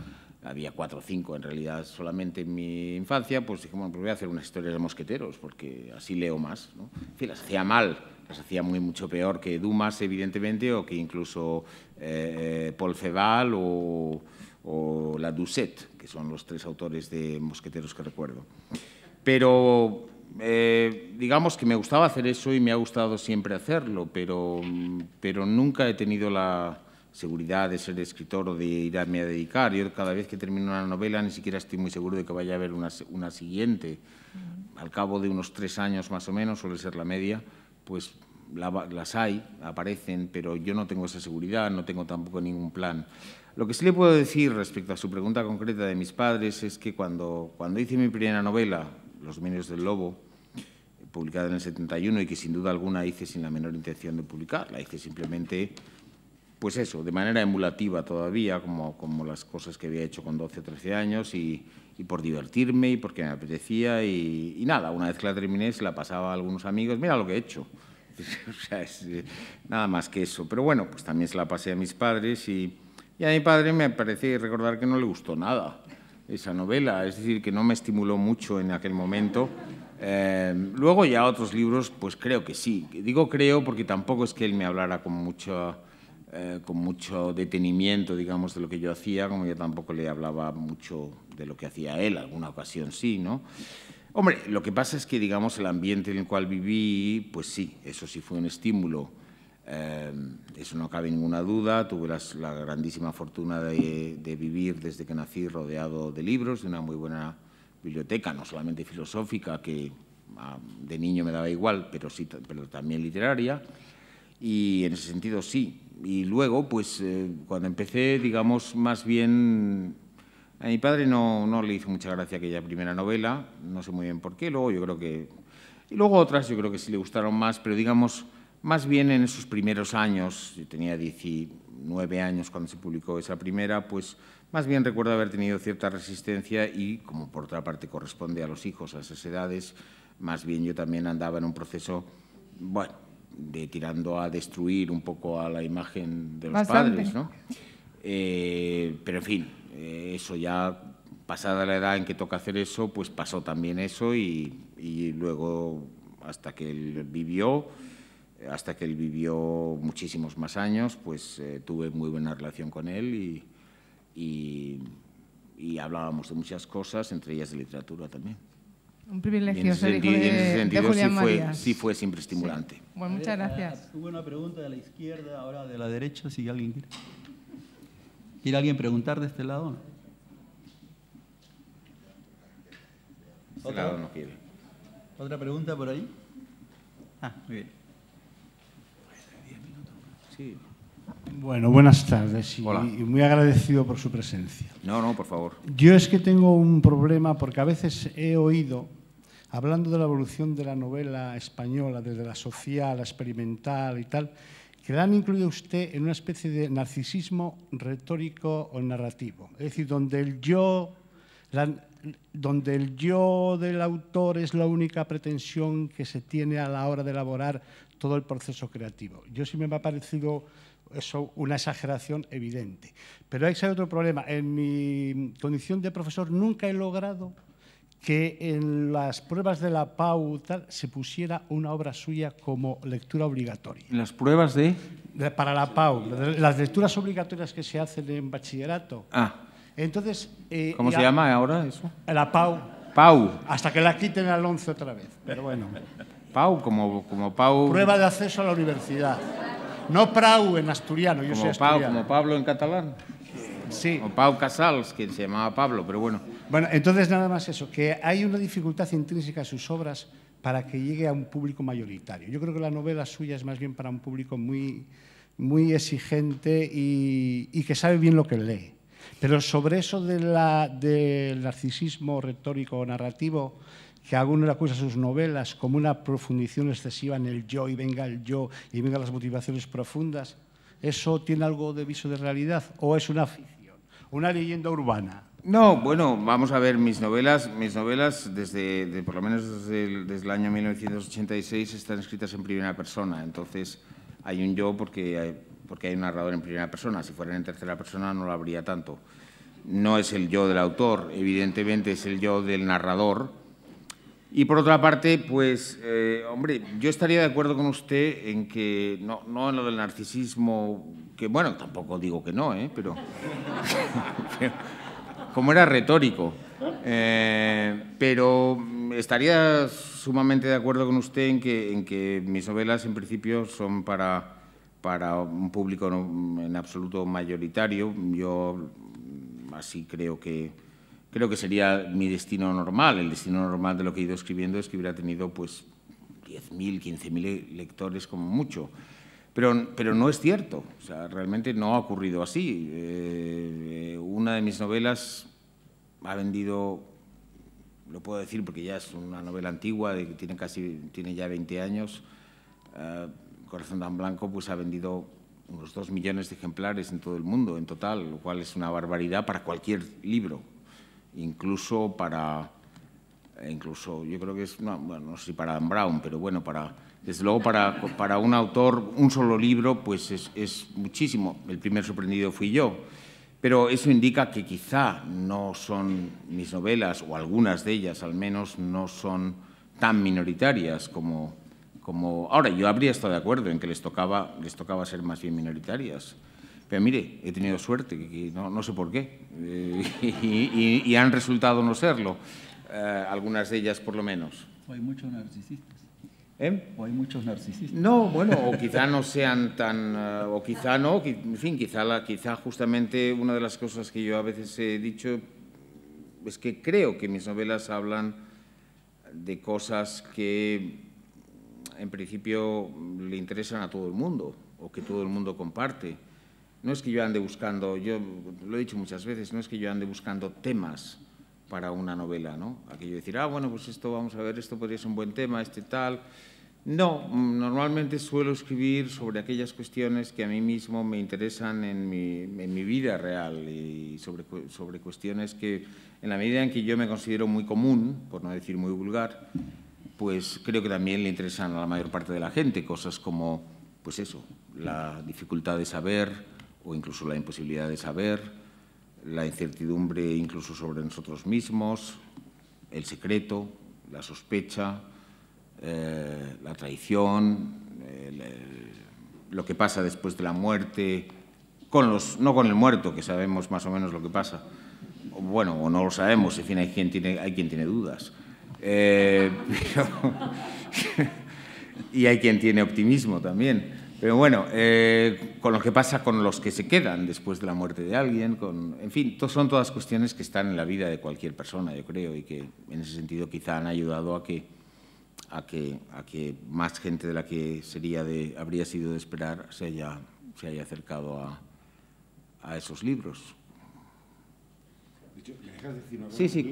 había cuatro o cinco en realidad solamente en mi infancia, pues dije, bueno, pues voy a hacer unas historias de mosqueteros, porque así leo más. ¿no? En fin, las hacía mal, las hacía muy mucho peor que Dumas, evidentemente, o que incluso eh, Paul Feval o, La Doucette, que son los tres autores de Mosqueteros que recuerdo. Pero eh, digamos que me gustaba hacer eso y me ha gustado siempre hacerlo, pero, pero nunca he tenido la seguridad de ser escritor o de irme a dedicar. Yo cada vez que termino una novela ni siquiera estoy muy seguro de que vaya a haber una, una siguiente. Al cabo de unos tres años más o menos, suele ser la media, pues las hay, aparecen, pero yo no tengo esa seguridad, no tengo tampoco ningún plan. Lo que sí le puedo decir respecto a su pregunta concreta de mis padres es que cuando, cuando hice mi primera novela, Los dominios del lobo, publicada en el 71 y que sin duda alguna hice sin la menor intención de publicar, la hice simplemente, pues eso, de manera emulativa todavía, como, como las cosas que había hecho con 12 o 13 años y, y por divertirme y porque me apetecía y, nada, una vez que la terminé se la pasaba a algunos amigos, mira lo que he hecho. o sea, eh, nada más que eso. Pero bueno, pues también se la pasé a mis padres y, a mi padre me parece recordar que no le gustó nada esa novela, es decir, que no me estimuló mucho en aquel momento. Eh, luego ya otros libros, pues creo que sí. Digo creo porque tampoco es que él me hablara con mucho, eh, con mucho detenimiento, digamos, de lo que yo hacía, como yo tampoco le hablaba mucho de lo que hacía él, alguna ocasión sí, ¿no? Hombre, lo que pasa es que, digamos, el ambiente en el cual viví, pues sí, eso sí fue un estímulo. Eh, eso no cabe ninguna duda. Tuve la grandísima fortuna de, vivir desde que nací rodeado de libros, de una muy buena biblioteca, no solamente filosófica, que ah, de niño me daba igual, pero, sí, pero también literaria. Y en ese sentido sí. Y luego, pues eh, cuando empecé, digamos, más bien a mi padre no, le hizo mucha gracia aquella primera novela, no sé muy bien por qué, luego yo creo que... Y luego otras yo creo que sí le gustaron más, pero digamos, más bien en esos primeros años, yo tenía 19 años cuando se publicó esa primera, pues más bien recuerdo haber tenido cierta resistencia y, como por otra parte corresponde a los hijos a esas edades, más bien yo también andaba en un proceso, bueno, de tirando a destruir un poco a la imagen de los padres, ¿no? Eh, pero en fin, eso ya, pasada la edad en que toca hacer eso, pues pasó también eso y, luego hasta que él vivió, hasta que él vivió muchísimos más años, pues eh, tuve muy buena relación con él y, hablábamos de muchas cosas, entre ellas de literatura también. Un privilegio serio, sí, fue, sí, fue, siempre estimulante. Bueno, muchas gracias. Tuve una pregunta de la izquierda, ahora de la derecha, si alguien quiere. ¿Quiere alguien preguntar de este lado? Este ¿Otra? pregunta por ahí? Ah, muy bien. Sí. Bueno, buenas tardes y, muy agradecido por su presencia. No, no, por favor. Yo es que tengo un problema porque a veces he oído, hablando de la evolución de la novela española, desde la social, la experimental y tal, que la han incluido usted en una especie de narcisismo retórico o narrativo, es decir, donde el yo, donde el yo del autor es la única pretensión que se tiene a la hora de elaborar todo el proceso creativo. Yo sí me ha parecido eso una exageración evidente. Pero hay otro problema. En mi condición de profesor nunca he logrado que en las pruebas de la PAU se pusiera una obra suya como lectura obligatoria. ¿Las pruebas de? para la PAU, las lecturas obligatorias que se hacen en bachillerato. Ah. Entonces... Eh, ¿Cómo se llama ahora eso? La PAU. PAU. Hasta que la quiten al 11 otra vez, pero bueno. PAU, como, como PAU... Prueba de acceso a la universidad. No PRAU en asturiano, yo como soy PAU, como Pablo en catalán. Sí. O Pau Casals, que se llamaba Pablo, pero bueno. Bueno, entonces nada más eso, que hay una dificultad intrínseca a sus obras para que llegue a un público mayoritario. Yo creo que la novela suya es más bien para un público muy, muy exigente y, que sabe bien lo que lee. Pero sobre eso del narcisismo retórico narrativo, que alguno le acusa a sus novelas como una profundización excesiva en el yo y venga el yo y venga las motivaciones profundas, ¿eso tiene algo de viso de realidad o es una ficción, una leyenda urbana? No, bueno, vamos a ver, mis novelas, mis novelas desde, por lo menos desde el, año 1986 están escritas en primera persona, entonces hay un yo porque hay, porque hay un narrador en primera persona, si fueran en tercera persona no lo habría tanto. No es el yo del autor, evidentemente es el yo del narrador. Y por otra parte, pues, eh, hombre, yo estaría de acuerdo con usted en que, no, no en lo del narcisismo, que bueno, tampoco digo que no, ¿eh? pero como era retórico. Eh, pero estaría sumamente de acuerdo con usted en que, mis novelas, en principio, son para, un público en absoluto mayoritario. Yo así creo que, creo que sería mi destino normal. El destino normal de lo que he ido escribiendo es que hubiera tenido pues 10.000, 15.000 lectores como mucho. Pero, pero no es cierto, o sea, realmente no ha ocurrido así. Eh, una de mis novelas ha vendido, lo puedo decir porque ya es una novela antigua, tiene, casi, tiene ya 20 años, eh, Corazón tan Blanco, pues ha vendido unos 2 millones de ejemplares en todo el mundo, en total, lo cual es una barbaridad para cualquier libro, incluso para, incluso yo creo que es, bueno, no sé si para Dan Brown, pero bueno, para desde luego, para, para un autor, un solo libro, pues es, muchísimo. El primer sorprendido fui yo. Pero eso indica que quizá no son mis novelas, o algunas de ellas al menos, no son tan minoritarias como... como... Ahora, yo habría estado de acuerdo en que les tocaba, les tocaba ser más bien minoritarias. Pero mire, he tenido suerte, no, sé por qué, eh, y, han resultado no serlo, eh, algunas de ellas por lo menos. Hay muchos narcisistas. ¿Eh? O hay muchos narcisistas. No, bueno, o quizá no sean tan, eh, o quizá no, en fin, quizá, quizá justamente una de las cosas que yo a veces he dicho es que creo que mis novelas hablan de cosas que en principio le interesan a todo el mundo o que todo el mundo comparte. No es que yo ande buscando, yo lo he dicho muchas veces, no es que yo ande buscando temas, para una novela, ¿no? Aquello de decir, ah, bueno, pues esto, vamos a ver, esto podría ser un buen tema, este tal. No, normalmente suelo escribir sobre aquellas cuestiones que a mí mismo me interesan en mi, en mi vida real y sobre, sobre, cuestiones que, en la medida en que yo me considero muy común, por no decir muy vulgar, pues creo que también le interesan a la mayor parte de la gente cosas como, pues eso, la dificultad de saber o incluso la imposibilidad de saber, la incertidumbre incluso sobre nosotros mismos, el secreto, la sospecha, eh, la traición, lo que pasa después de la muerte, con los, no con el muerto, que sabemos más o menos lo que pasa, bueno, o no lo sabemos, en fin, hay quien tiene, hay quien tiene dudas. Eh, y hay quien tiene optimismo también. Pero bueno, eh, con lo que pasa con los que se quedan después de la muerte de alguien, con, en fin, son todas cuestiones que están en la vida de cualquier persona, yo creo, y que en ese sentido quizá han ayudado a que, a que, más gente de la que sería de, habría sido de esperar se haya, se haya acercado a, esos libros. Sí, sí,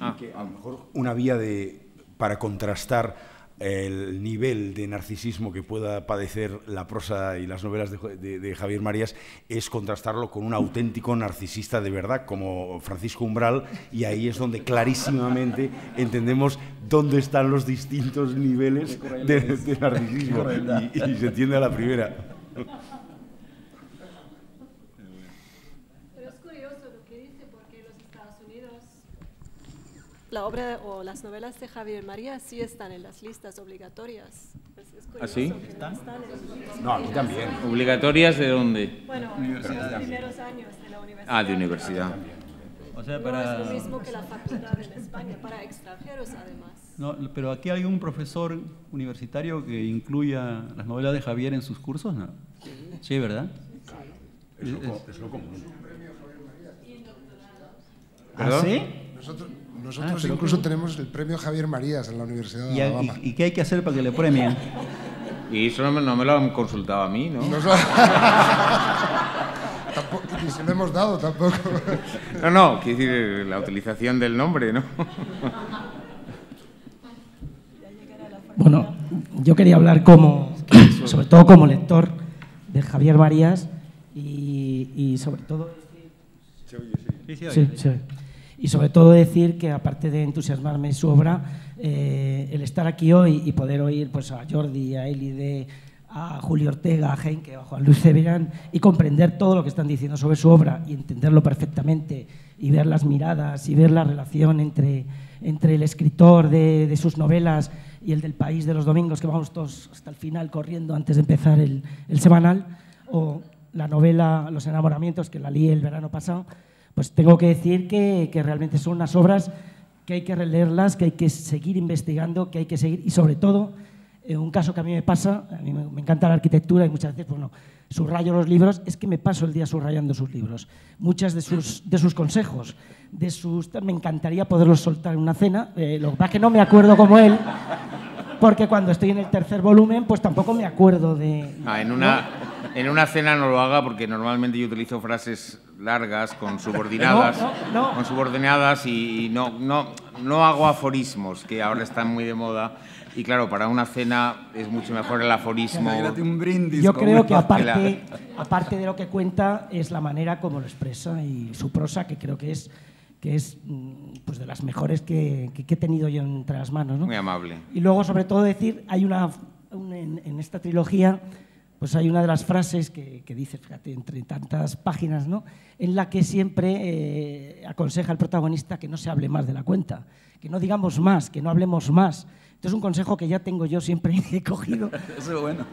ah. a lo mejor una vía de, para contrastar el nivel de narcisismo que pueda padecer la prosa y las novelas de, Javier Marías es contrastarlo con un auténtico narcisista de verdad como Francisco Umbral y ahí es donde clarísimamente entendemos dónde están los distintos niveles de, narcisismo y, y se entiende a la primera. la obra o las novelas de Javier María sí están en las listas obligatorias. Pues ¿Ah, sí? No ¿Están? No, aquí también. ¿Obligatorias de dónde? Bueno, de los primeros años de la universidad. Ah, de universidad. Ah, o sea, para... es lo mismo que la facultad en España, para extranjeros además. No, pero aquí hay un profesor universitario que incluya las novelas de Javier en sus cursos, ¿no? Sí, sí ¿verdad? Claro, es lo, es, es lo común. ¿Y doctorado? ¿Ah, sí? Nosotros... Nosotros ah, incluso tenemos el premio Javier Marías en la Universidad de Alabama. ¿Y, qué hay que hacer para que le premien? Y eso no me, lo han consultado a mí, ¿no? ni se lo hemos dado tampoco. no, no, quiere decir la utilización del nombre, ¿no? bueno, yo quería hablar como, sobre todo como lector de Javier Marías y, y sobre todo... Sí, sí, sí. Y sobre todo decir que, aparte de entusiasmarme su obra, eh, el estar aquí hoy y poder oír pues, a Jordi, a Elide, a Julio Ortega, a Heinke, a Juan Luis Ceberán y comprender todo lo que están diciendo sobre su obra y entenderlo perfectamente y ver las miradas y ver la relación entre, entre el escritor de, de sus novelas y el del país de los domingos, que vamos todos hasta el final corriendo antes de empezar el, el semanal, o la novela Los enamoramientos, que la leí el verano pasado, pues tengo que decir que, realmente son unas obras que hay que releerlas, que hay que seguir investigando, que hay que seguir, y sobre todo, eh, un caso que a mí me pasa, a mí me, encanta la arquitectura y muchas veces, bueno, subrayo los libros, es que me paso el día subrayando sus libros. Muchas de sus, de sus consejos, de sus, me encantaría poderlos soltar en una cena, eh, lo que pasa es que no me acuerdo como él, porque cuando estoy en el tercer volumen, pues tampoco me acuerdo de... Ah, en una... En una cena no lo haga porque normalmente yo utilizo frases largas con subordinadas, con subordinadas y, no, no, no hago aforismos que ahora están muy de moda. Y claro, para una cena es mucho mejor el aforismo. Un Yo creo que aparte, aparte de lo que cuenta es la manera como lo expresa y su prosa, que creo que es, que es mm, pues de las mejores que, que, he tenido yo entre las manos. Muy amable. Y luego, sobre todo, decir, hay una, en esta trilogía pues hay una de las frases que, dice, fíjate, entre tantas páginas, ¿no? en la que siempre eh, aconseja al protagonista que no se hable más de la cuenta, que no digamos más, que no hablemos más. Entonces, un consejo que ya tengo yo siempre he cogido. Eso es bueno.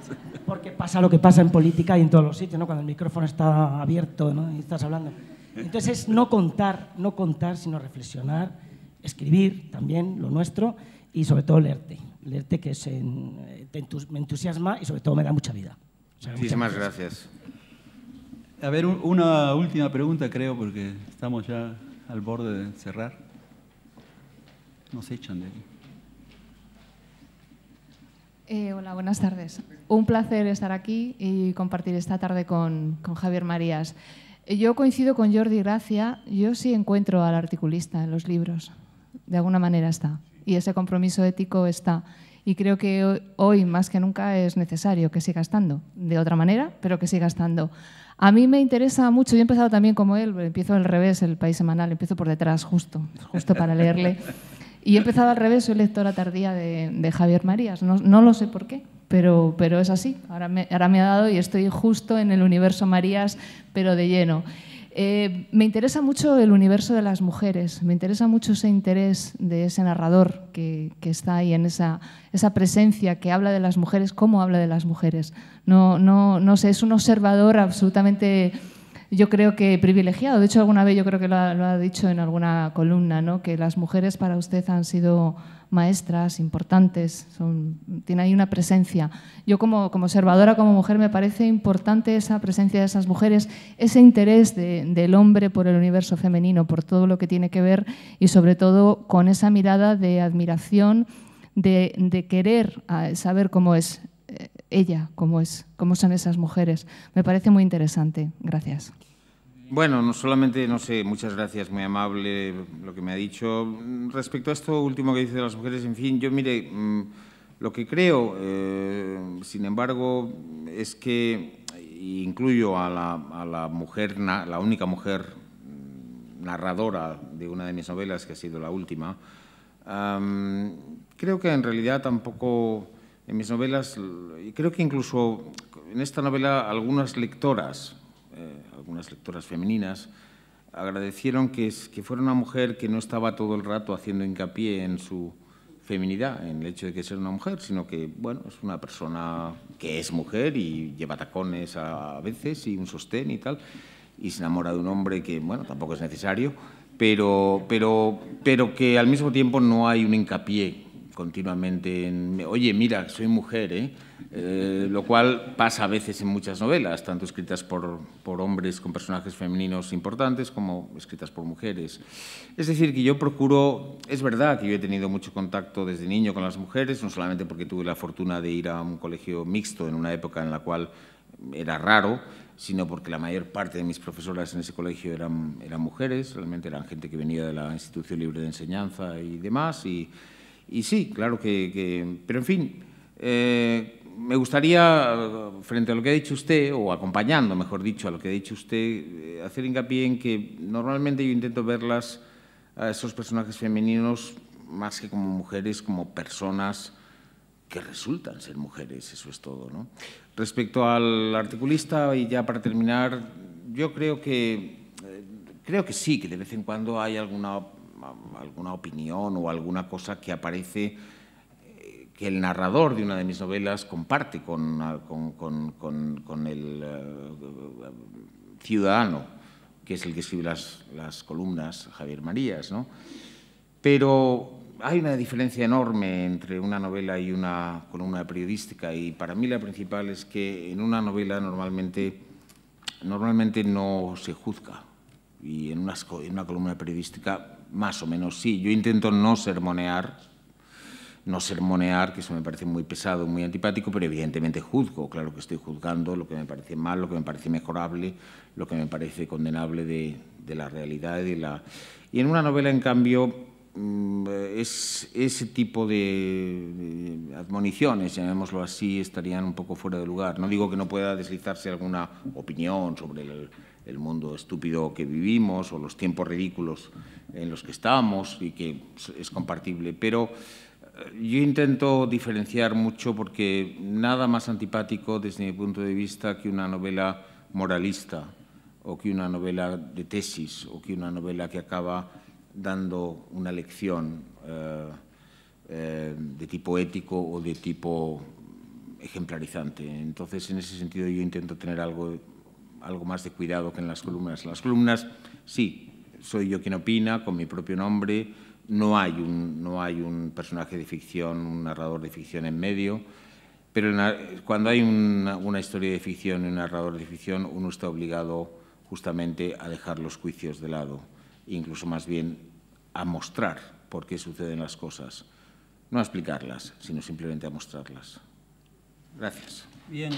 Porque pasa lo que pasa en política y en todos los sitios, cuando el micrófono está abierto y estás hablando. Entonces, es no contar, no contar, sino reflexionar, escribir también lo nuestro y sobre todo leerte. Leerte que eh, me entusiasma y sobre todo me da mucha vida. Muchísimas gracias. A ver, una última pregunta, creo, porque estamos ya al borde de cerrar. Nos echan de aquí. Eh, hola, buenas tardes. Un placer estar aquí y compartir esta tarde con, con Javier Marías. Eh, yo coincido con Jordi Gracia, yo sí encuentro al articulista en los libros, de alguna manera está, y ese compromiso ético está. Y creo que hoy, más que nunca es necesario que siga estando, de otra manera, pero que siga estando. A mí me interesa mucho, yo he empezado también como él, empiezo al revés, el país semanal, empiezo por detrás justo, justo para leerle. Y he empezado al revés, soy lectora tardía de, Javier Marías, no, lo sé por qué, pero, pero es así, ahora ahora me ha dado y estoy justo en el universo Marías, pero de lleno. Eh, me interesa mucho el universo de las mujeres, me interesa mucho ese interés de ese narrador que, está ahí, en esa, esa, presencia que habla de las mujeres, cómo habla de las mujeres. No, no, no sé, es un observador absolutamente, yo creo que privilegiado. De hecho, alguna vez yo creo que lo ha, lo ha dicho en alguna columna, ¿no? que las mujeres para usted han sido maestras importantes, son, tiene ahí una presencia. Yo como, observadora, como mujer, me parece importante esa presencia de esas mujeres, ese interés del hombre por el universo femenino, por todo lo que tiene que ver y sobre todo con esa mirada de admiración, de, de querer saber cómo es eh, ella, cómo, es, cómo son esas mujeres. Me parece muy interesante. Gracias. Bueno, no solamente, no sé, muchas gracias, muy amable lo que me ha dicho. Respecto a esto último que dice de las mujeres, en fin, yo mire, mm, lo que creo, eh, sin embargo, es que incluyo a la, mujer, la única mujer mm, narradora de una de mis novelas, que ha sido la última, creo que en realidad tampoco en mis novelas, y creo que incluso en esta novela algunas lectoras eh, algunas lectoras femeninas, agradecieron que, es, que fuera una mujer que no estaba todo el rato haciendo hincapié en su feminidad, en el hecho de que ser una mujer, sino que, bueno, es una persona que es mujer y lleva tacones a, a veces y un sostén y tal, y se enamora de un hombre que, bueno, tampoco es necesario, pero, pero, pero que al mismo tiempo no hay un hincapié continuamente en, oye, mira, soy mujer, ¿eh? Eh, lo cual pasa a veces en muchas novelas, tanto escritas por, por, hombres con personajes femeninos importantes como escritas por mujeres. Es decir, que yo procuro, es verdad que yo he tenido mucho contacto desde niño con las mujeres, no solamente porque tuve la fortuna de ir a un colegio mixto en una época en la cual era raro, sino porque la mayor parte de mis profesoras en ese colegio eran, eran mujeres, realmente eran gente que venía de la Institución Libre de Enseñanza y demás, y y sí, claro que... pero en fin, eh, me gustaría, frente a lo que ha dicho usted, o acompañando, mejor dicho, a lo que ha dicho usted, eh, hacer hincapié en que normalmente yo intento verlas a esos personajes femeninos más que como mujeres, como personas que resultan ser mujeres, eso es todo. ¿no? Respecto al articulista, y ya para terminar, yo creo que, eh, creo que sí, que de vez en cuando hay alguna alguna opinión o alguna cosa que aparece eh, que el narrador de una de mis novelas comparte con, con, con, el eh, ciudadano, que es el que escribe las, las columnas, Javier Marías. ¿no? Pero hay una diferencia enorme entre una novela y una columna periodística y para mí la principal es que en una novela normalmente, normalmente no se juzga y en una, en una columna periodística más o menos sí. Yo intento no sermonear, no sermonear, que eso me parece muy pesado, muy antipático, pero evidentemente juzgo, claro que estoy juzgando lo que me parece mal, lo que me parece mejorable, lo que me parece condenable de, la realidad y la... Y en una novela, en cambio, mm, es, ese tipo de admoniciones, llamémoslo así, estarían un poco fuera de lugar. No digo que no pueda deslizarse alguna opinión sobre el el mundo estúpido que vivimos o los tiempos ridículos en los que estamos y que es compartible. Pero eh, yo intento diferenciar mucho porque nada más antipático desde mi punto de vista que una novela moralista o que una novela de tesis o que una novela que acaba dando una lección eh, eh, de tipo ético o de tipo ejemplarizante. Entonces, en ese sentido, yo intento tener algo algo más de cuidado que en las columnas. Las columnas, sí, soy yo quien opina, con mi propio nombre, no hay un, no hay un personaje de ficción, un narrador de ficción en medio, pero cuando hay una, una, historia de ficción y un narrador de ficción, uno está obligado justamente a dejar los juicios de lado, incluso más bien a mostrar por qué suceden las cosas. No a explicarlas, sino simplemente a mostrarlas. Gracias. Bien.